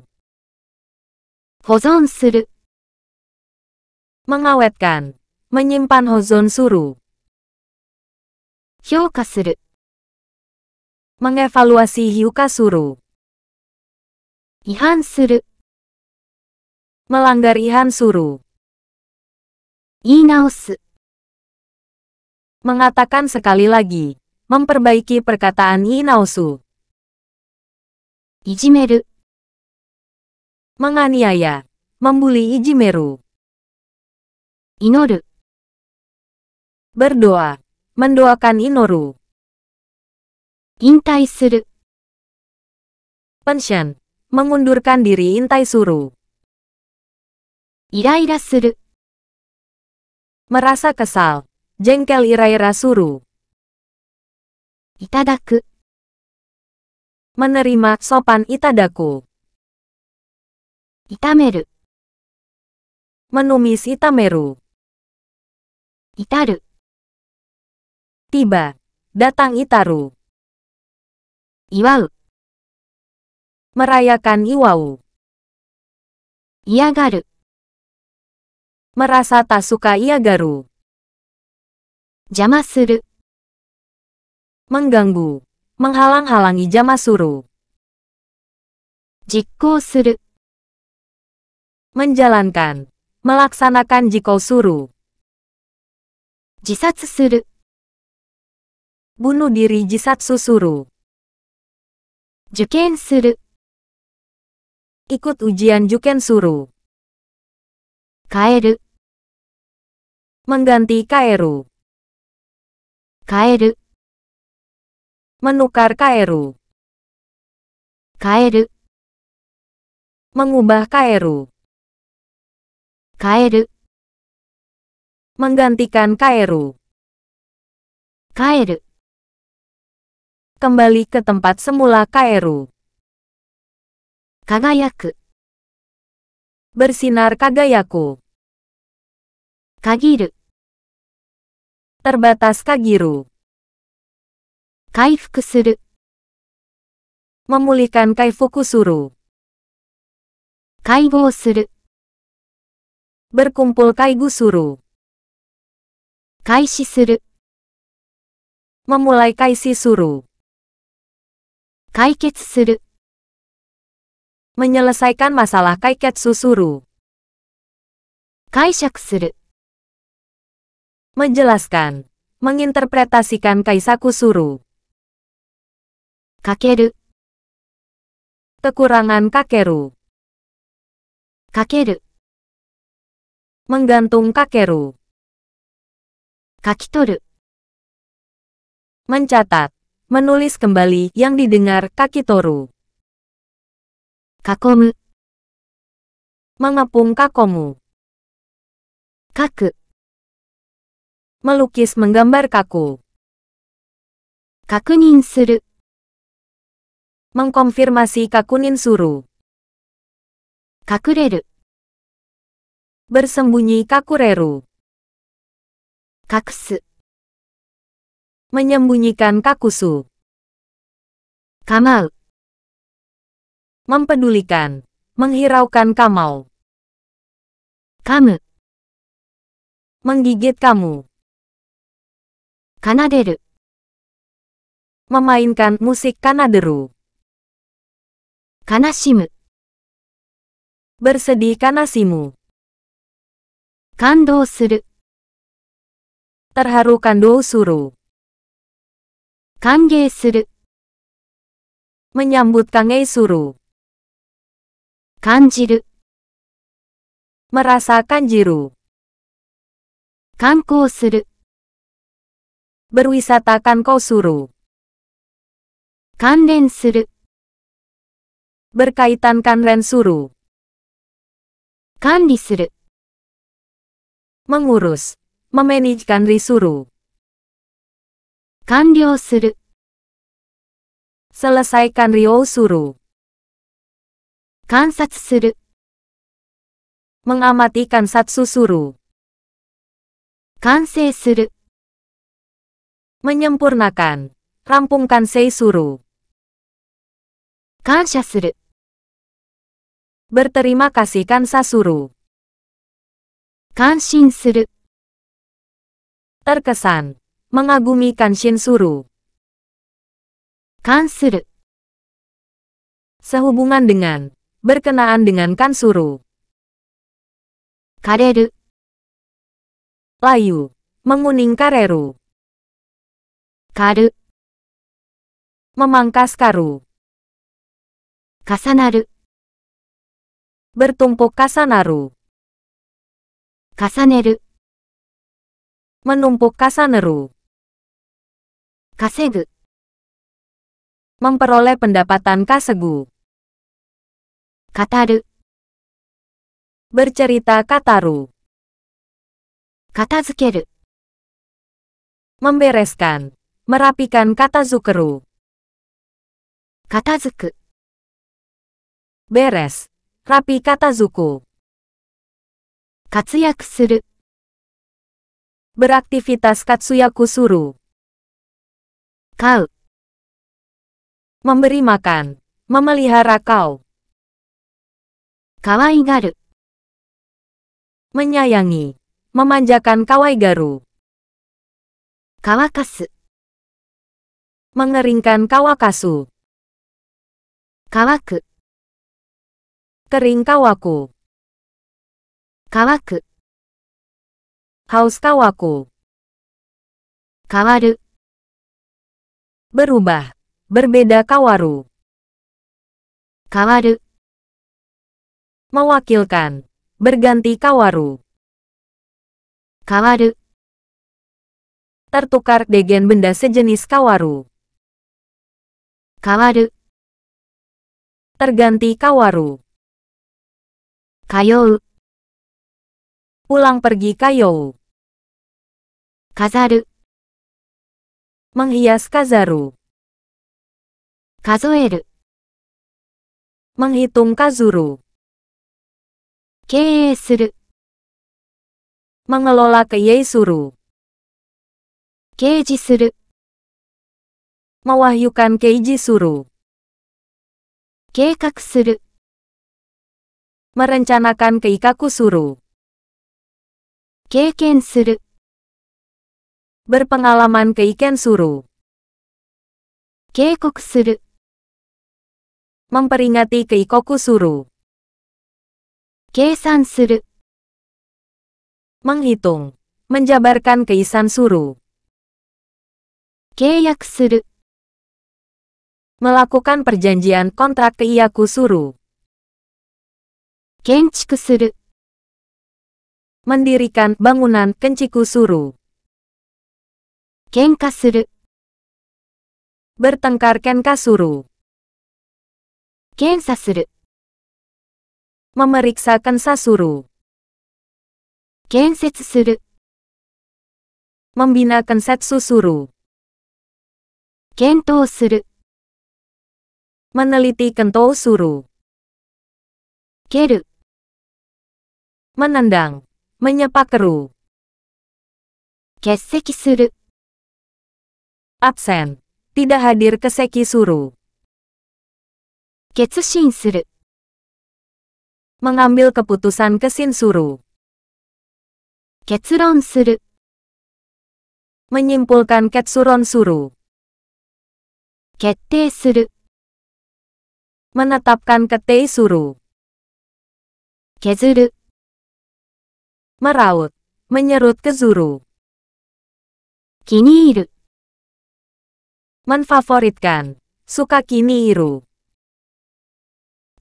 Hozon suru. Mengawetkan. Menyimpan hozon suru. Hyoka suru. Mengevaluasi hyuka suru. Ihan suru. Melanggar ihan suru. Inausu. Mengatakan sekali lagi. Memperbaiki perkataan inausu. Ijimeru. Menganiaya. Membuli Ijimeru. Inoru. Berdoa. Mendoakan Inoru. Intai suru. Pensiun. Mengundurkan diri intai suru. Iraira suru. Merasa kesal. Jengkel iraira suru. Itadaku menerima sopan itadaku. Itameru. Menumis itameru. Itaru. Tiba. Datang itaru. Iwau. Merayakan iwau. Iagaru. Merasa tak suka iagaru. Jamasuru. Mengganggu menghalang-halangi Jamasuru. Jikko suru. Menjalankan. Melaksanakan jiko suru. Jisatsu suru. Bunuh diri jisatsu suru. Juken suru. Ikut ujian juken suru. Kaeru. Mengganti kaeru. Kaeru. Menukar kairu, Kaeru. Mengubah kairu, Kaeru. Menggantikan kairu, Kaeru. Kembali ke tempat semula kairu, Kagayaku. Bersinar kagayaku. Kagiru. Terbatas kagiru suru, memulihkan kaifuku suru suru, berkumpul kaigu suru suru, memulai kaisi suru suru, menyelesaikan masalah kaiketsu suru suru. menjelaskan, menginterpretasikan kaisaku suru kakeru. Kekurangan kakeru. Kakeru. Menggantung kakeru. Kakitoru. Mencatat. Menulis kembali yang didengar kakitoru. Kakomu. Mengepung kakomu. Kaku. Melukis menggambar kaku. suru. Mengkonfirmasi Kakunin Suru. Kakureru. Bersembunyi Kakureru. Kakusu. Menyembunyikan Kakusu. Kamau. Mempedulikan. Menghiraukan Kamau. Kamu. Menggigit kamu. Kanaderu. Memainkan musik kanaderu kanashimu. Bersedih kanashimu. Kandou suru. Terharu kandou suru. Kangei suru. Menyambut kangei suru. Kanjiru. Merasa kanjiru. Kankou suru. Berwisata suru. Kanren suru berkaitan Kanrensuru. suru. Mengurus, memanage suru. Kanryo suru. Selesaikan Ryou suru. Kansatsu suru. Mengamati Kansatsu suru. Kansei suru. Menyempurnakan. Rampungkan Sei suru. Kansha suru. Berterima kasih kan Sasuru. Kanshin suru. Terkesan. Mengagumi Kanshin suru. suru. Sehubungan dengan. Berkenaan dengan Kansuru. Kareru. Layu. Menguning kareru. Karu. Memangkas karu. Kasanaru bertumpuk kasanaru. Kasaneru. Menumpuk kasaneru. Kasegu. Memperoleh pendapatan kasegu. Kataru. Bercerita kataru. Katazukeru. Membereskan. Merapikan katazukeru. Katazuku. Beres, rapi kata Zuko. Katsuyaku suru. Beraktivitas Katsuyaku suru. Kau. Memberi makan. Memelihara kau. garu Menyayangi. Memanjakan garu. Kawakasu. Mengeringkan kawakasu. Kawaku. Kering kawaku. Kawaku. Haus kawaku. Kawaru. Berubah. Berbeda kawaru. Kawaru. Mewakilkan. Berganti kawaru. Kawaru. Tertukar degen benda sejenis kawaru. Kawaru. Terganti kawaru pulang pergi kayou. Kazaru. Menghias kazaru. Kazoeru. Menghitung kazuru. Keei Mengelola keei suru. Mewahyukan keiji suru merencanakan keikakusuru. Keiken suru. Berpengalaman keiken suru. Keikoku suru. Memperingati keikoku suru. Keisan suru. Menghitung. Menjabarkan keisan suru. Keiyak suru. Melakukan perjanjian kontrak keiyaku suruh. Kenchikusuru. mendirikan bangunan Kenchikusuru. Kenkasuru. bertengkar Kenkasuru. Kensasuru, memeriksa kensasuru. Kensetsuru, membina kensetsusuru. Kentousuru. meneliti Kentousuru. suru menendang, menyepak keru. suru. absen, tidak hadir ke Ketsushin suru. mengambil keputusan ke Ketsuron suru. menyimpulkan Ketsuron Suru. suru. menetapkan Ketei Suru. Kezuru meraut, menyerut ke Zuru. Kiniiru. Menfavoritkan, suka kiniiru.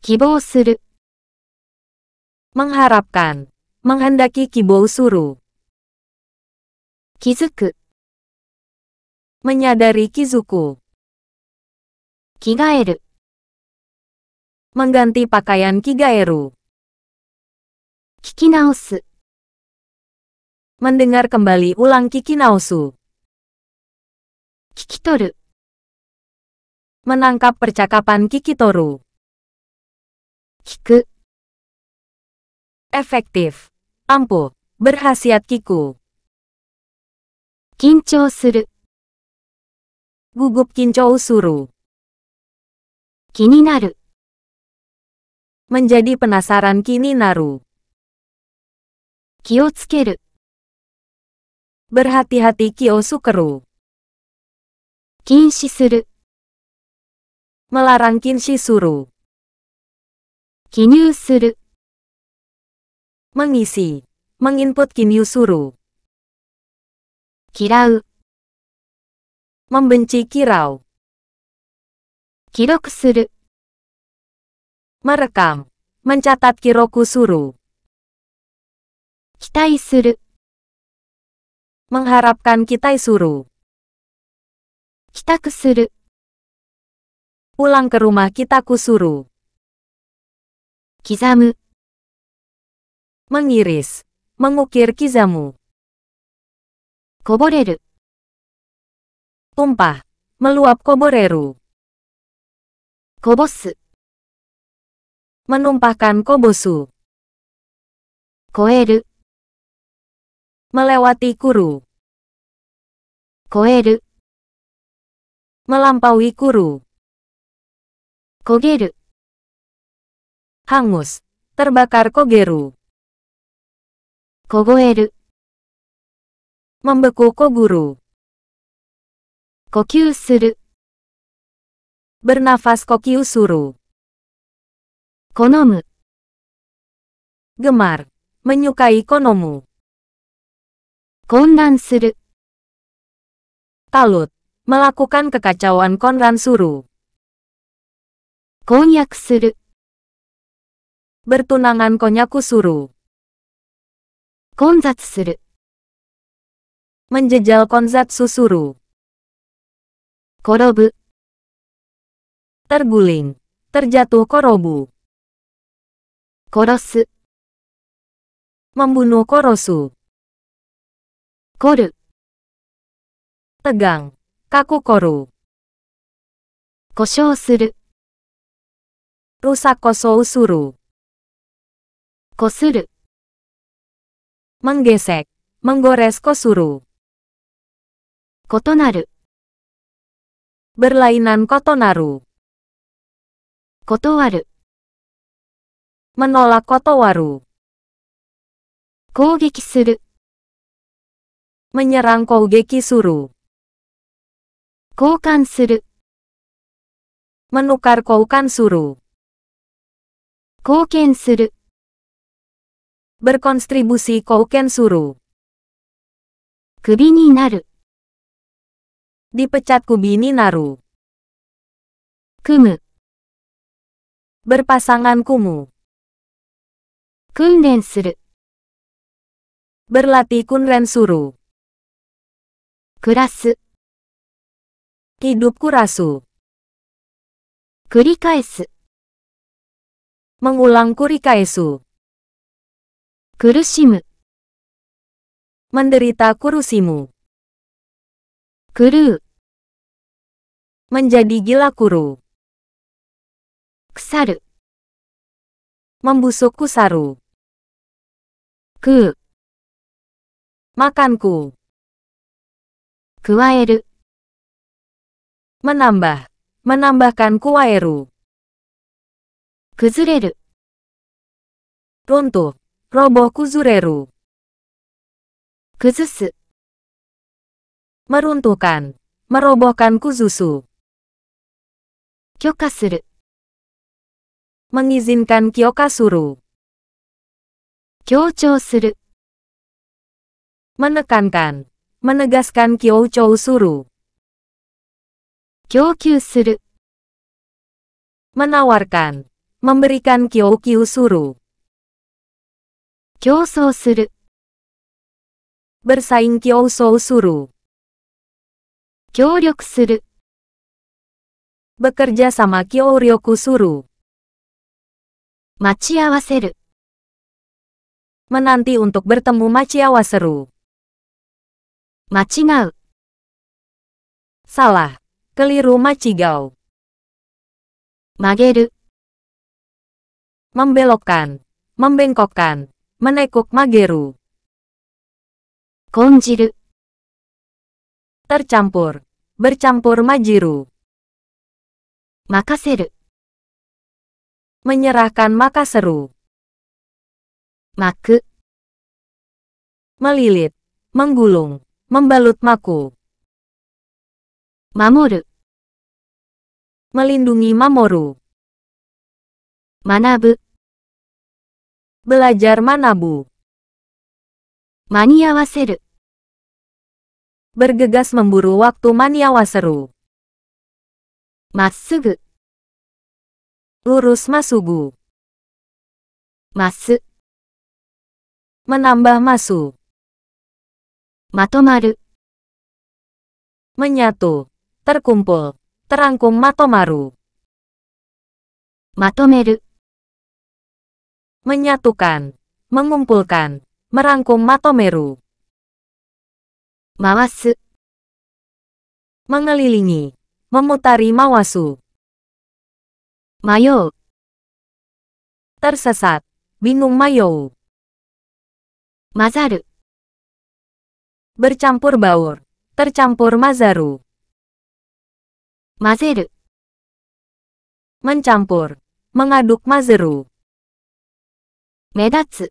Kibou suru. Mengharapkan, menghendaki kibou suru. Kizuku. Menyadari kizuku. Kigaeru. Mengganti pakaian kigaeru. Kikinaosu mendengar kembali ulang Kiki Kikinausu. Kikitoru. Menangkap percakapan Kikitoru. Kiku. Efektif. Ampuh. Berhasiat Kiku. Kincou suru. Gugup Kincou suru. Kininaru. Menjadi penasaran Kininaru. Kiyotsukeru. Berhati-hati Sukeru. Kinshi Melarang kinshi suru. Kinyu suru. Mengisi. Menginput kinyu suru. Kirau. Membenci kirau. Kiroku suru. Merekam. Mencatat kiroku suru. Kitai suru mengharapkan kita isuru. Kita kusuru. Pulang ke rumah kita kusuru. Kizamu. Mengiris, mengukir kizamu. Koboreru. Tumpah, meluap koboreru. Kobosu. Menumpahkan kobosu. Koeru melewati kuru. Koeru. Melampaui kuru. Kogeru. Hangus, terbakar kogeru. Kogoeru. Membeku koguru. Kokyu Bernafas kokyu Konomu. Gemar, menyukai konomu. Konran suru. Talut. Melakukan kekacauan konran suru. Konyak suru. Bertunangan konyaku suru. Konzat suru. Menjejal konzat susuru. Korobu. Terguling. Terjatuh korobu. Korosu. Membunuh korosu. Koru. Tegang. Kaku koru. Koshou suru. Rusak kosou suru. Kosuru. Menggesek. Menggores kosuru. Kotonaru. Berlainan kotonaru. Kotowaru. Menolak kotowaru. Kogeki suru menyerang Kougeki Suru. Koukan suru. Menukar Koukan Suru. Kouken suru. Berkontribusi Kouken Suru. Kubi ni naru. Dipecat Kubi ni naru. Kumu. Berpasangan kumu. Kunren suru. Berlatih kunren suru. Kurasu. Hidupku rasu. Kurikaesu. Mengulang kurikaesu. Kurushimu. Menderita kurusimu. Kuru. Menjadi gila kuru. Kusaru. Membusuk kusaru. Ku. Makanku. Kuaeru. Menambah, menambahkan kuaeru. Kuzureru. Runtuh, roboh kuzureru. Kuzusu. Meruntuhkan, merobohkan kuzusu. Kyokasuru. Mengizinkan kyokasuru. kyocho suru. Menekankan, menegaskan Kyo Chou Suru. suru, menawarkan, memberikan kyo suru, so suru, bersaing kyo suru, ryok suru, bekerja sama kyo suru, Machiawaseru menanti untuk bertemu Machiawaseru. Macigau. Salah. Keliru macigau. Mageru. Membelokkan. Membengkokkan. Menekuk mageru. Konjiru. Tercampur. Bercampur majiru. Makaseru. Menyerahkan maka seru. Maku. Melilit. Menggulung membalut maku. Mamoru. Melindungi Mamoru. Manabu. Belajar manabu. Maniawaseru. Bergegas memburu waktu maniawaseru. Masugu, Lurus masugu. Masu. Menambah masu. Matomaru. Menyatu, terkumpul, terangkum Matomaru. Matomeru. Menyatukan, mengumpulkan, merangkum Matomeru. Mawasu. Mengelilingi, memutari Mawasu. Mayo. Tersesat, bingung Mayo. Mazaru bercampur baur, tercampur mazaru. Mazeru. Mencampur, mengaduk mazeru. Medatsu.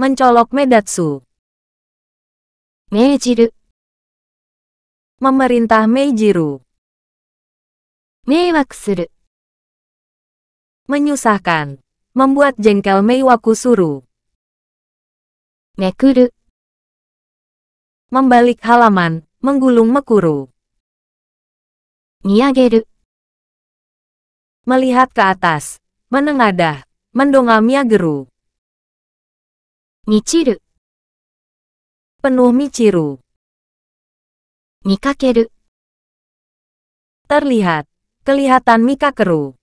Mencolok medatsu. Meijiru. Memerintah meijiru. Meiwakusuru. Menyusahkan, membuat jengkel meiwakusuru, Mekuru membalik halaman, menggulung Mekuru. Miyageru. Melihat ke atas, menengadah, mendongak Miyageru. Michiru. Penuh Michiru. Mikakeru. Terlihat, kelihatan Mikakeru.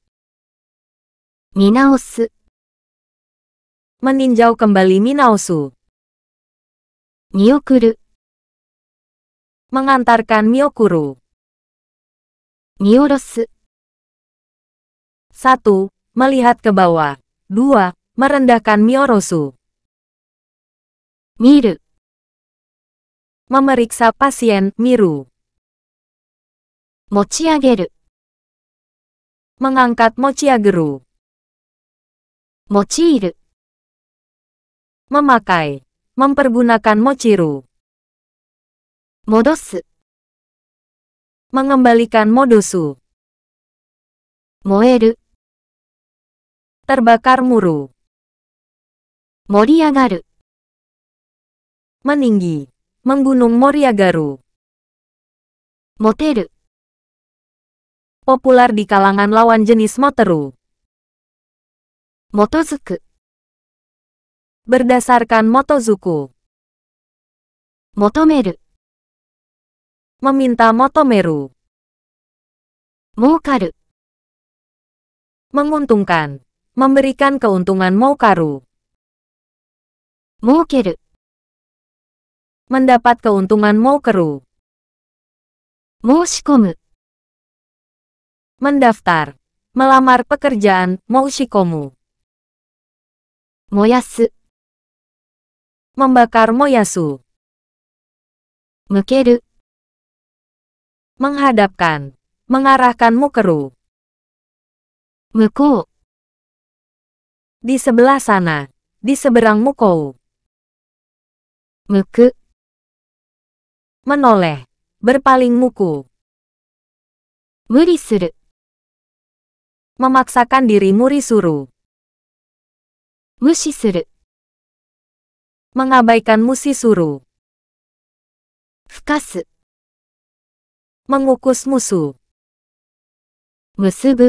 Minaosu. Meninjau kembali Minaosu. Niokuru. Mengantarkan Miyokuru. Mioros. Satu, Melihat ke bawah. Dua, Merendahkan Miorosu. Miru. Memeriksa pasien Miru. Mochiageru. Mengangkat Mochiageru. Mochiiru. Memakai. Mempergunakan Mochiru. Modus Mengembalikan modusu. Moeru. Terbakar muru. Moriyagaru. Meninggi. Menggunung Moriyagaru. Moteru. Populer di kalangan lawan jenis moteru. Motozuku. Berdasarkan motozuku. Motomeru. Meminta Motomeru. Moukaru. Menguntungkan. Memberikan keuntungan Moukaru. Moukeru. Mendapat keuntungan Moukeru. Moushikomu. Mendaftar. Melamar pekerjaan Moushikomu. Moyasu. Membakar Moyasu. Mukeru menghadapkan, mengarahkanmu ke Ru. Di sebelah sana, di seberang mukau. Muku. Menoleh, berpaling muku. Muri suru. Memaksakan dirimu risuru. Mushi suru. Mengabaikan Musi suru. Fukasu. Mengukus musuh. Musubu.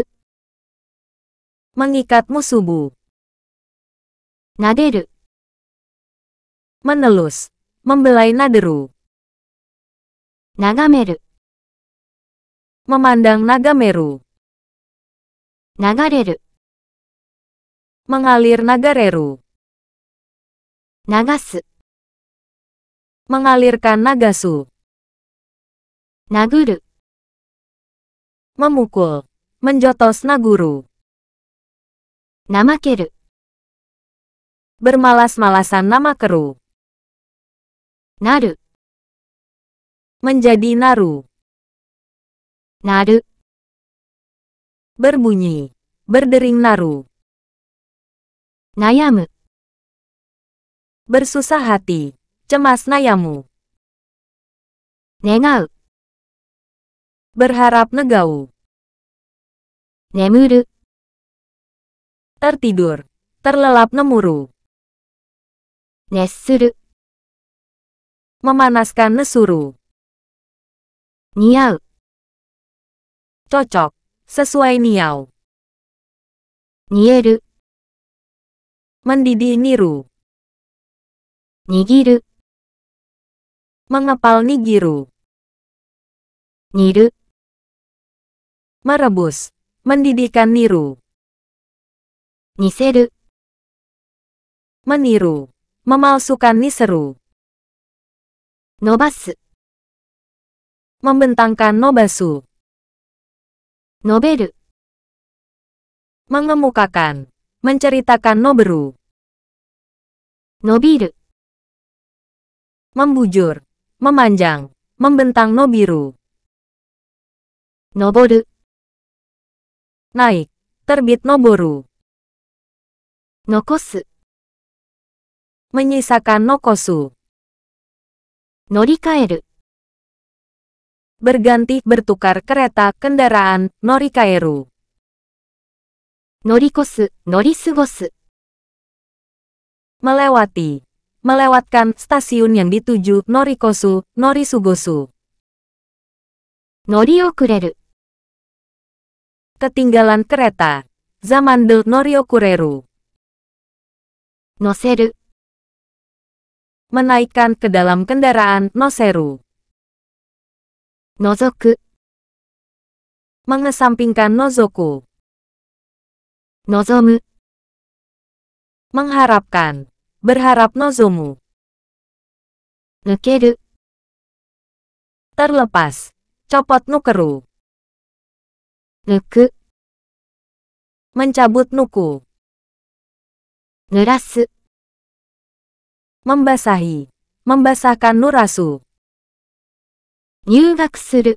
Mengikat musubu. Naderu. Menelus. Membelai naderu. Nagameru. Memandang Nagameru. Nagareru. Mengalir Nagareru. Nagasu. Mengalirkan Nagasu. Naguru. Memukul. Menjotos Naguru. Nama keru, Bermalas-malasan nama keru. Naru. Menjadi naru. Naru. Berbunyi. Berdering naru. Nayamu. Bersusah hati. Cemas nayamu. Nengau. Berharap negau. Nemuru. Tertidur. Terlelap nemuru. Nesuru. Memanaskan nesuru. Niau. Cocok. Sesuai niau. Nieru. Mendidih niru. Nigiru. Mengepal nigiru. Niru merebus, mendidihkan niru. Niseru. Meniru, memalsukan niseru. Nobasu. Membentangkan nobasu. Noberu. Mengemukakan, menceritakan noberu. Nobiru. Membujur, memanjang, membentang nobiru. Noboru naik, terbit Noboru. Nokosu. Menyisakan Nokosu. Norikaeru. Berganti bertukar kereta kendaraan Norikaeru. Norikosu, norisugosu. Melewati. Melewatkan stasiun yang dituju Norikosu, Norisugosu. Noriokureru ketinggalan kereta. Zaman del Norio Kureru. Noseru. Menaikkan ke dalam kendaraan Noseru. Nozoku. Mengesampingkan Nozoku. Nozomu. Mengharapkan. Berharap Nozomu. Nukeru. Terlepas. Copot nukeru. Nuku. Mencabut nuku. Nurasu. Membasahi. Membasahkan nurasu. Nyugaku suru.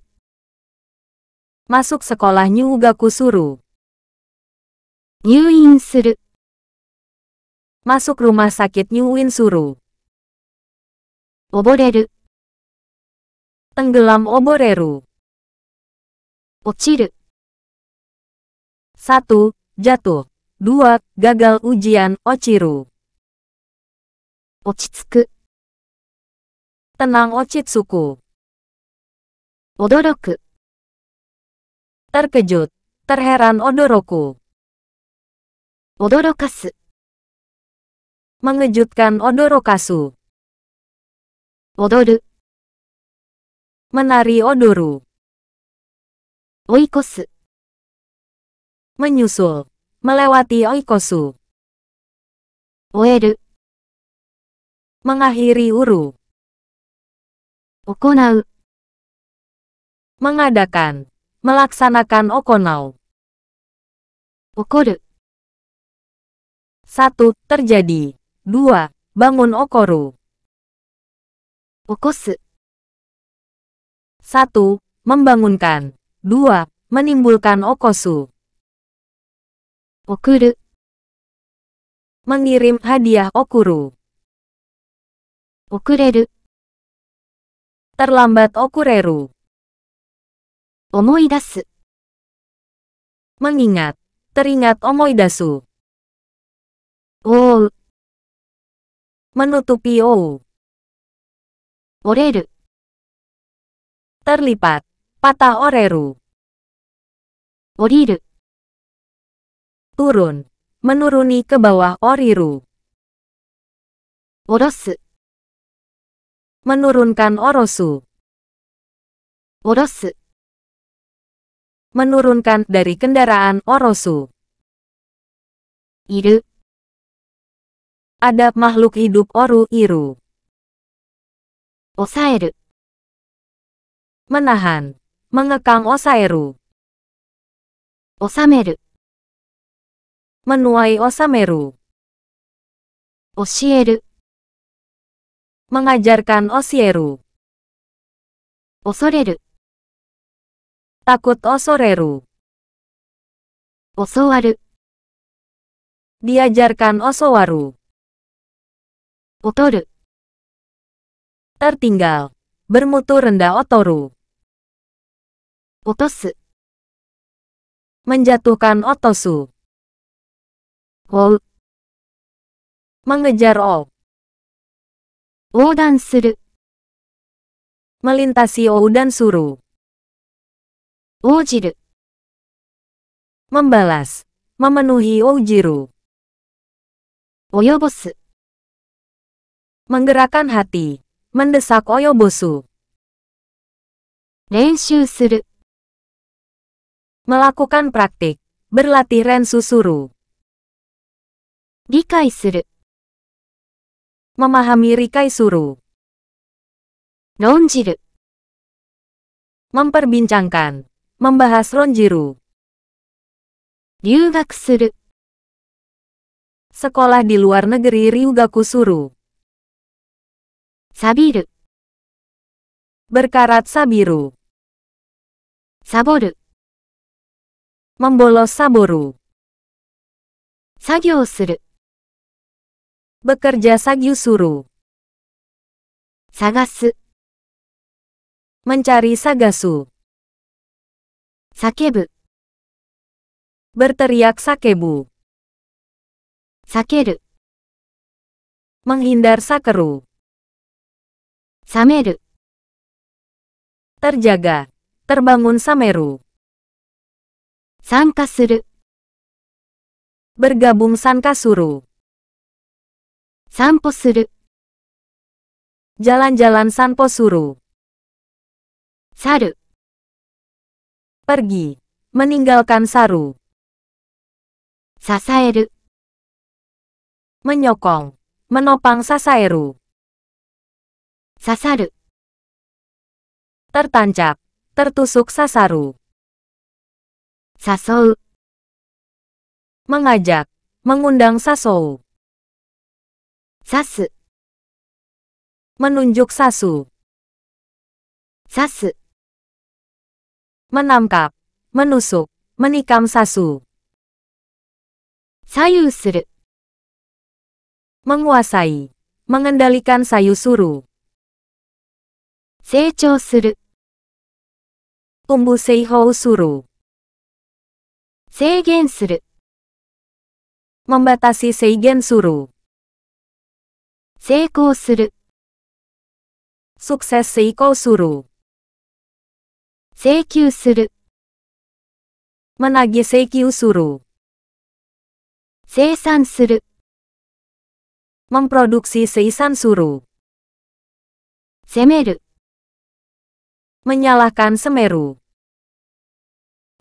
Masuk sekolah nyugaku suru. Nyuin suru. Masuk rumah sakit nyuin suru. Oboreru. Tenggelam oboreru. Ochiru. 1. Jatuh. 2. Gagal ujian Ochiru. Ochitsuku. Tenang Ochitsuku. Odoroku. Terkejut. Terheran Odoroku. Odorokasu. Mengejutkan Odorokasu. Odoru. Menari Odoru. Oikosu menyusul, melewati oikosu. Oeru. Mengakhiri uru. Okonau. Mengadakan, melaksanakan okonau. Okoru. Satu, terjadi. Dua, bangun okoru. Okosu. Satu, membangunkan. Dua, menimbulkan okosu. Okuru. Mengirim hadiah okuru. Okureru. Terlambat okureru. Omoidasu. Mengingat. Teringat omoidasu. Oh. Menutupi ou. Oreru. Terlipat. Patah oreru. Oriru turun, menuruni ke bawah oriru. Oros. Menurunkan orosu. Oros. Menurunkan dari kendaraan orosu. Iru. Ada makhluk hidup oru iru. Osaeru. Menahan. Mengekang osaeru. Osameru menuai Osameru. osieru Mengajarkan Osieru. Osoreru. Takut Osoreru. Osowaru. Diajarkan Osowaru. Otoru. Tertinggal. Bermutu rendah Otoru. Otosu. Menjatuhkan Otosu mengejar dan Melintasi dan dan を横断 suru。ojiru. membalas, memenuhi ojiru. oyobosu. menggerakkan hati, mendesak oyobosu. Melakukan praktik, berlatih suru. Rikai suru. Memahami rikai suru. Ronjiru. Memperbincangkan. Membahas ronjiru. Ryugaku suru. Sekolah di luar negeri Ryugaku suru. Sabiru. Berkarat sabiru. Saboru. Membolos saboru. Sagyo suru. Bekerja Sagyu Suru. Sagasu. Mencari Sagasu. Sakebu. Berteriak sakebu. Sakeru. Menghindar sakeru. Sameru. Terjaga. Terbangun sameru. Sankasuru. Bergabung sankasuru jalan jalan sanpo suru. Saru. Pergi. Meninggalkan saru. Sasaeru. Menyokong. Menopang sasaeru. Sasaru. Tertancap. Tertusuk sasaru. Sasou. Mengajak. Mengundang sasou. Sasu. Menunjuk sasu. Sasu. Menangkap, menusuk, menikam sasu. Sayu suru. Menguasai, mengendalikan sayu suru. Seichou suru. Tumbuh seihou suru. Seigen suru. Membatasi seigen suru. 成功する。sukses 成功する。請求する。menagih 請求する。生産する。memproduksi 生産する。責める。menyalahkan Semeru.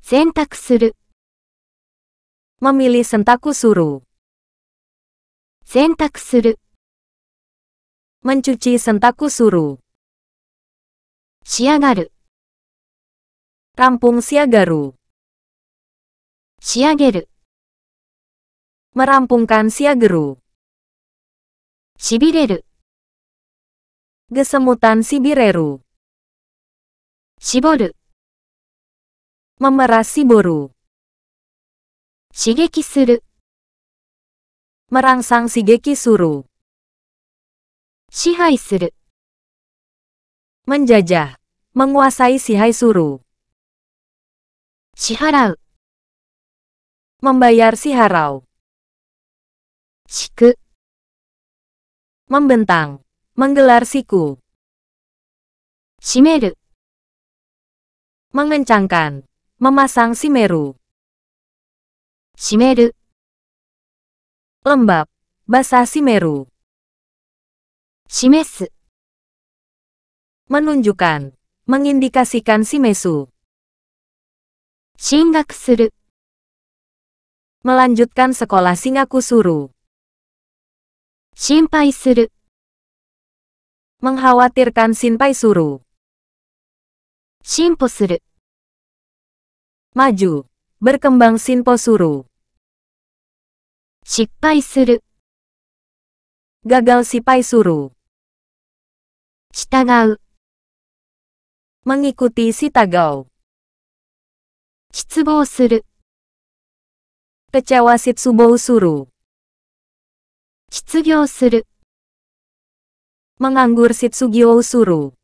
Sentak suru. Memilih sentaku suru. Sentak suru mencuci sentaku suru. Siagaru. Rampung siagaru. Siageru. Merampungkan siageru. Sibireru. Gesemutan sibireru. Siboru. Memeras siboru. Shigeki suru. Merangsang shigeki suru. Shihai suru. Menjajah. Menguasai Shihai suru. Shiharau. Membayar Shiharau. Shiku. Membentang. Menggelar siku. Shimeru. Mengencangkan. Memasang simeru. Shimeru. Lembab. Basah simeru. Shimesu. Menunjukkan. Mengindikasikan shimesu. Shingaku suru. Melanjutkan sekolah Shingaku suru. Shinpai suru. Mengkhawatirkan Shinpai suru. Shinpo suru. Maju. Berkembang Shinpo suru. Shippai suru. Gagal Shippai suru. Citagau. Mengikuti Citagau. Chitsubou suru. Kecewa Chitsubou suru. Chitsugyou suru. Menganggur Chitsugyou suru.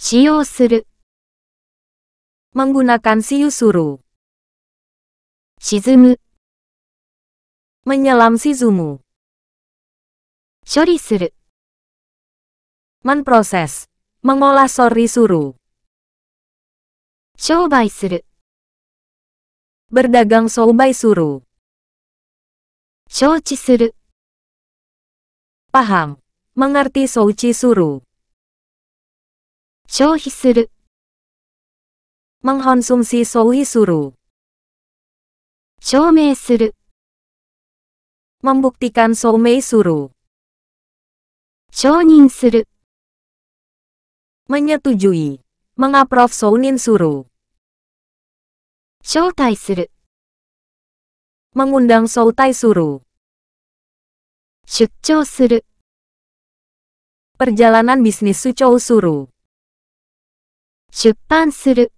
Shiyou suru. Menggunakan siu suru. Menyelam sizumu. Shori suru. Menproses, Mengolah sorry suru. Shoubai suru. Berdagang shoubai suru. Shouchi suru. Paham. Mengerti shouchi suru. Shouhi suru. Mengkonsumsi shouhi suru. Shoumei suru. Membuktikan shoumei suru. Shounin suru menyetujui, mengaprov Sounin Suru. Shoutai suru. Mengundang Shoutai Suru. Shuchou suru. Perjalanan bisnis Suchou Suru. Shupan suru.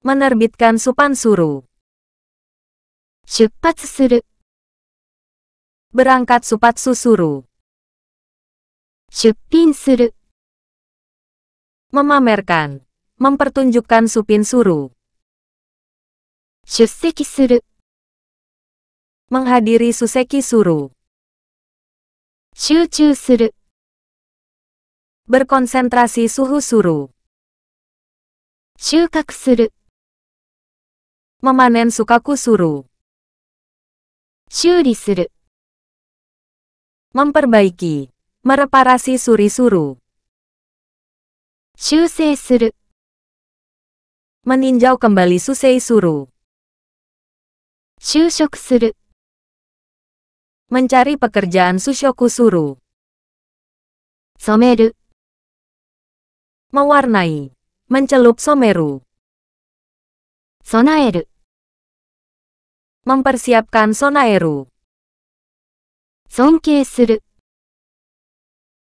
Menerbitkan Supan Suru. Shupat suru. Berangkat Supatsu Suru. Shupin suru memamerkan, mempertunjukkan supin suru. suru, menghadiri suseki suru. suru, berkonsentrasi suhu suru. suru, memanen sukaku suru. suru, memperbaiki, mereparasi suri suru. 修正する meninjau kembali susei suru Suru. mencari pekerjaan sushoku suru Someru. mewarnai mencelup someru Sonaeru. mempersiapkan sonaeru Suru.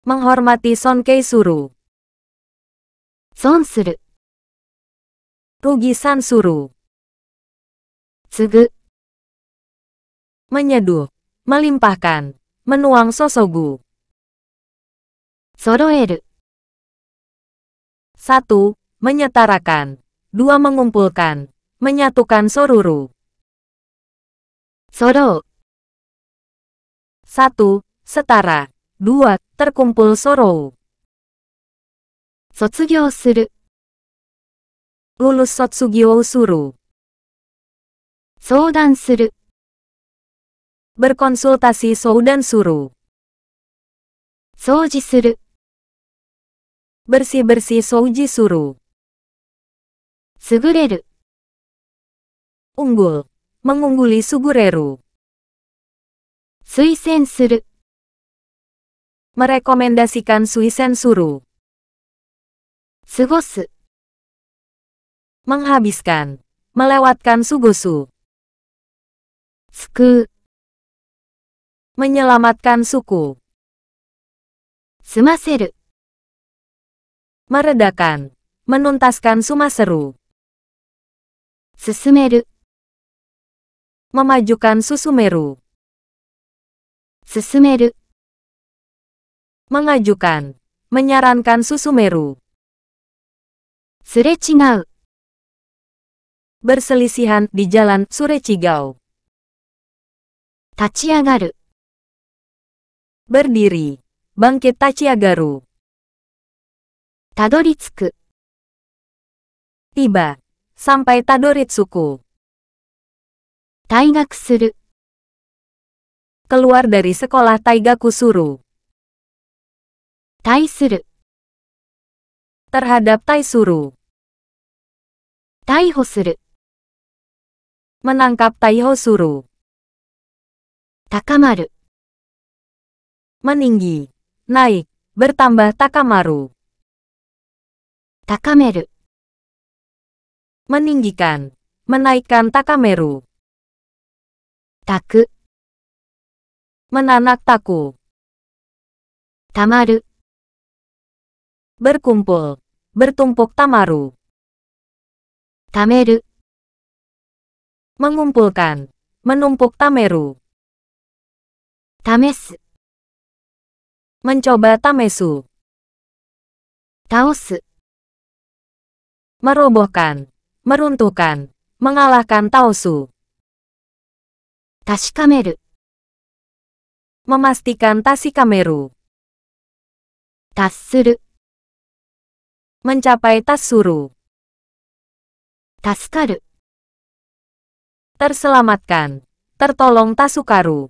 menghormati sonkei suru 損する。rugi sansuru. 継ぐ menyeduh, melimpahkan, menuang sosogu. 揃える satu, Menyetarakan dua Mengumpulkan, menyatukan soruru. Soro satu, Setara dua, Terkumpul sorou Lulus, sotsugyo suru. Berkonsultasi soudan suru. suru. bersih bersih, souji suru. Unggul, mengungguli sugureru. Merekomendasikan suisen suru. Sugosu. menghabiskan, melewatkan sugosu. Suku menyelamatkan suku. Sumaseru meredakan, menuntaskan sumaseru. Susumeru memajukan susumeru. Susumeru mengajukan, menyarankan susumeru. Surecigao. Berselisihan di jalan Surecigao. Tachiagaru. Berdiri. Bangkit Tachiagaru. Tadoritsuku. Tiba. Sampai Tadoritsuku. Taigakusuru. Keluar dari sekolah Taigakusuru. Taisuru terhadap Taisuru. Taiho suru. Menangkap Taiho Suru. Takamaru. Meninggi, naik, bertambah Takamaru. Takameru. Meninggikan, menaikkan Takameru. Taku. Menanak taku. Tamaru berkumpul, bertumpuk tamaru. Tameru. Mengumpulkan, menumpuk tameru. Tames. Mencoba tamesu. Taos. Merobohkan, meruntuhkan, mengalahkan taosu. Tashikameru. Memastikan tasikameru. Tassuru. Mencapai tas suru. Tasukaru. Terselamatkan. Tertolong Tasukaru.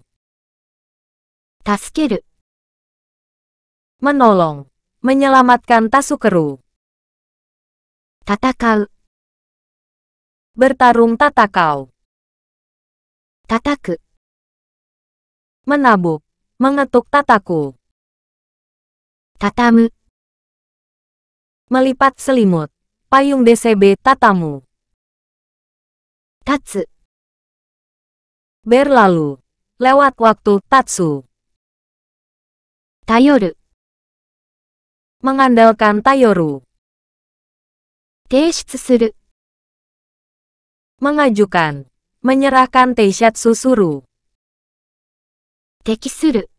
Tasukeru. Menolong. Menyelamatkan Tasukeru. Tatakau. Bertarung tatakau. Tataku. Menabuk. Mengetuk tataku. Tatamu melipat selimut, payung DCB tatamu. Tatsu. Berlalu, lewat waktu tatsu. Tayoru. Mengandalkan tayoru. Teishitsu suru. Mengajukan, menyerahkan teishatsu suru. Teki suru.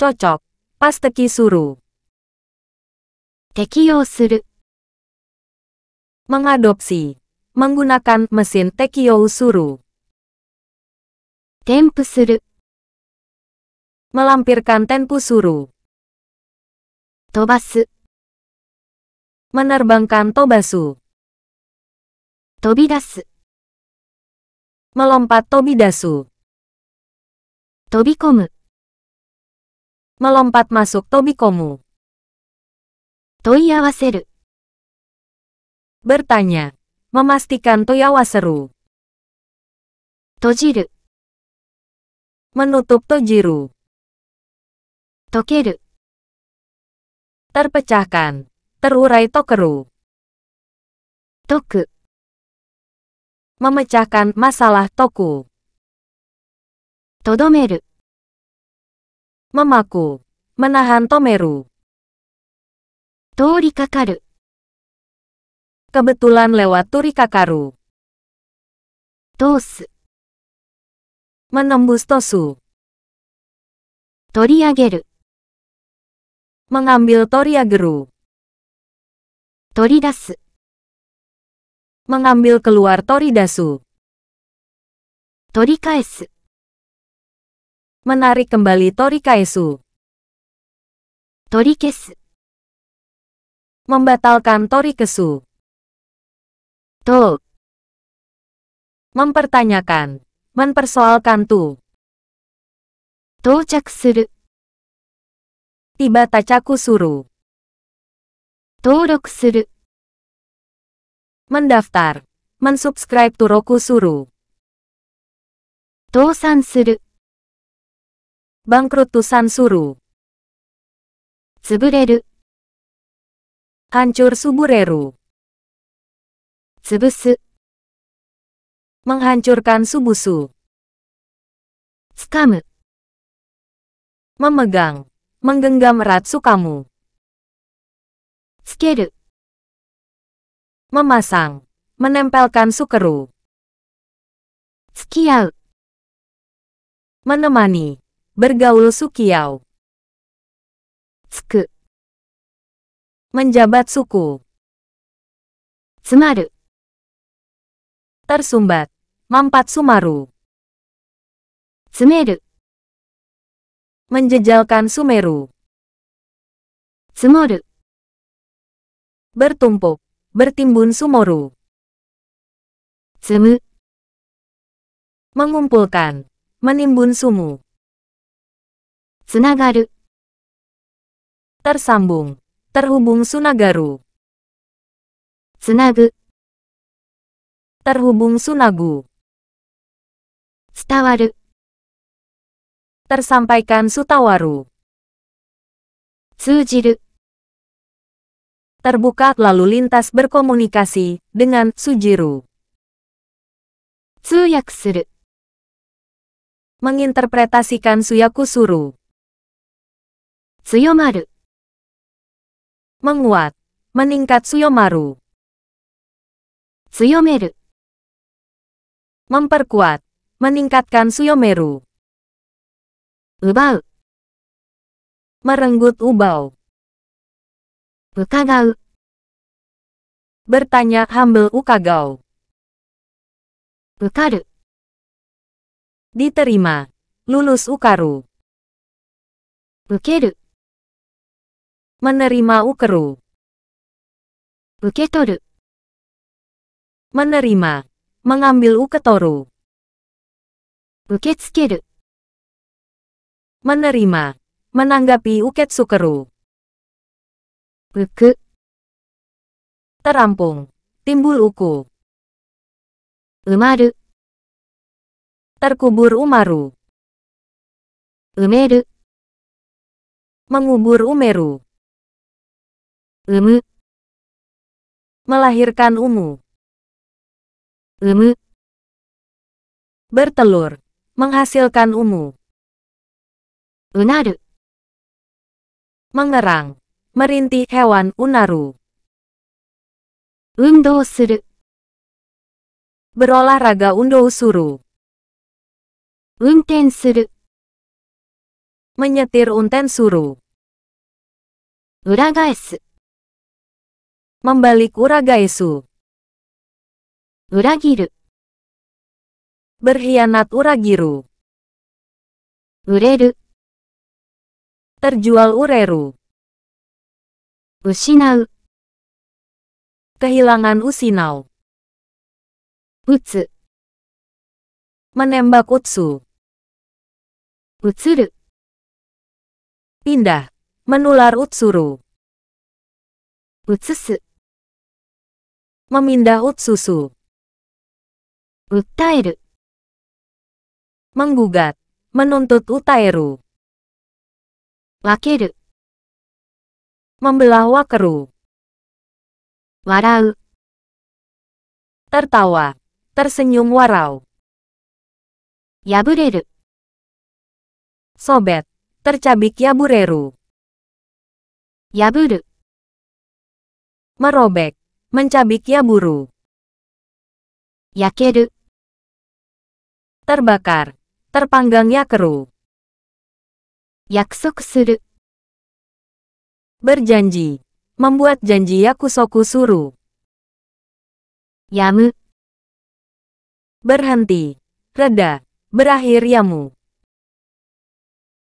Cocok, pas teki suru. 適用する mengadopsi menggunakan mesin tekyo suru melampirkan tempusuru. suru menerbangkan tobasu Tobidasu, melompat tobidasu Tobikomu, melompat masuk tobikomu Toyawaseru. Bertanya. Memastikan toyawaseru. Tojiru. Menutup tojiru. Tokeru. Terpecahkan. Terurai tokeru. Toku. Memecahkan masalah toku. Todomeru. Memaku. Menahan tomeru. Tori Kakaru. Kebetulan lewat Tori Kakaru. Tos. Menembus tosu. Toriageru. Mengambil toriageru. Toridasu. Mengambil keluar toridasu. Torikaesu. Menarik kembali torikaesu. Torikesu. Membatalkan tori kesu, Talk. Mempertanyakan. Mempersoalkan tu. Touchak suru. Tiba tacaku suru. Tourok suru. Mendaftar. Mensubscribe Turoku Suru. tosan suru. Bangkrut Tusan Suru. Tsubureru. Hancur Subureru. Tsubusu. Menghancurkan Subusu. Tsukamu. Memegang. Menggenggam erat sukamu. Tsukeru. Memasang. Menempelkan Sukeru. Tsukiau. Menemani. Bergaul Sukiau. Tsuku. Menjabat suku. Semaru. Tersumbat. Mampat Sumaru. Semeru. Menjejalkan Sumeru. Tsumoru. Bertumpuk. Bertimbun Sumoru. Semu. Mengumpulkan. Menimbun sumu. Tsunagaru. Tersambung. Terhubung Sunagaru. Tsunagu. Terhubung Sunagu. Tsutawaru. Tersampaikan Sutawaru. Tsujiru. Terbuka lalu lintas berkomunikasi dengan Sujiru. Tsuyakusuru. Menginterpretasikan Suyakusuru. Tsuyomaru menguat, meningkat Suyomaru. Suyomeru. Memperkuat, meningkatkan Suyomeru. Ubau. Merenggut ubau. Ukagau. Bertanya humble ukagau. Ukaru. Diterima. Lulus ukaru. Ukeru menerima ukeru uketoru menerima mengambil uketoru Uketsukeru. menerima menanggapi uketsukeru uke terampung timbul uku Umaru. terkubur umaru Umeru. mengubur umeru Umu. Melahirkan umu. Umu. Bertelur. Menghasilkan umu. Unaru. Mengerang. Merintih hewan unaru. Undo Berolahraga undo suru. Menyetir untensuru. suru. Uragaesu. Membalik Uragaesu. Uragiru. Berkhianat Uragiru. Ureru. Terjual Ureru. Usinau. Kehilangan Usinau. Utsu. Menembak Utsu. Utsuru. Pindah. Menular Utsuru. Utsusu. Memindah ut susu. Utaeru. Menggugat. Menuntut utaeru. Wakeru. Membelah wakeru. Warau. Tertawa. Tersenyum warau. Yabureru. Sobet. Tercabik yabureru. Yaburu. Merobek. Mencabiknya buru. Yakeru. Terbakar. terpanggang Terpanggangnya keru, yaksuk suru. Berjanji. Membuat janji yakusoku suru. Yamu. Berhenti. Reda. Berakhir yamu.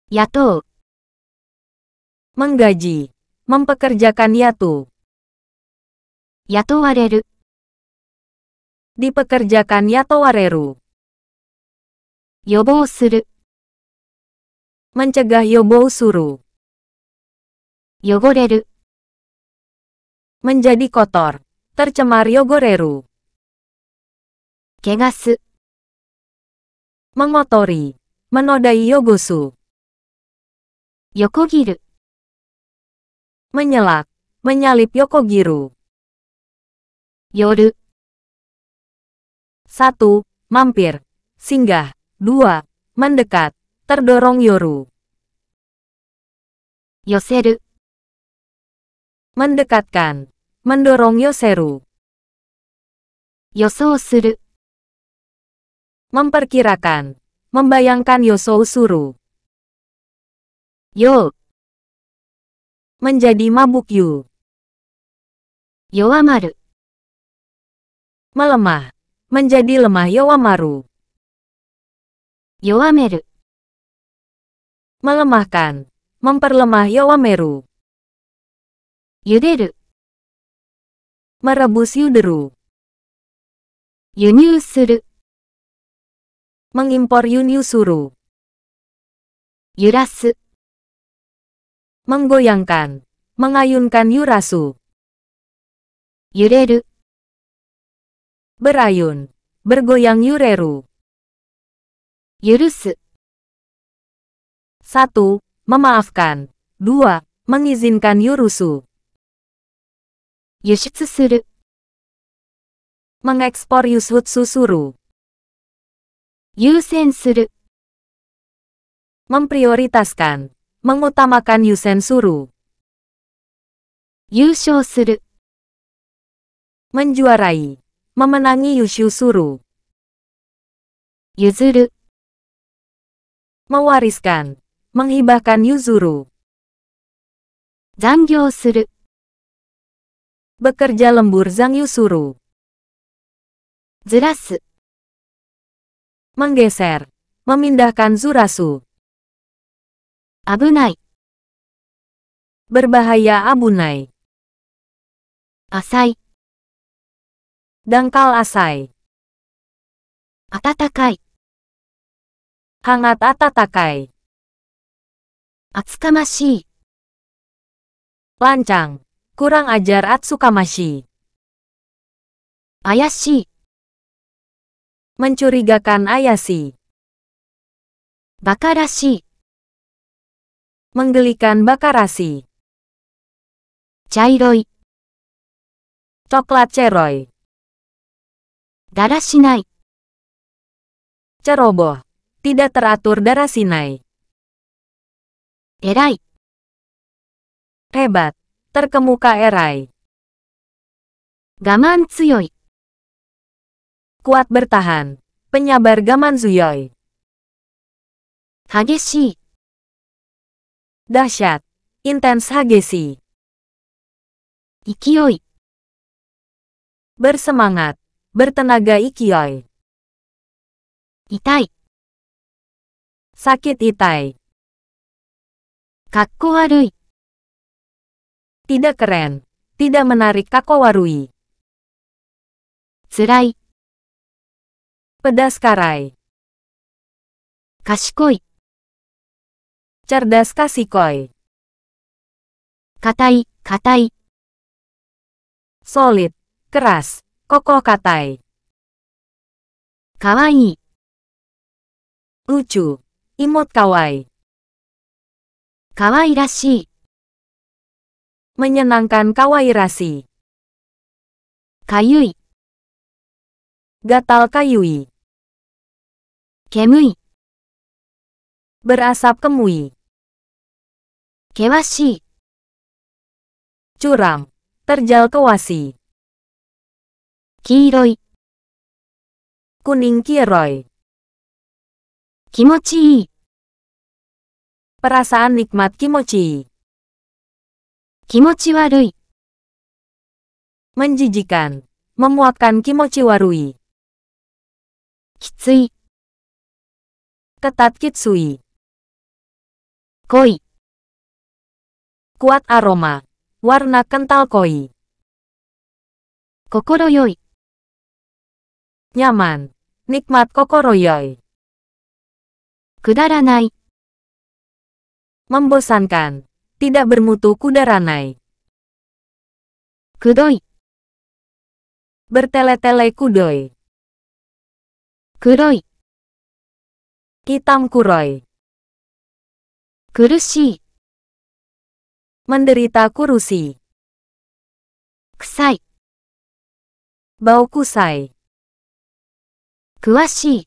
Yato. Menggaji. Mempekerjakan yatu. Yatowareru. Dipekerjakan yatowareru. Yobou suru. Mencegah yobou suru. Yogoreru. Menjadi kotor. Tercemar yogoreru. Kegasu. Mengotori. Menodai yogosu. Yokogiru. Menyelak. Menyalip yokogiru. Yoru. 1. Mampir. Singgah. 2. Mendekat. Terdorong Yoru. Yoseru. Mendekatkan. Mendorong Yoseru. Yosousuru Memperkirakan. Membayangkan Yosousuru Yo. Menjadi mabuk Yu. Yowamaru melemah, menjadi lemah Yowamaru. Yowameru. Melemahkan, memperlemah Yowameru. Yuderu. Merebus yuderu. Yunyusuru. Mengimpor Yunyusuru. Yurasu. Menggoyangkan, mengayunkan yurasu. Yureru berayun, bergoyang yureru. Yurusu satu Memaafkan dua Mengizinkan yurusu Yushitsu suru Mengekspor Yushutsu suru Yusen suru Memprioritaskan Mengutamakan yusen suru Yushou suru Menjuarai memenangi Yushu Suru. Yuzuru mewariskan, menghibahkan Yuzuru. Zangyo suru bekerja lembur Zhang Yusuru. Zurasu menggeser, memindahkan Zurasu. Abunai berbahaya Abunai. Asai Dangkal asai. Atatakai. Hangat atatakai. Atsukamashi. Lancang. Kurang ajar Atsukamashi. Ayashi. Mencurigakan Ayashi. Bakarashi. Menggelikan Bakarashi. Cairoi. Coklat ceroy. Darah Sinai. Ceroboh. Tidak teratur darah Sinai. Erai. Hebat. Terkemuka Erai. Gaman Tsuyoi. Kuat bertahan. Penyabar Gaman Tsuyoi. Hageshi. Dahsyat. Intens Hageshi. Ikioi. Bersemangat bertenaga ikioi. Itai. Sakit itai. Kakko Tidak keren. Tidak menarik kakko warui. Tsurai. Pedas karai. Kashikoi. Cerdas kasikoi. Katai, katai. Solid, keras kokoh katai. Kawaii. Lucu. Imut kawaii. Kawaii rasi, Menyenangkan kawaii rasi. Kayui. Gatal kayui. Kemui. Berasap kemui. kewasi, curam, Terjal kewasi kuning kiroi. Kimochi. Perasaan nikmat kimochi. Kimochi warui. Menjijikan, memuakkan kimochi warui. Kitsui. Ketat kitsui. Koi. Kuat aroma, warna kental koi. Kokoro yoi. Nyaman. Nikmat kokoroyoy. Kudaranai. Membosankan. Tidak bermutu kudaranai. Kudoi. Bertele-tele kudoi. Kuroi. Hitam kuroi. Kurushi. Menderita kurusi. Kusai. Bau kusai. Kuasi.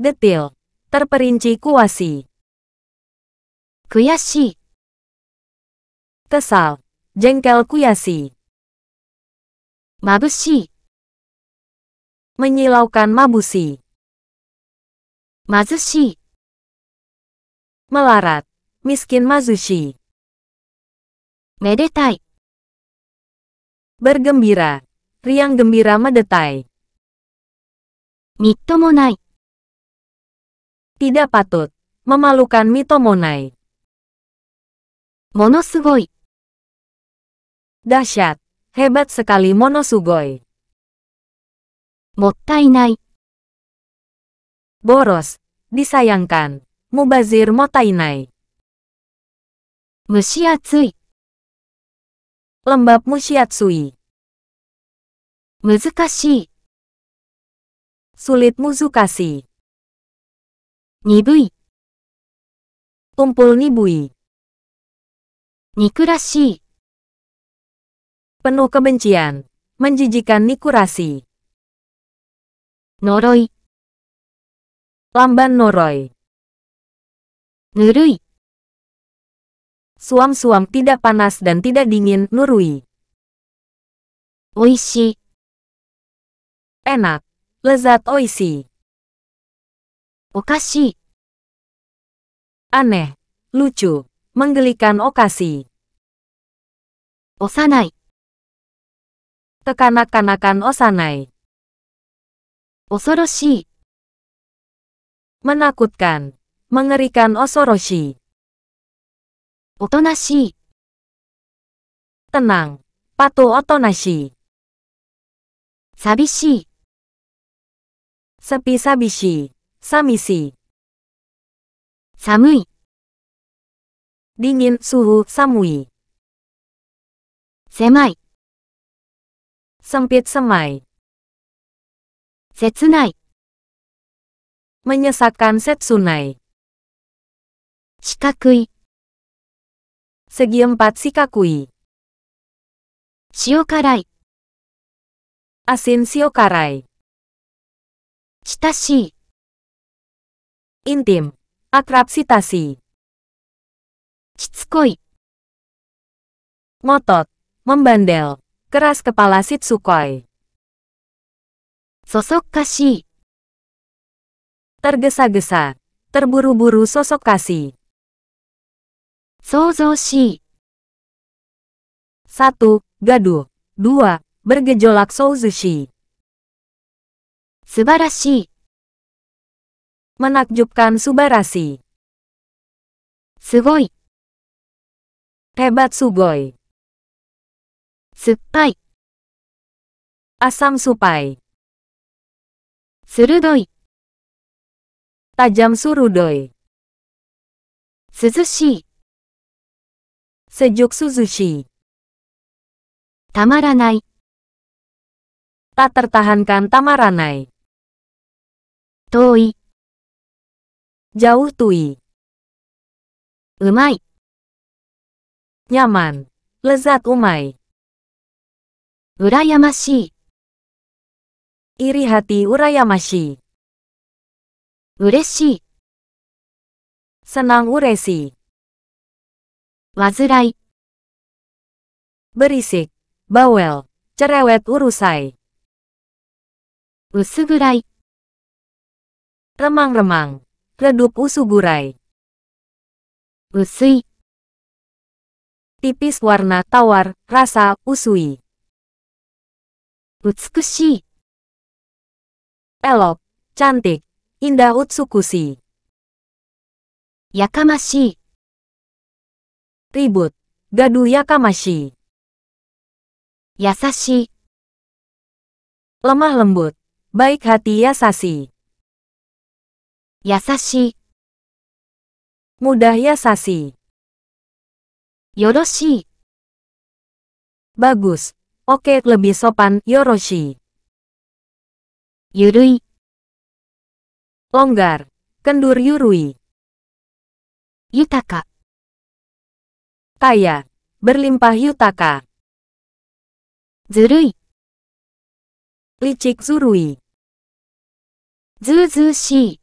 Detil. Terperinci kuasi. Kuyashi. Kesal. Jengkel kuyasi. Mabushi. Menyilaukan mabusi. Mazushi. Melarat. Miskin mazushi. Medetai. Bergembira. Riang gembira medetai. Mitomonai. Tidak patut. Memalukan Mitomonai. Monosugoi. Dahsyat. Hebat sekali Monosugoi. Mottainai. Boros. Disayangkan. Mubazir Mottainai. Mushiatsui. Lembab Mushiatsui. Muzukashii. Sulit Muzukasi. Nibui. Tumpul nibui. Nikurashi. Penuh kebencian. Menjijikan nikurasi. Noroi. Lamban noroi. Nurui. Suam-suam tidak panas dan tidak dingin, nurui. Oishi. Enak lezat oisi, Okashi. Aneh, lucu, menggelikan okasi. Osanai. Tekanak-kanakan osanai. Osoroshi. Menakutkan, mengerikan osoroshi. Otonashi. Tenang, patuh otonashi. Sabishi sepi sabishi, samisi. Samui. Dingin, suhu, samui. Semai. Sempit semai. Setsunai. Menyesakkan setsunai. Shikakui. Segi empat shikakui. Shio karai. Asin shio karai. Intim. akrab citasi. motot membandel, keras kepala Shitsukoi. Sosok kasih Tergesa-gesa, terburu-buru sosok kasi. Sozoshi. Satu, gaduh. Dua, bergejolak souzushi. Subarashi. Menakjubkan Subarasi. Sugoi. Hebat Sugoi. Suppai. Asam supai. Surudoi. Tajam surudoi. Suzushi. Sejuk Suzushi. Tamaranai. Tak tertahankan Tamaranai jauh tui. umai, nyaman, lezat umai. urayamashi, iri hati urayamashi. senang uresi. berisik, bawel, cerewet urusai. usugurai remang-remang, redup usugurai, Usui. Tipis warna tawar, rasa usui. Utsukushi. Elok, cantik, indah utsukushi. Yakamashi. Ribut, gaduh yakamashi. Yasashi. Lemah lembut, baik hati yasashi. Yasashi. Mudah yasashi. Yoroshi. Bagus. Oke, lebih sopan, yoroshi. Yurui. Longgar. Kendur yurui. Yutaka. Kaya. Berlimpah yutaka. Zurui. Licik zurui. Zuzushi.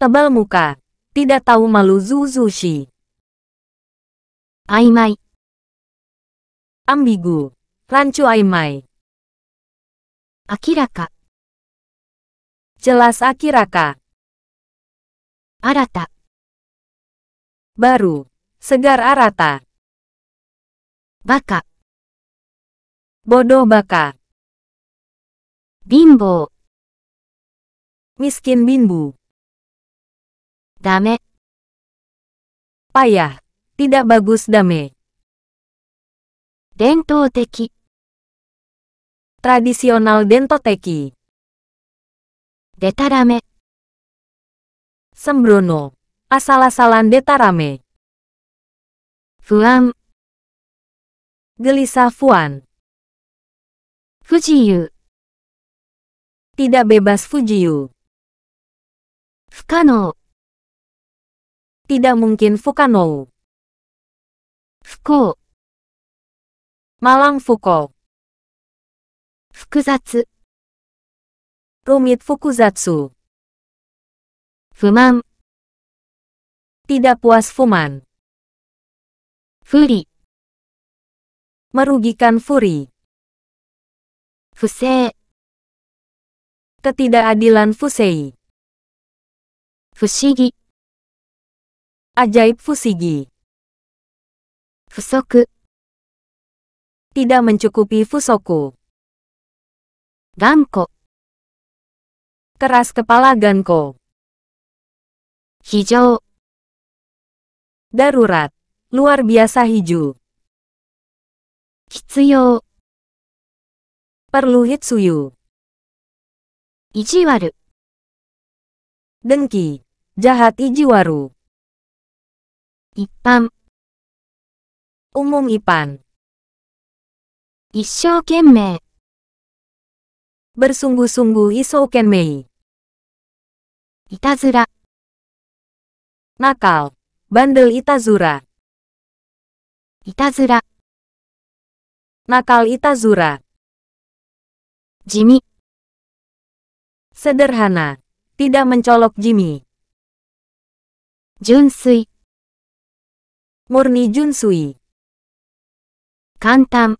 Tebal muka. Tidak tahu malu Zuzushi. Aimai. Ambigu. Rancu aimai. Akiraka. Jelas akiraka. Arata. Baru. Segar arata. Baka. Bodoh baka. Bimbo. Miskin Bimbo. Dame. Payah. Tidak bagus dame. Dentoteki. Tradisional dentoteki. Detarame. Sembrono. Asal-asalan detarame. Fuan. Gelisah fuan. Fujiyu. Tidak bebas Fujiyu. Fukano tidak mungkin Fukano. Fuku. Malang Fukou. Fukuzatsu. Rumit Fukuzatsu. Fuman. Tidak puas Fuman. Furi. Merugikan Furi. Fusei. Ketidakadilan Fusei. Fushigi. Ajaib Fusigi. Fusoku. Tidak mencukupi Fusoku. Ganko. Keras kepala Ganko. Hijau. Darurat. Luar biasa hijau. Kitsuyo. Perlu Hitsuyu. Ijiwaru. Dengki. Jahat Ijiwaru. Ipan, umum ipan 一生懸命 bersungguh-sungguh iso kenmei Itazura, nakal bandel itazura Itazura, nakal itazura Jimmy, sederhana tidak mencolok Jimmy. Junsui murni Junsui. Kantan.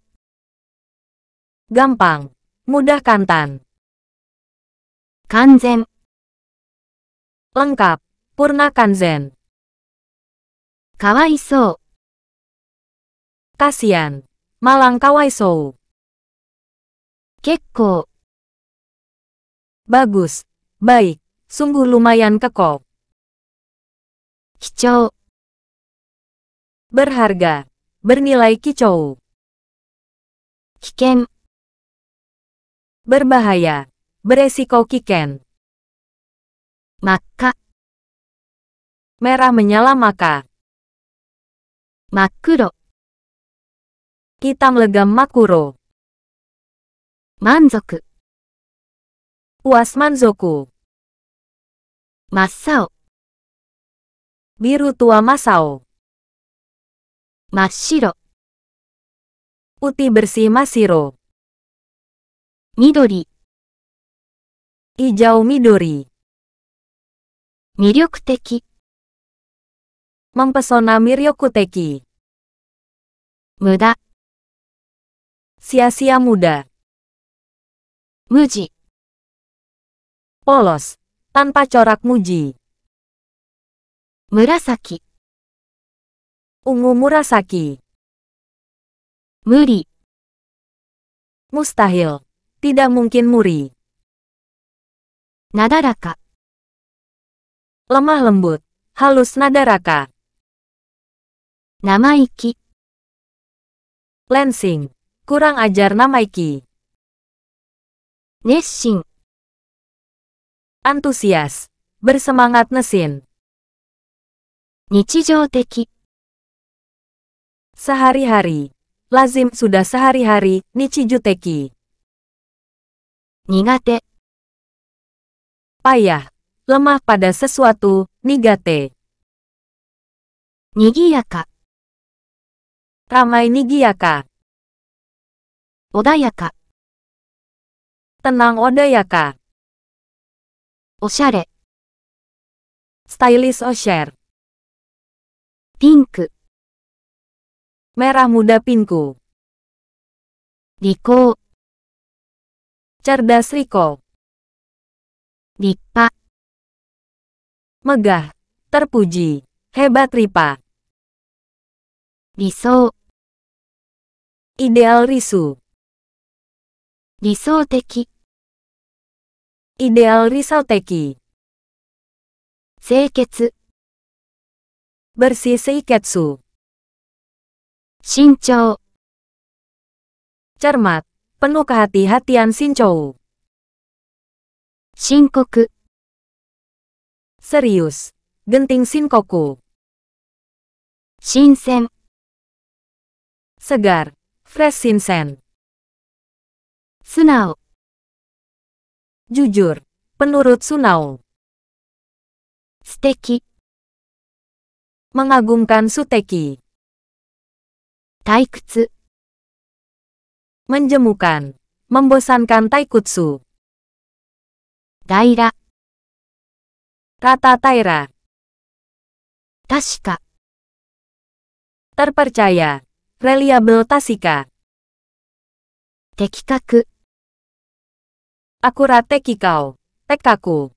Gampang, mudah kantan. Kanzen. Lengkap, purna kanzen. Kawaiso. Kasian, malang kawaiso. Kekko. Bagus, baik, sungguh lumayan kekok. Kicau berharga, bernilai kicau. Kiken. Berbahaya, beresiko kiken. Maka. Merah menyala maka. Makuro. Hitam legam makuro. Manzoku. Puas manzoku. Masao. Biru tua masao. Mashiro. uti bersih Mashiro. Midori. Hijau Midori. Miryokuteki. Mempesona Miryokuteki. Muda. Sia-sia muda. Muji. Polos, tanpa corak muji. Murasaki. Ungu Murasaki. Muri. Mustahil. Tidak mungkin muri. Nadaraka. Lemah lembut. Halus nadaraka. Namaiki. Lensing. Kurang ajar namaiki. Nessing. Antusias. Bersemangat nesin. Nichijou Sehari-hari. Lazim sudah sehari-hari, nichijuteki. Nigate. Payah. Lemah pada sesuatu, nigate. Nigiyaka. Ramai nigiyaka. Odayaka. Tenang odayaka. Oshare. Stylish oshare. Pink. Merah muda Pinku. Diko. Cerdas Riko. Dipa. Megah. Terpuji. Hebat Ripa. Riso. Ideal Risu. Riso teki. Ideal Risa teki. Seiketsu. Bersih Seiketsu. Xinchou. Cermat, penuh kehati-hatian Xinchou. Shinkoku. Serius, genting Shinkoku. Shinsen. Segar, fresh Shinsen. Sunao. Jujur, penurut Sunao. Steki. Mengagumkan Suteki. Taikutsu. Menjemukan. Membosankan taikutsu. Daira. Kata Taira. Tashika. Terpercaya. Reliable Tashika. Tekikaku. Akurat tekikau. Tekaku.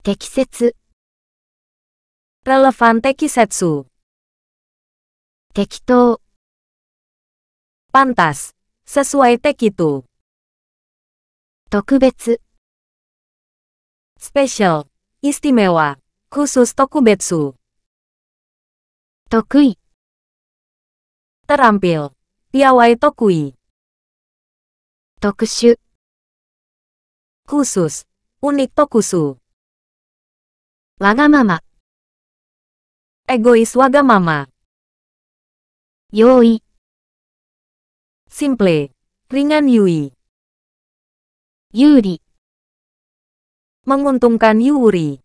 Tekisetsu. Relevan tekisetsu pantas, sesuai tekitu. 特別 special, istimewa, khusus tokubetsu. Tokui terampil, piawai tokui. Tokushu khusus, unik tokusu. Wagamama egois wagamama. Yoi. Simple. Ringan Yui. Yuri. Menguntungkan Yuri.